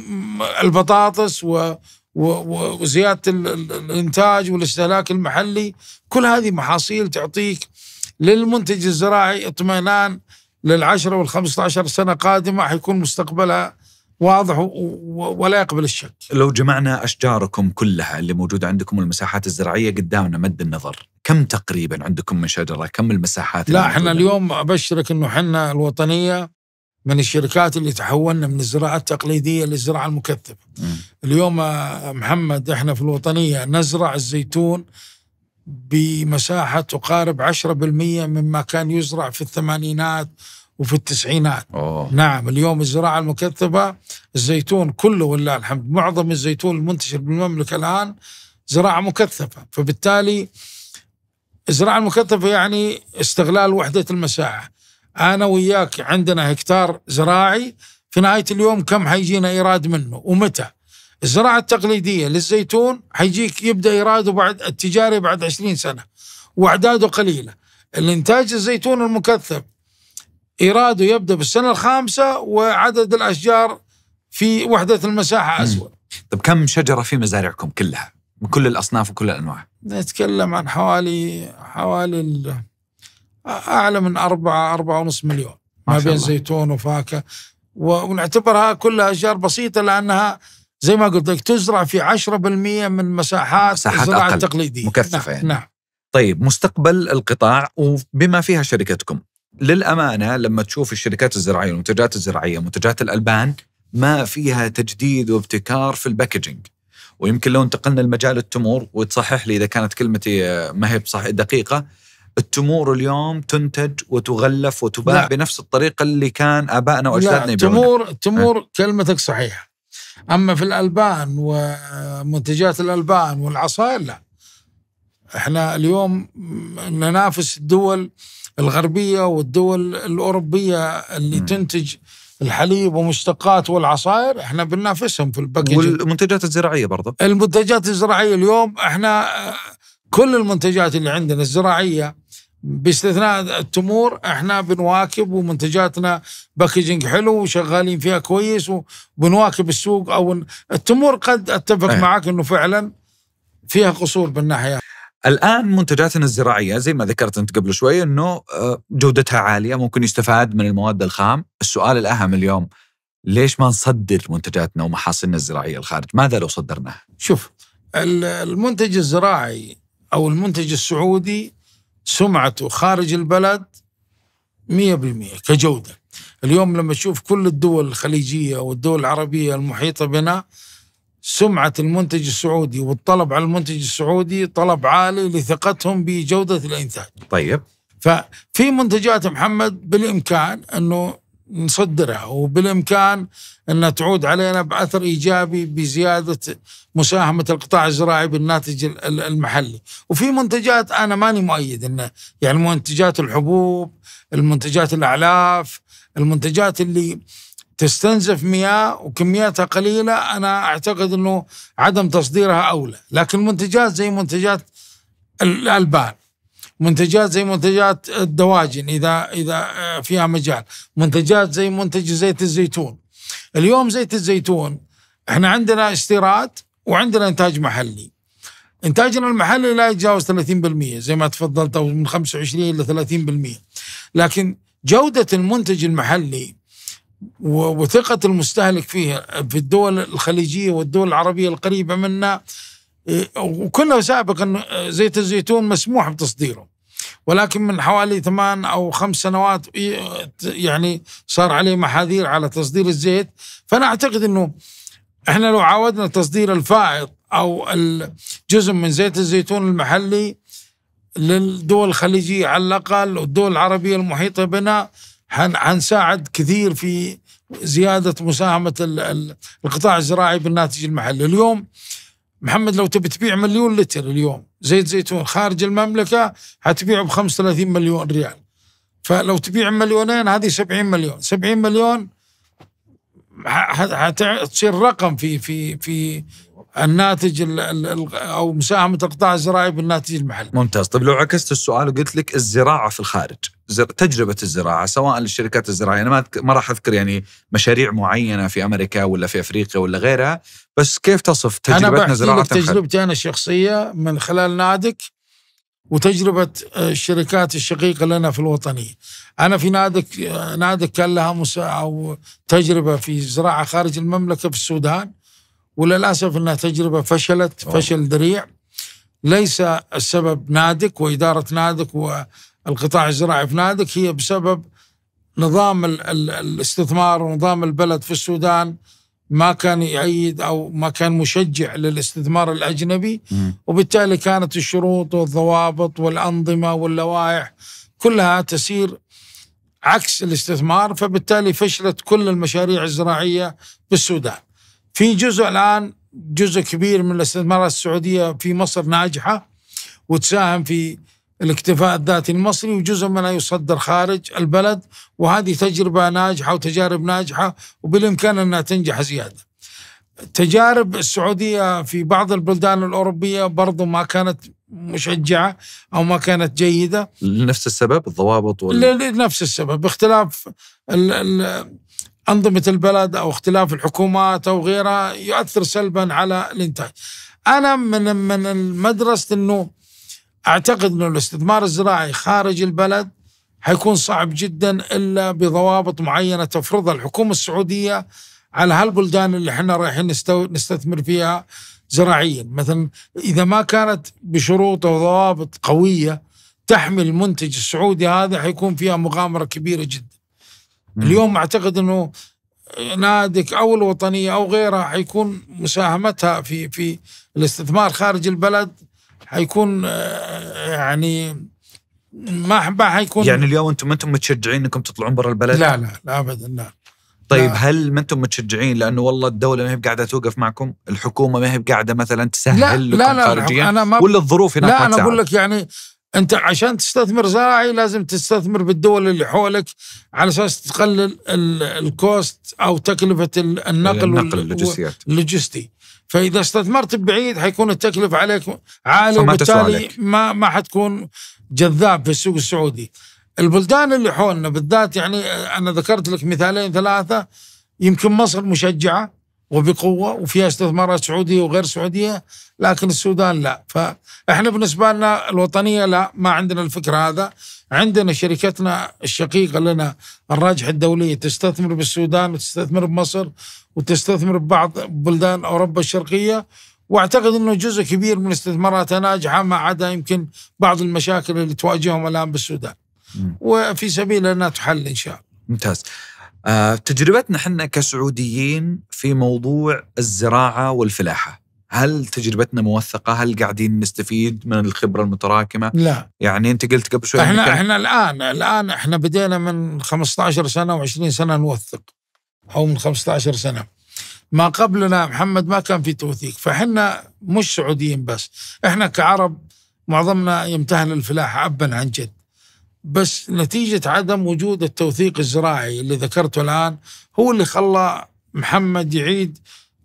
A: البطاطس و وزياده الانتاج والاستهلاك المحلي كل هذه محاصيل تعطيك للمنتج الزراعي اطمئنان للعشرة والخمسة عشر سنة قادمة حيكون مستقبلها واضح
B: ولا يقبل الشك لو جمعنا أشجاركم كلها اللي موجودة عندكم والمساحات الزراعية قدامنا مد النظر كم تقريبا عندكم من شجرة كم المساحات لا احنا
A: اليوم أبشرك أنه احنا الوطنية من الشركات اللي تحولنا من الزراعة التقليدية للزراعة المكثفة اليوم محمد احنا في الوطنية نزرع الزيتون بمساحة تقارب 10% مما كان يزرع في الثمانينات وفي التسعينات أوه. نعم اليوم الزراعة المكثفة الزيتون كله ولله الحمد معظم الزيتون المنتشر بالمملكة الآن زراعة مكثفة فبالتالي الزراعة المكثفة يعني استغلال وحدة المساحة أنا وياك عندنا هكتار زراعي في نهاية اليوم كم حيجينا إيراد منه ومتى الزراعة التقليدية للزيتون حيجيك يبدأ إيراده بعد التجاري بعد 20 سنة وأعداده قليلة الإنتاج الزيتون المكثف إيراده يبدأ بالسنة الخامسة وعدد الأشجار في وحدة المساحة
B: أسود طب كم شجرة في مزارعكم كلها من كل الأصناف وكل الأنواع
A: نتكلم عن حوالي حوالي أعلى من أربعة أربعة ونص مليون ما, ما بين الله. زيتون وفاكهة ونعتبرها كلها أشجار بسيطة لأنها زي ما قلت لك تزرع في 10% من مساحات, مساحات الزراعة
B: التقليدية مكثفة نعم. يعني. نعم طيب مستقبل القطاع وبما فيها شركتكم للامانه لما تشوف الشركات الزراعيه والمنتجات الزراعيه منتجات الالبان ما فيها تجديد وابتكار في الباكجينج ويمكن لو انتقلنا لمجال التمور وتصحح لي اذا كانت كلمتي آه، ما هي بصح دقيقه التمور اليوم تنتج وتغلف وتباع لا. بنفس الطريقه اللي كان ابائنا واجدادنا يبيعونها التمور التمور أه. كلمتك صحيحه
A: اما في الالبان ومنتجات الالبان والعصائر لا احنا اليوم ننافس الدول الغربية والدول الأوروبية اللي م. تنتج الحليب ومشتقات والعصائر احنا بننافسهم
B: في الباكجينج والمنتجات الزراعية برضه
A: المنتجات الزراعية اليوم احنا آه، كل المنتجات اللي عندنا الزراعية باستثناء التمور احنا بنواكب ومنتجاتنا باكجينج حلو وشغالين فيها كويس وبنواكب السوق
B: او التمور قد اتفق أه. معك انه فعلا فيها قصور بالناحيه الان منتجاتنا الزراعيه زي ما ذكرت انت قبل شوي انه آه، جودتها عاليه ممكن يستفاد من المواد الخام، السؤال الاهم اليوم ليش ما نصدر منتجاتنا ومحاصيلنا الزراعيه الخارج؟ ماذا لو صدرناها؟
A: شوف المنتج الزراعي او المنتج السعودي سمعته خارج البلد 100% كجوده. اليوم لما تشوف كل الدول الخليجيه والدول العربيه المحيطه بنا سمعة المنتج السعودي والطلب على المنتج السعودي طلب عالي لثقتهم بجودة الإنتاج طيب ففي منتجات محمد بالإمكان أنه نصدرها وبالإمكان أن تعود علينا بأثر إيجابي بزيادة مساهمة القطاع الزراعي بالناتج المحلي وفي منتجات أنا ماني مؤيد أنه يعني منتجات الحبوب المنتجات الأعلاف المنتجات اللي تستنزف مياه وكمياتها قليله انا اعتقد انه عدم تصديرها اولى، لكن منتجات زي منتجات الالبان منتجات زي منتجات الدواجن اذا اذا آه، فيها مجال، منتجات زي منتج زيت الزيتون. اليوم زيت الزيتون احنا عندنا استيراد وعندنا انتاج محلي. انتاجنا المحلي لا يتجاوز 30% زي ما تفضلت او من 25 الى 30%. لكن جوده المنتج المحلي وثقة المستهلك فيها في الدول الخليجية والدول العربية القريبة منا إيه، وكنا سابقا آه، زيت الزيتون مسموح بتصديره ولكن من حوالي ثمان أو خمس سنوات إيه، يعني صار عليه محاذير على تصدير الزيت فأنا أعتقد أنه احنا لو عاودنا تصدير الفائض أو الجزء من زيت الزيتون المحلي للدول الخليجية على الأقل والدول العربية المحيطة بنا حنساعد كثير في زيادة مساهمة القطاع الزراعي بالناتج المحلي اليوم محمد لو تبي تبيع مليون لتر اليوم زيت زيتون خارج المملكة حتبيعه ب 35 مليون ريال فلو تبيع مليونين هذه 70 مليون 70 مليون حتصير رقم في في في الناتج الـ الـ او مساهمه القطاع الزراعي بالناتج المحلي.
B: ممتاز، طيب لو عكست السؤال وقلت لك الزراعه في الخارج تجربه الزراعه سواء للشركات الزراعيه انا يعني ما راح اذكر يعني مشاريع معينه في امريكا ولا في افريقيا ولا غيرها بس كيف تصف تجربتنا زراعه أنا تجربتي
A: انا الشخصيه من خلال نادك وتجربه آه، الشركات الشقيقه لنا في الوطنيه انا في نادك آه، نادك كان لها مسا او تجربه في زراعه خارج المملكه في السودان وللاسف انها تجربه فشلت فشل ذريع ليس السبب نادك واداره نادك و القطاع الزراعي في نادك هي بسبب نظام الاستثمار ونظام البلد في السودان ما كان يعيد او ما كان مشجع للاستثمار الاجنبي وبالتالي كانت الشروط والضوابط والانظمه واللوائح كلها تسير عكس الاستثمار فبالتالي فشلت كل المشاريع الزراعيه بالسودان. في جزء الان جزء كبير من الاستثمارات السعوديه في مصر ناجحه وتساهم في الاكتفاء الذاتي المصري وجزء منها يصدر خارج البلد وهذه تجربة ناجحة وتجارب ناجحة وبالإمكان أنها تنجح زيادة تجارب السعودية في بعض البلدان الأوروبية برضو ما كانت مشجعة أو ما كانت جيدة
B: لنفس السبب الضوابط وال...
A: لنفس السبب باختلاف ال... ال... أنظمة البلد أو اختلاف الحكومات أو غيرها يؤثر سلبا على الإنتاج أنا من من المدرسة أنه اعتقد انه الاستثمار الزراعي خارج البلد حيكون صعب جدا الا بضوابط معينه تفرضها الحكومه السعوديه على هالبلدان اللي احنا رايحين نستثمر فيها زراعيا مثلا اذا ما كانت بشروط وضوابط قويه تحمي المنتج السعودي هذا حيكون فيها مغامره كبيره جدا. اليوم اعتقد انه نادك او الوطنيه او غيرها حيكون مساهمتها في في الاستثمار خارج البلد حيكون
B: آه، يعني ما ما حيكون يعني اليوم انتم ما انتم متشجعين انكم تطلعون برا البلد؟ لا لا
A: لا ابدا لا
B: طيب لا. هل ما انتم متشجعين لانه والله الدوله ما هي بقاعده توقف معكم؟ الحكومه ما هي بقاعده مثلا تسهل لا لكم لا لا خارجيا؟ أنا ما ولا الظروف هناك لا انا اقول
A: لك يعني انت عشان تستثمر زراعي لازم تستثمر بالدول اللي حولك على اساس تقلل الكوست او تكلفه النقل النقل اللوجستي فاذا استثمرت بعيد حيكون التكلفه عليك عاليه وبالتالي ما ما حتكون جذاب في السوق السعودي. البلدان اللي حولنا بالذات يعني انا ذكرت لك مثالين ثلاثه يمكن مصر مشجعه وبقوه وفيها استثمارات سعوديه وغير سعوديه لكن السودان لا فاحنا بالنسبه لنا الوطنيه لا ما عندنا الفكرة هذا عندنا شركتنا الشقيقه لنا الراجح الدوليه تستثمر بالسودان وتستثمر بمصر وتستثمر ببعض بلدان اوروبا الشرقيه واعتقد انه جزء كبير من استثماراتها ناجحه ما عدا يمكن بعض المشاكل اللي تواجههم الان بالسودان وفي سبيل انها تحل ان شاء
B: الله. ممتاز. آه، تجربتنا احنا كسعوديين في موضوع الزراعه والفلاحه هل تجربتنا موثقه؟ هل قاعدين نستفيد من الخبره المتراكمه؟ لا يعني انت قلت قبل شوي احنا احنا
A: الان الان احنا بدينا من 15 سنه و20 سنه نوثق او من 15 سنه ما قبلنا محمد ما كان في توثيق فاحنا مش سعوديين بس احنا كعرب معظمنا يمتهن الفلاحه ابا عن جد بس نتيجة عدم وجود التوثيق الزراعي اللي ذكرته الآن هو اللي خلى محمد يعيد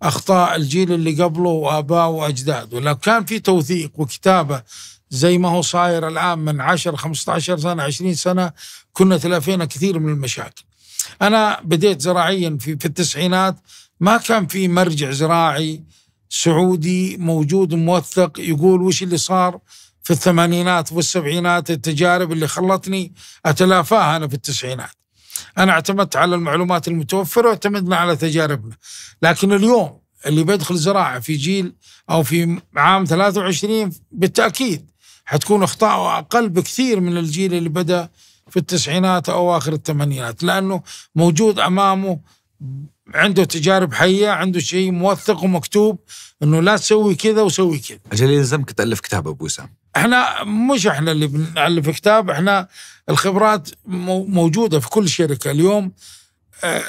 A: أخطاء الجيل اللي قبله وآباءه وأجداده لو كان في توثيق وكتابة زي ما هو صاير الآن من 10 15 سنة 20 سنة كنا تلافينا كثير من المشاكل أنا بديت زراعيا في, في التسعينات ما كان في مرجع زراعي سعودي موجود موثق يقول وش اللي صار في الثمانينات والسبعينات التجارب اللي خلتني أتلافاها أنا في التسعينات أنا اعتمدت على المعلومات المتوفرة واعتمدنا على تجاربنا لكن اليوم اللي بيدخل زراعة في جيل أو في عام 23 بالتأكيد حتكون اخطائه أقل بكثير من الجيل اللي بدأ في التسعينات أو آخر الثمانينات لأنه موجود أمامه عنده تجارب حيه عنده شيء موثق ومكتوب انه لا تسوي كذا وسوي كذا
B: اجل يلزمك تالف كتاب ابو سام
A: احنا مش احنا اللي بنالف كتاب احنا الخبرات موجوده في كل شركه اليوم آه،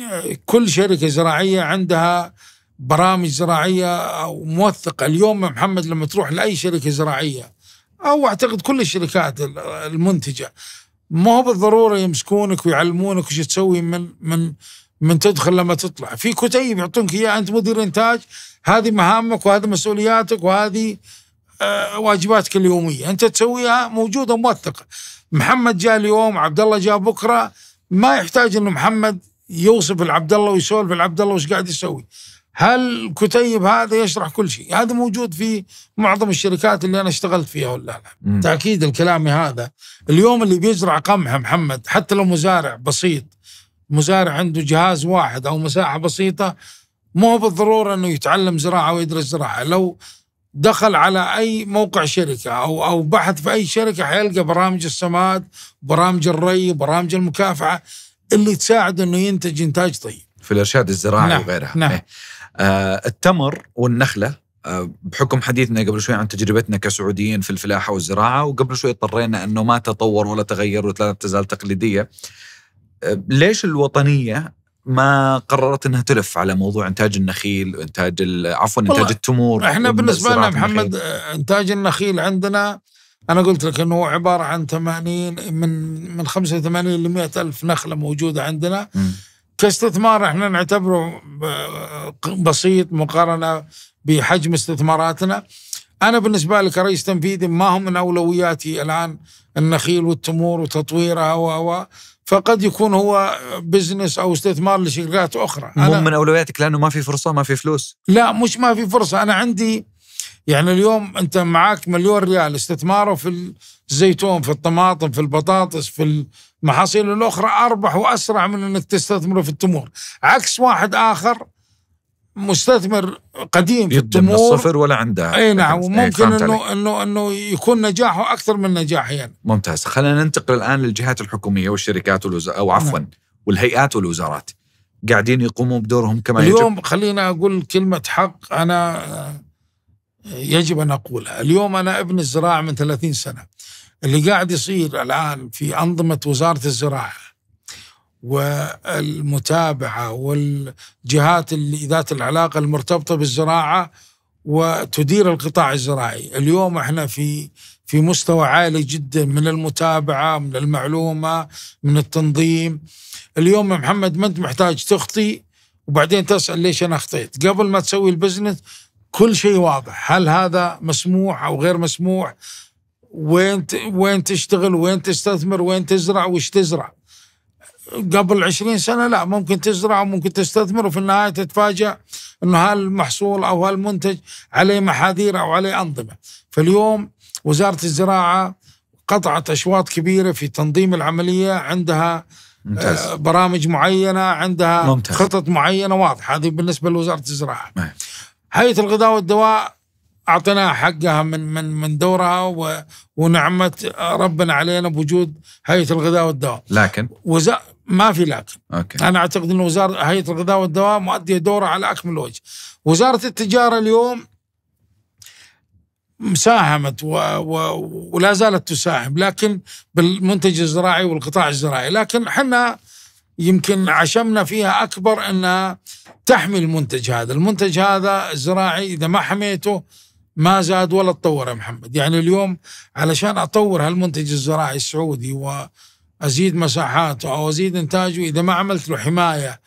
A: آه، كل شركه زراعيه عندها برامج زراعيه او موثقه اليوم محمد لما تروح لاي شركه زراعيه او اعتقد كل الشركات المنتجه ما هو بالضروره يمسكونك ويعلمونك وش تسوي من من من تدخل لما تطلع في كتيب يعطونك اياه انت مدير انتاج هذه مهامك وهذه مسؤولياتك وهذه آه، واجباتك اليوميه انت تسويها موجوده موثقه محمد جاء اليوم عبد الله جاء بكره ما يحتاج انه محمد يوصف العبد الله ويسولف العبد الله وش قاعد يسوي هل كتيب هذا يشرح كل شيء هذا موجود في معظم الشركات اللي انا اشتغلت فيها ولا لا تاكيد الكلام هذا اليوم اللي بيزرع قمح محمد حتى لو مزارع بسيط مزارع عنده جهاز واحد او مساحه بسيطه مو بالضروره انه يتعلم زراعه ويدرس زراعه لو دخل على اي موقع شركه او او بحث في اي شركه حيلقى برامج السماد، برامج الري، برامج المكافحه اللي تساعد انه ينتج انتاج طيب.
B: في الارشاد الزراعي نعم وغيرها. نعم. إيه. آه التمر والنخله آه بحكم حديثنا قبل شوي عن تجربتنا كسعوديين في الفلاحه والزراعه وقبل شوي اضطرينا انه ما تطور ولا تغير ولا تزال تقليديه. آه ليش الوطنيه ما قررت انها تلف على موضوع انتاج النخيل وانتاج عفوا انتاج التمور احنا بالنسبه لنا محمد آه، انتاج النخيل
A: عندنا انا قلت لك انه عباره عن 80 من من 85 ل 100 الف نخله موجوده عندنا م. كاستثمار احنا نعتبره
C: آه،
A: بسيط مقارنه بحجم استثماراتنا انا بالنسبه لي كرئيس تنفيذي ما هم من اولوياتي الان النخيل والتمور وتطويرها و فقد يكون هو بزنس او استثمار لشركات اخرى مو من
B: اولوياتك لانه ما في فرصه ما في فلوس
A: لا مش ما في فرصه انا عندي يعني اليوم انت معاك مليون ريال استثماره في الزيتون في الطماطم في البطاطس في المحاصيل الاخرى اربح واسرع من انك تستثمره في التمور عكس واحد اخر مستثمر
B: قديم في التمور من الصفر ولا عنده اي نعم وممكن انه
A: انه انه يكون نجاحه اكثر من نجاحي يعني.
B: ممتاز خلينا ننتقل الان للجهات الحكوميه والشركات والوزارات او عفوا نعم. والهيئات والوزارات قاعدين يقوموا بدورهم كما اليوم يجب اليوم خلينا
A: اقول كلمه حق انا آه، يجب ان اقولها اليوم انا ابن الزراعه من 30 سنه اللي قاعد يصير الان في انظمه وزاره الزراعه والمتابعه والجهات اللي ذات العلاقه المرتبطه بالزراعه وتدير القطاع الزراعي، اليوم احنا في في مستوى عالي جدا من المتابعه، من المعلومه، من التنظيم. اليوم يا محمد ما انت محتاج تخطي وبعدين تسال ليش انا اخطيت، قبل ما تسوي البزنس كل شيء واضح، هل هذا مسموح او غير مسموح؟ وين وين تشتغل؟ وين تستثمر؟ وين تزرع؟ وش تزرع؟ قبل 20 سنه لا ممكن تزرع وممكن تستثمر وفي النهايه تتفاجأ انه هالمحصول او هالمنتج عليه محاذير او عليه انظمه فاليوم وزاره الزراعه قطعت اشواط كبيره في تنظيم العمليه عندها ممتاز. آه، برامج معينه عندها ممتاز. خطط معينه واضحه هذه بالنسبه لوزاره الزراعه نعم. هيئه الغذاء والدواء اعطيناها حقها من من من دورها ونعمت ونعمه آه، ربنا علينا بوجود هيئه الغذاء والدواء لكن وز... ما في لكن أوكي. انا اعتقد ان وزاره هيئه الغذاء والدواء مؤديه دورها على اكمل وجه وزاره التجاره اليوم مساهمت و... و... ولا زالت تساهم لكن بالمنتج الزراعي والقطاع الزراعي لكن احنا يمكن عشمنا فيها اكبر انها تحمي المنتج هذا، المنتج هذا الزراعي اذا ما حميته ما زاد ولا تطور يا محمد، يعني اليوم علشان اطور هالمنتج الزراعي السعودي و ازيد مساحاته او ازيد انتاجه اذا ما عملت له حمايه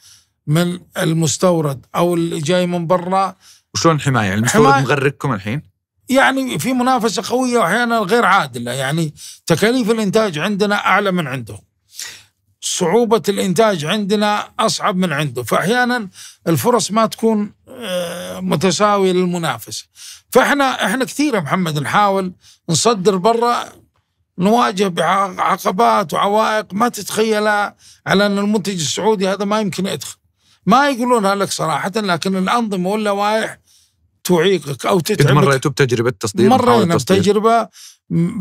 A: من المستورد او اللي جاي من برا
B: وشلون حمايه؟ يعني المستورد حماية مغرقكم الحين؟
A: يعني في منافسه قويه واحيانا غير عادله يعني تكاليف الانتاج عندنا اعلى من عندهم. صعوبه الانتاج عندنا اصعب من عنده، فاحيانا الفرص ما تكون آه، متساويه للمنافسه. فاحنا احنا كثير يا محمد نحاول نصدر برا نواجه بعقبات وعوائق ما تتخيلها على ان المنتج السعودي هذا ما يمكن يدخل ما يقولونها لك صراحه لكن الانظمه واللوائح تعيقك او تتعبك مريتوا
B: بتجربه تصدير مرينا بتجربه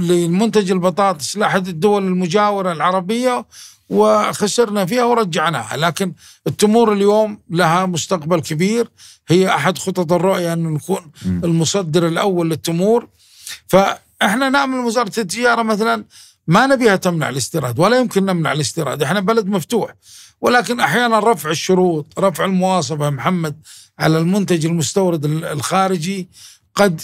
A: للمنتج البطاطس لاحد الدول المجاوره العربيه وخسرنا فيها ورجعناها لكن التمور اليوم لها مستقبل كبير هي احد خطط الرؤيه ان نكون المصدر الاول للتمور ف احنا نعمل وزاره التجاره مثلا ما نبيها تمنع الاستيراد ولا يمكن نمنع الاستيراد احنا بلد مفتوح ولكن احيانا رفع الشروط رفع المواصفه محمد على المنتج المستورد الخارجي قد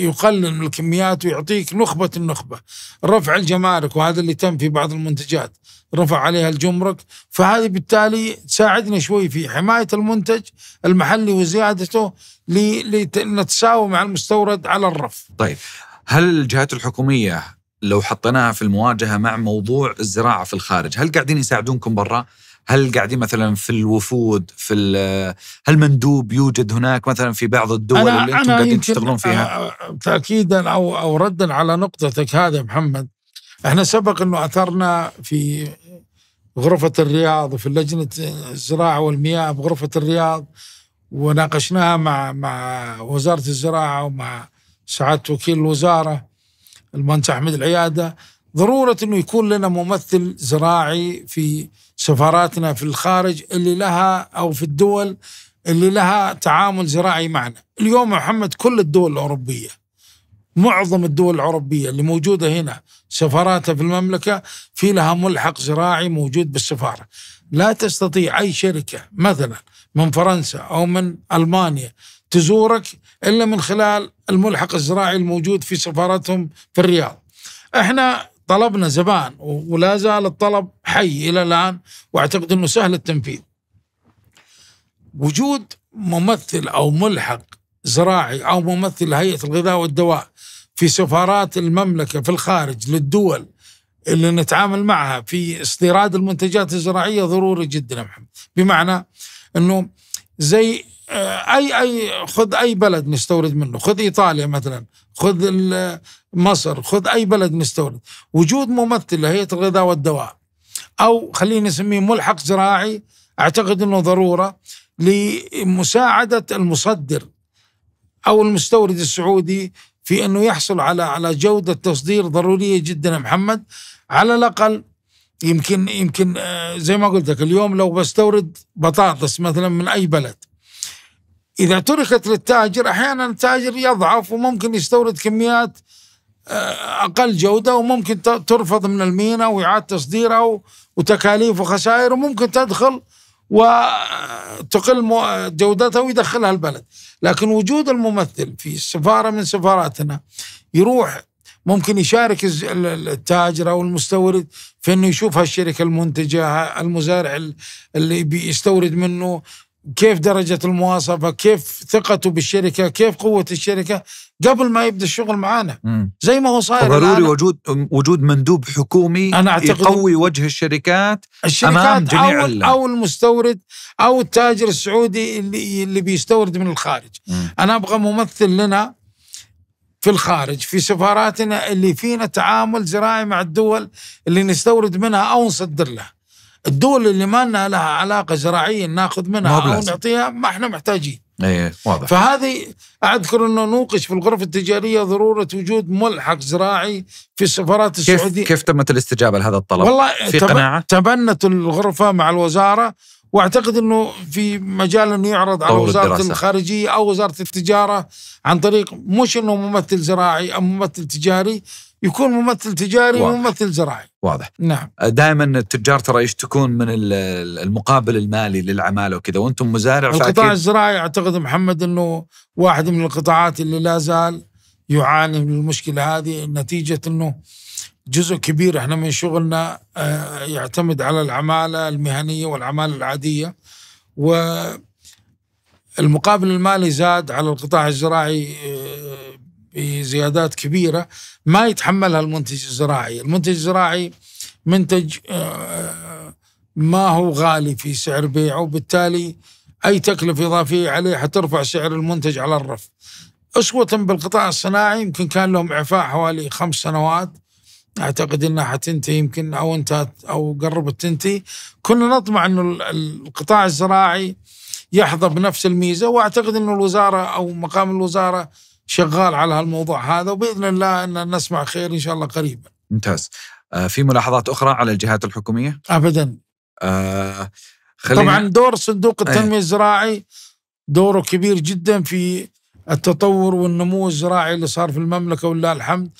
A: يقلل من الكميات ويعطيك نخبة النخبة رفع الجمارك وهذا اللي تم في بعض المنتجات رفع عليها الجمرك فهذه بالتالي تساعدنا شوي في حماية المنتج المحلي وزيادته لنتساوى مع المستورد على الرف
B: طيب هل الجهات الحكوميه لو حطيناها في المواجهه مع موضوع الزراعه في الخارج، هل قاعدين يساعدونكم برا؟ هل قاعدين مثلا في الوفود في هل مندوب يوجد هناك مثلا في بعض الدول أنا اللي انتم قاعدين تشتغلون فيها؟
A: تاكيدا او او ردا على نقطتك هذا محمد احنا سبق انه اثرنا في غرفه الرياض وفي لجنه الزراعه والمياه بغرفه الرياض وناقشناها مع مع وزاره الزراعه ومع سعاده وكيل الوزاره المهندس احمد العياده ضروره انه يكون لنا ممثل زراعي في سفاراتنا في الخارج اللي لها او في الدول اللي لها تعامل زراعي معنا اليوم محمد كل الدول الاوروبيه معظم الدول الاوروبيه اللي موجوده هنا سفاراتها في المملكه في لها ملحق زراعي موجود بالسفاره لا تستطيع اي شركه مثلا من فرنسا او من المانيا تزورك إلا من خلال الملحق الزراعي الموجود في سفارتهم في الرياض احنا طلبنا زمان ولا زال الطلب حي إلى الآن وأعتقد أنه سهل التنفيذ وجود ممثل أو ملحق زراعي أو ممثل هيئة الغذاء والدواء في سفارات المملكة في الخارج للدول اللي نتعامل معها في استيراد المنتجات الزراعية ضروري جدا يا محمد بمعنى أنه زي آه، اي اي خذ اي بلد نستورد منه خذ ايطاليا مثلا خذ مصر خذ اي بلد نستورد وجود ممثل لهيئه الغذاء والدواء او خلينا نسميه ملحق زراعي اعتقد انه ضروره لمساعده المصدر او المستورد السعودي في انه يحصل على على جوده تصدير ضروريه جدا يا محمد على الاقل يمكن يمكن آه، زي ما قلت لك اليوم لو بستورد بطاطس مثلا من اي بلد إذا تركت للتاجر أحيانا التاجر يضعف وممكن يستورد كميات آه، أقل جودة وممكن ترفض من المينا ويعاد تصديرها وتكاليف وخسائر وممكن تدخل وتقل جودتها ويدخلها البلد لكن وجود الممثل في السفارة من سفاراتنا يروح ممكن يشارك التاجر او المستورد في انه يشوف هالشركه المنتجه المزارع اللي بيستورد منه كيف درجة المواصفة كيف ثقته بالشركة كيف قوة الشركة قبل ما يبدأ الشغل معانا زي ما هو صاير ضروري
B: وجود وجود مندوب حكومي أنا أعتقد يقوي وجه الشركات, الشركات أمام جميع أو,
A: أو المستورد أو التاجر السعودي اللي, اللي بيستورد من الخارج مم. أنا أبغى ممثل لنا في الخارج في سفاراتنا اللي فينا تعامل زراعي مع الدول اللي نستورد منها أو نصدر لها الدول اللي ما لنا لها علاقه زراعيه ناخذ منها او نعطيها ما احنا محتاجين.
B: اي واضح.
A: فهذه اذكر انه نوقش في الغرفه التجاريه ضروره وجود ملحق زراعي في السفارات السعوديه.
B: كيف تمت الاستجابه لهذا الطلب؟ والله في قناعه؟
A: تبنت الغرفه مع الوزاره واعتقد انه في مجال انه يعرض على وزاره الدراسة. الخارجيه او وزاره التجاره عن طريق مش انه ممثل زراعي او ممثل تجاري
B: يكون ممثل تجاري واضح.
A: وممثل زراعي
B: واضح نعم أه، دائما التجار ترى يشتكون من المقابل المالي للعماله وكذا وانتم مزارع القطاع
A: الزراعي اعتقد محمد انه واحد من القطاعات اللي لا زال يعاني من المشكله هذه نتيجه انه جزء كبير احنا من شغلنا أه، يعتمد على العماله المهنيه والعماله العاديه و المقابل المالي زاد على القطاع الزراعي أه، بزيادات كبيره ما يتحملها المنتج الزراعي، المنتج الزراعي منتج آه، ما هو غالي في سعر بيعه وبالتالي اي تكلفه اضافيه عليه حترفع سعر المنتج على الرف. اسوة بالقطاع الصناعي يمكن كان لهم اعفاء حوالي خمس سنوات اعتقد انها حتنتهي يمكن او انتهت او قربت تنتهي كنا نطمع انه القطاع الزراعي يحظى بنفس الميزه واعتقد أن الوزاره او مقام الوزاره شغال على هالموضوع هذا وباذن الله ان نسمع خير ان شاء الله قريبا.
B: ممتاز. آه في ملاحظات اخرى على الجهات الحكوميه؟ ابدا. آه خلينا طبعا
A: دور صندوق إيه. التنميه الزراعي دوره كبير جدا في التطور والنمو الزراعي اللي صار في المملكه ولله الحمد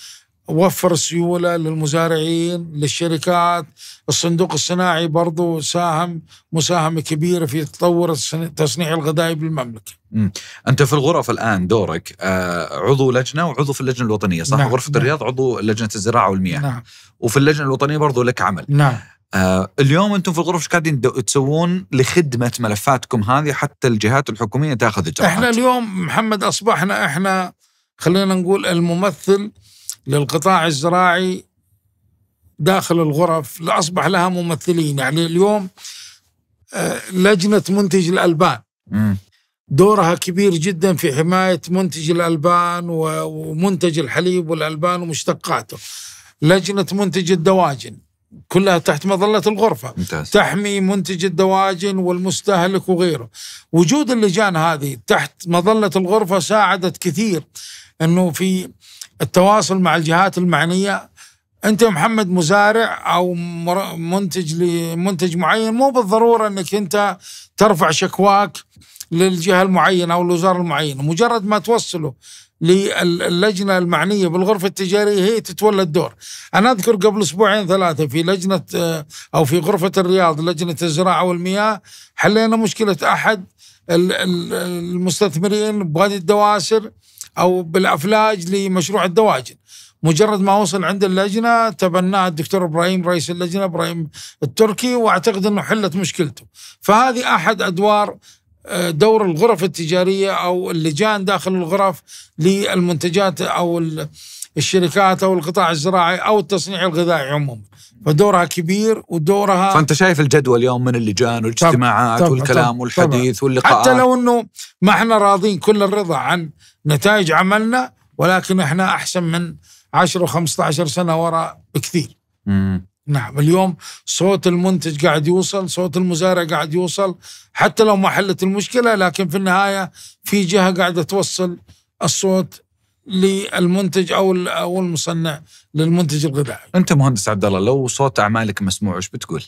A: وفر سيولة للمزارعين للشركات الصندوق الصناعي برضو ساهم مساهمة كبيرة في تطور تصنيع الغذاء بالمملكة
C: مم.
B: أنت في الغرف الآن دورك آه، عضو لجنة وعضو في اللجنة الوطنية صح؟ نعم. غرفة نعم. الرياض عضو لجنة الزراعة والمياه نعم. وفي اللجنة الوطنية برضو لك عمل نعم آه، اليوم انتم في الغرف ايش قاعدين تسوون لخدمه ملفاتكم هذه حتى الجهات الحكوميه تاخذ اجراءات؟
A: احنا اليوم محمد اصبحنا احنا خلينا نقول
B: الممثل
A: للقطاع الزراعي داخل الغرف لأصبح لها ممثلين يعني اليوم آه، لجنة منتج الألبان دورها كبير جدا في حماية منتج الألبان ومنتج الحليب والألبان ومشتقاته لجنة منتج الدواجن كلها تحت مظلة الغرفة ممتاز. تحمي منتج الدواجن والمستهلك وغيره وجود اللجان هذه تحت مظلة الغرفة ساعدت كثير أنه في التواصل مع الجهات المعنيه انت محمد مزارع او منتج لمنتج معين مو بالضروره انك انت ترفع شكواك للجهه المعينه او الوزاره المعينه مجرد ما توصله للجنه المعنيه بالغرفه التجاريه هي تتولى الدور. انا اذكر قبل اسبوعين ثلاثه في لجنه او في غرفه الرياض لجنه الزراعه والمياه حلينا مشكله احد المستثمرين بهذه الدواسر او بالافلاج لمشروع الدواجن مجرد ما وصل عند اللجنه تبناه الدكتور ابراهيم رئيس اللجنه ابراهيم التركي واعتقد انه حلت مشكلته فهذه احد ادوار آه، دور الغرف التجاريه او اللجان داخل الغرف للمنتجات او الشركات او القطاع الزراعي او التصنيع الغذائي عموما فدورها كبير ودورها فانت
B: شايف الجدول اليوم من اللجان والاجتماعات طبعًا والكلام طبعًا والحديث طبعًا واللقاءات حتى
A: لو انه ما احنا راضين كل الرضا عن نتائج عملنا ولكن احنا احسن من 10 و15 سنه وراء بكثير. مم. نعم اليوم صوت المنتج قاعد يوصل صوت المزارع قاعد يوصل حتى لو ما حلت المشكله لكن في النهايه في جهه قاعده توصل الصوت للمنتج او او المصنع
B: للمنتج الغذائي. انت مهندس عبد الله لو صوت اعمالك مسموع وش بتقول؟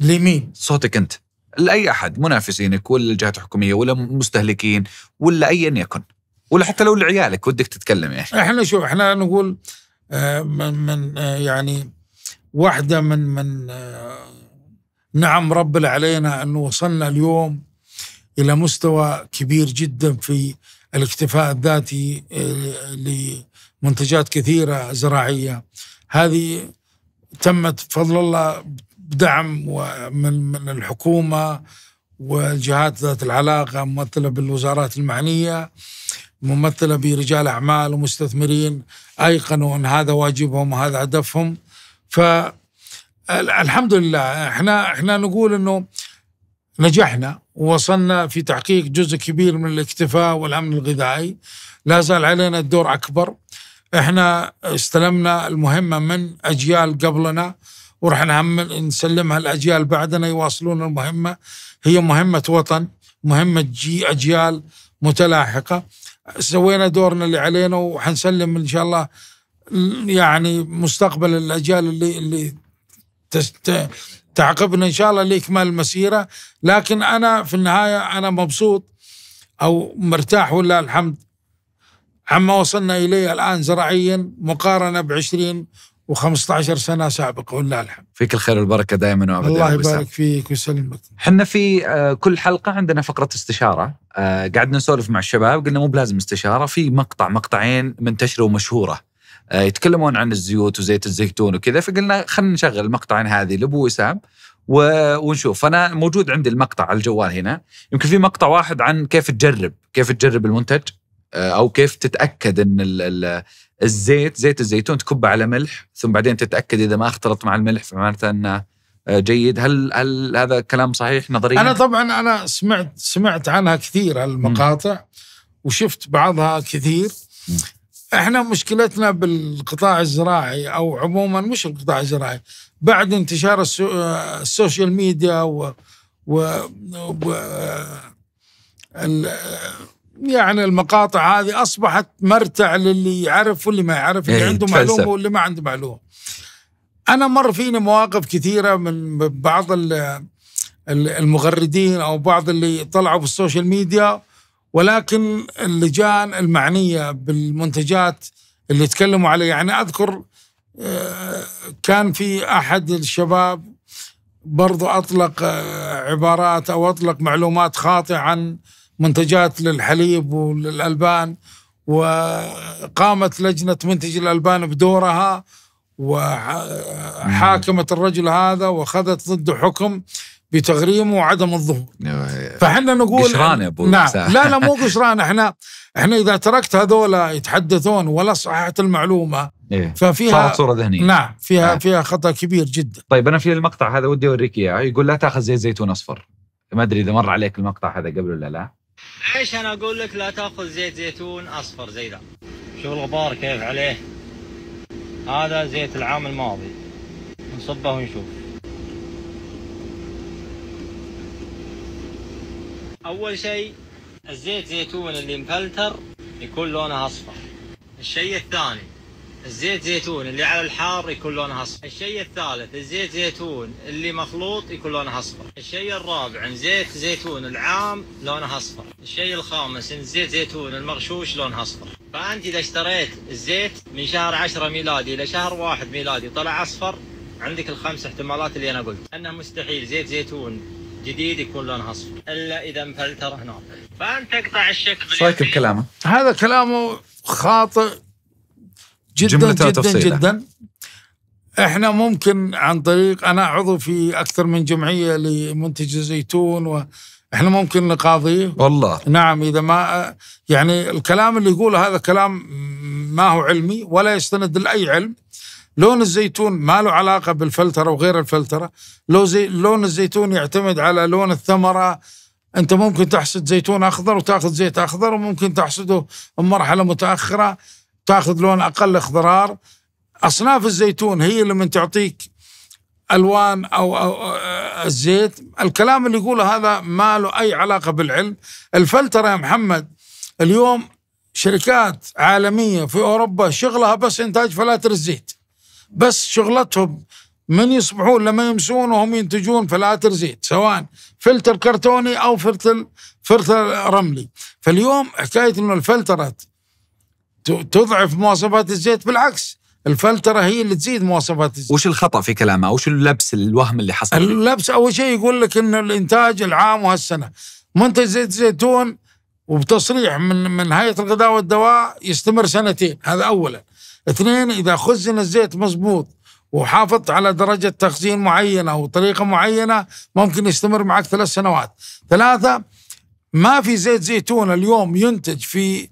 B: لمين؟ صوتك انت لاي احد منافسينك ولا الجهات الحكوميه ولا مستهلكين ولا ايا يكن ولا حتى لو لعيالك ودك تتكلم يعني.
A: احنا شوف احنا نقول آه، من من آه، يعني واحده من من آه، نعم ربنا علينا انه وصلنا اليوم الى مستوى كبير جدا في الاكتفاء الذاتي آه، لمنتجات كثيرة زراعية هذه تمت بفضل الله بدعم من من الحكومة والجهات ذات العلاقة ممثلة بالوزارات المعنية ممثلة برجال أعمال ومستثمرين أيقنوا أن هذا واجبهم وهذا هدفهم فالحمد لله احنا احنا نقول انه نجحنا ووصلنا في تحقيق جزء كبير من الاكتفاء والامن الغذائي لا زال علينا الدور اكبر احنا استلمنا المهمه من اجيال قبلنا وراح نسلمها الاجيال بعدنا يواصلون المهمه هي مهمه وطن مهمه جي اجيال متلاحقه سوينا دورنا اللي علينا وحنسلم ان شاء الله يعني مستقبل الاجيال اللي اللي تعقبنا ان شاء الله لاكمال المسيره لكن انا في النهايه انا مبسوط او مرتاح ولله الحمد عما وصلنا اليه الان زراعيا مقارنه
B: ب 20
A: و15 سنه سابقه ولله الحمد.
B: فيك الخير والبركه دائما وابدا الله يبارك
A: فيك ويسلمك.
B: احنا في آه، كل حلقه عندنا فقره استشاره آه، قعدنا نسولف مع الشباب قلنا مو بلازم استشاره في مقطع مقطعين منتشره ومشهوره. آه، يتكلمون عن الزيوت وزيت الزيتون وكذا فقلنا خلينا نشغل المقطعين عن هذه لابو وسام ونشوف فانا موجود عندي المقطع على الجوال هنا يمكن في مقطع واحد عن كيف تجرب كيف تجرب المنتج آه، او كيف تتاكد ان الزيت زيت الزيتون تكبه على ملح ثم بعدين تتاكد اذا ما اختلط مع الملح فمعناته انه آه، جيد هل هل هذا كلام صحيح نظريا انا طبعا
A: انا سمعت سمعت عنها كثير المقاطع وشفت بعضها كثير احنا مشكلتنا بالقطاع الزراعي او عموما مش القطاع الزراعي بعد انتشار السو... السوشيال ميديا و, و... و... ال... يعني المقاطع هذه اصبحت مرتع للي يعرف واللي ما يعرف اللي إيه، عنده معلومه واللي ما عنده معلومه انا مر فيني مواقف كثيره من بعض المغردين او بعض اللي طلعوا بالسوشيال ميديا ولكن اللجان المعنيه بالمنتجات اللي تكلموا عليه يعني اذكر آه، كان في احد الشباب برضو اطلق آه، عبارات او اطلق معلومات خاطئه عن منتجات للحليب وللالبان وقامت لجنه منتج الالبان بدورها وحاكمت آه، الرجل هذا واخذت ضده حكم بتغريمه وعدم الظهور أيوة. فاحنا نقول قشران يا ابو نعم لا لا مو قشران احنا احنا اذا تركت هذولا يتحدثون ولا صححت المعلومه
B: إيه؟ ففيها صارت صوره ذهنيه نعم فيها آه. فيها خطا كبير جدا طيب انا في المقطع هذا ودي اوريك اياه يقول لا تاخذ زيت زيتون اصفر ما ادري اذا مر عليك المقطع هذا قبل ولا لا
A: ايش انا اقول لك لا تاخذ زيت زيتون اصفر زي ذا شوف الغبار كيف عليه هذا زيت العام الماضي نصبه ونشوف أول شيء الزيت زيتون اللي مفلتر يكون لونه أصفر الشيء الثاني الزيت زيتون اللي على الحار يكون لونها اصفر الشيء الثالث الزيت زيتون اللي مخلوط يكون لونها اصفر الشيء الرابع زيت زيتون العام لونها اصفر الشيء الخامس زيت زيتون المغشوش لونها اصفر فانت اذا اشتريت الزيت من شهر 10 ميلادي الى شهر 1 ميلادي طلع اصفر عندك الخمس احتمالات اللي انا قلت انه مستحيل زيت زيتون جديد يكون لونها اصفر الا اذا انفلتر هناك فانت تقطع الشك شو رايك بكلامه؟ هذا كلامه خاطئ جدا جدا تفصيلة. جدا احنا ممكن عن طريق انا عضو في اكثر من جمعيه لمنتج الزيتون واحنا ممكن نقاضيه والله نعم اذا ما يعني الكلام اللي يقوله هذا كلام ما هو علمي ولا يستند لاي علم لون الزيتون ما له علاقة بالفلترة وغير الفلترة لو زي لون الزيتون يعتمد على لون الثمرة أنت ممكن تحصد زيتون أخضر وتأخذ زيت أخضر وممكن تحصده بمرحلة متأخرة تأخذ لون أقل اخضرار أصناف الزيتون هي اللي من تعطيك الوان أو, أو الزيت الكلام اللي يقوله هذا ما له اي علاقه بالعلم الفلتره يا محمد اليوم شركات عالميه في اوروبا شغلها بس انتاج فلاتر الزيت بس شغلتهم من يصبحون لما يمسون وهم ينتجون فلاتر زيت سواء فلتر كرتوني او فلتر فلتر رملي فاليوم حكايه انه الفلترات تضعف مواصفات الزيت بالعكس الفلتره هي اللي تزيد مواصفات الزيت وش الخطا في كلامه وش اللبس الوهم اللي حصل اللبس اول شيء يقول لك انه الانتاج العام وهالسنه منتج زيت الزيتون وبتصريح من من هيئه الغذاء والدواء يستمر سنتين هذا اولا اثنين إذا خزن الزيت مضبوط وحافظت على درجة تخزين معينة وطريقة معينة ممكن يستمر معك ثلاث سنوات ثلاثة ما في زيت زيتون اليوم ينتج في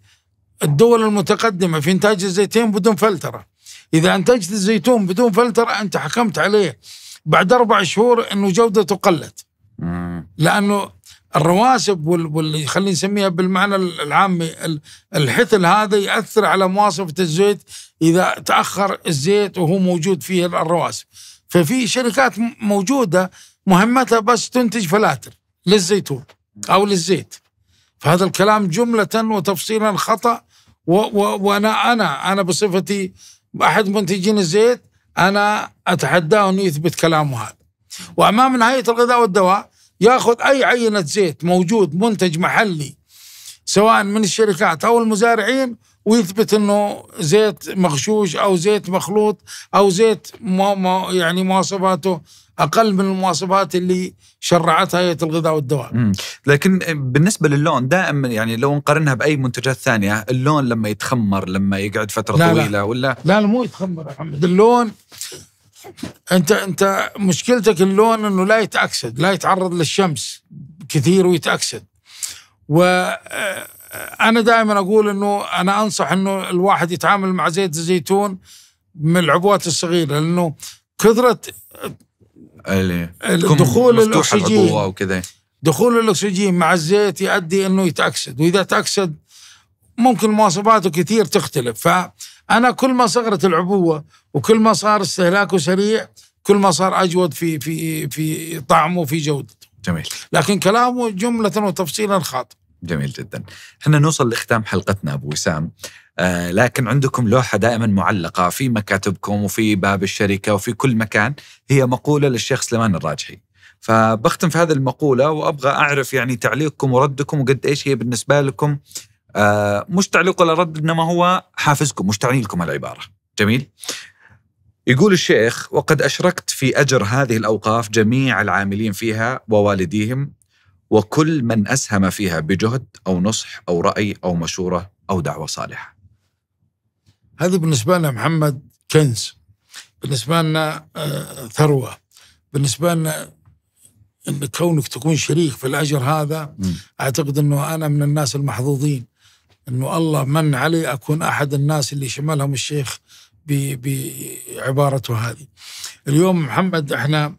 A: الدول المتقدمة في إنتاج الزيتين بدون فلترة إذا أنتجت الزيتون بدون فلترة أنت حكمت عليه بعد أربع شهور أنه جودته قلت لأنه الرواسب واللي خلينا نسميها بالمعنى العامي الحثل هذا ياثر على مواصفه الزيت اذا تاخر الزيت وهو موجود فيه الرواسب ففي شركات موجوده مهمتها بس تنتج فلاتر للزيتون او للزيت فهذا الكلام جمله وتفصيلا خطا وانا انا انا بصفتي احد منتجين الزيت انا اتحداه انه يثبت كلامه هذا وامام هيئه الغذاء والدواء ياخذ اي عينه زيت موجود منتج محلي سواء من الشركات او المزارعين ويثبت انه زيت مغشوش او زيت مخلوط او زيت مو مو يعني مواصفاته اقل من المواصفات
B: اللي شرعتها هيئه الغذاء والدواء. مم. لكن بالنسبه للون دائما يعني لو نقارنها باي منتجات ثانيه اللون لما يتخمر لما يقعد فتره لا طويله لا. ولا لا لا مو يتخمر
A: يا محمد اللون
B: انت انت مشكلتك اللون انه لا
A: يتاكسد لا يتعرض للشمس كثير ويتاكسد و آه، آه، انا دائما اقول انه انا انصح انه الواحد يتعامل مع زيت الزيتون من العبوات الصغيره لانه كثره
B: آه، دخول الاكسجين وكذا
A: دخول الاكسجين مع الزيت يؤدي انه يتاكسد واذا تاكسد ممكن مواصفاته كثير تختلف ف انا كل ما صغرت العبوه وكل ما صار استهلاكه سريع كل ما صار اجود في في في طعمه
B: وفي جودته. جميل. لكن كلامه جمله وتفصيلا خاطئ. جميل جدا. احنا نوصل لختام حلقتنا ابو وسام. آه لكن عندكم لوحه دائما معلقه في مكاتبكم وفي باب الشركه وفي كل مكان هي مقوله للشيخ سليمان الراجحي. فبختم في هذه المقوله وابغى اعرف يعني تعليقكم وردكم وقد ايش هي بالنسبه لكم آه، مش تعليق ولا رد انما هو حافزكم مشتعلين لكم العباره جميل يقول الشيخ وقد اشركت في اجر هذه الاوقاف جميع العاملين فيها ووالديهم وكل من اسهم فيها بجهد او نصح او راي او مشوره او دعوه صالحه.
A: هذا بالنسبه لنا محمد كنز بالنسبه لنا آه، ثروه بالنسبه لنا ان كونك تكون شريك في الاجر هذا اعتقد انه انا من الناس المحظوظين انه الله من علي اكون احد الناس اللي شملهم الشيخ بعبارته هذه. اليوم محمد احنا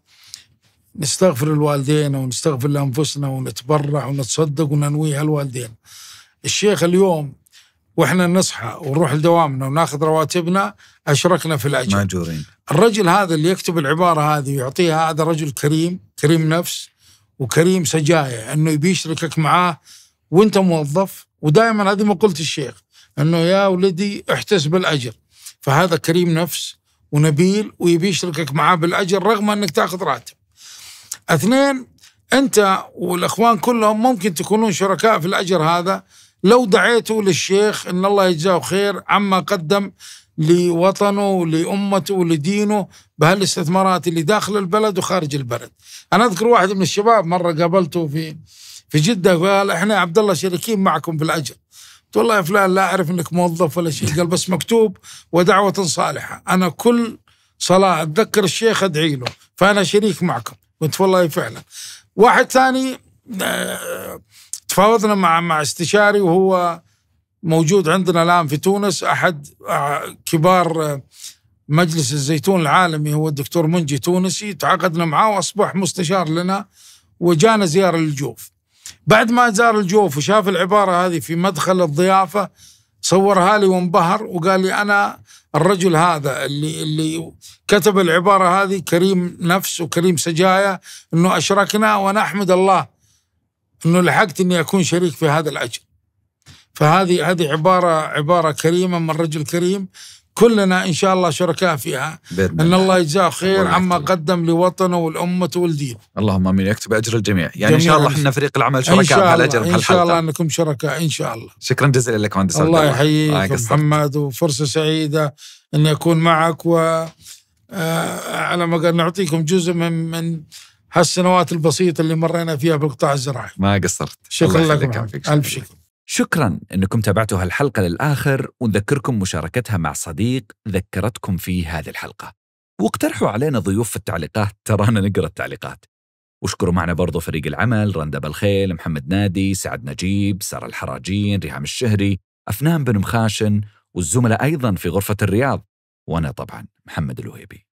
A: نستغفر الوالدين ونستغفر لانفسنا ونتبرع ونتصدق وننويها الوالدين. الشيخ اليوم واحنا نصحى ونروح لدوامنا وناخذ رواتبنا اشركنا في الاجر. ماجورين. الرجل هذا اللي يكتب العباره هذه ويعطيها هذا رجل كريم، كريم نفس وكريم سجايا انه يبي يشركك معاه وانت موظف ودائما هذه مقولة الشيخ أنه يا ولدي احتس بالأجر فهذا كريم نفس ونبيل ويبي يشركك معاه بالأجر رغم أنك تأخذ راتب اثنين أنت والأخوان كلهم ممكن تكونون شركاء في الأجر هذا لو دعيتوا للشيخ أن الله يجزاه خير عما قدم لوطنه لأمته لدينه بهالاستثمارات اللي داخل البلد وخارج البلد أنا أذكر واحد من الشباب مرة قابلته في في جدة قال احنا عبد الله شريكين معكم في الأجر قلت والله يا فلان لا أعرف أنك موظف ولا شيء قال بس مكتوب ودعوة صالحة أنا كل صلاة أتذكر الشيخ أدعي له فأنا شريك معكم قلت والله فعلا واحد ثاني
C: آه،
A: تفاوضنا مع مع استشاري وهو موجود عندنا الان في تونس احد آه، كبار آه، مجلس الزيتون العالمي هو الدكتور منجي تونسي تعاقدنا معاه واصبح مستشار لنا وجانا زياره للجوف بعد ما زار الجوف وشاف العبارة هذه في مدخل الضيافة صورها لي وانبهر وقال لي أنا الرجل هذا اللي اللي كتب العبارة هذه كريم نفس وكريم سجايا أنه أشركنا وأنا أحمد الله أنه لحقت أني أكون شريك في هذا الأجر فهذه هذه عبارة عبارة كريمة من رجل كريم كلنا ان شاء الله شركاء فيها بإذن ان الله يجزاه خير عما قدم لوطنه والامه والدين
B: اللهم امين يكتب اجر الجميع يعني ان شاء الله احنا فريق العمل شركاء بهالاجر ان شاء الله
A: انكم شركاء ان شاء الله
B: شكرا جزيلا لك مهندس الله يحييك محمد
A: وفرصه سعيده اني اكون معك و آه، على ما قال نعطيكم جزء من من هالسنوات البسيطه اللي مرينا فيها بالقطاع الزراعي
B: ما قصرت شكرا لك الف شكر شكرا أنكم تابعتوا هالحلقة للآخر ونذكركم مشاركتها مع صديق ذكرتكم في هذه الحلقة واقترحوا علينا ضيوف في التعليقات ترانا نقرأ التعليقات واشكروا معنا برضو فريق العمل رندا بالخيل محمد نادي سعد نجيب سارة الحراجين ريهام الشهري أفنان بن مخاشن والزملاء أيضا في غرفة الرياض وأنا طبعا محمد الوهيبي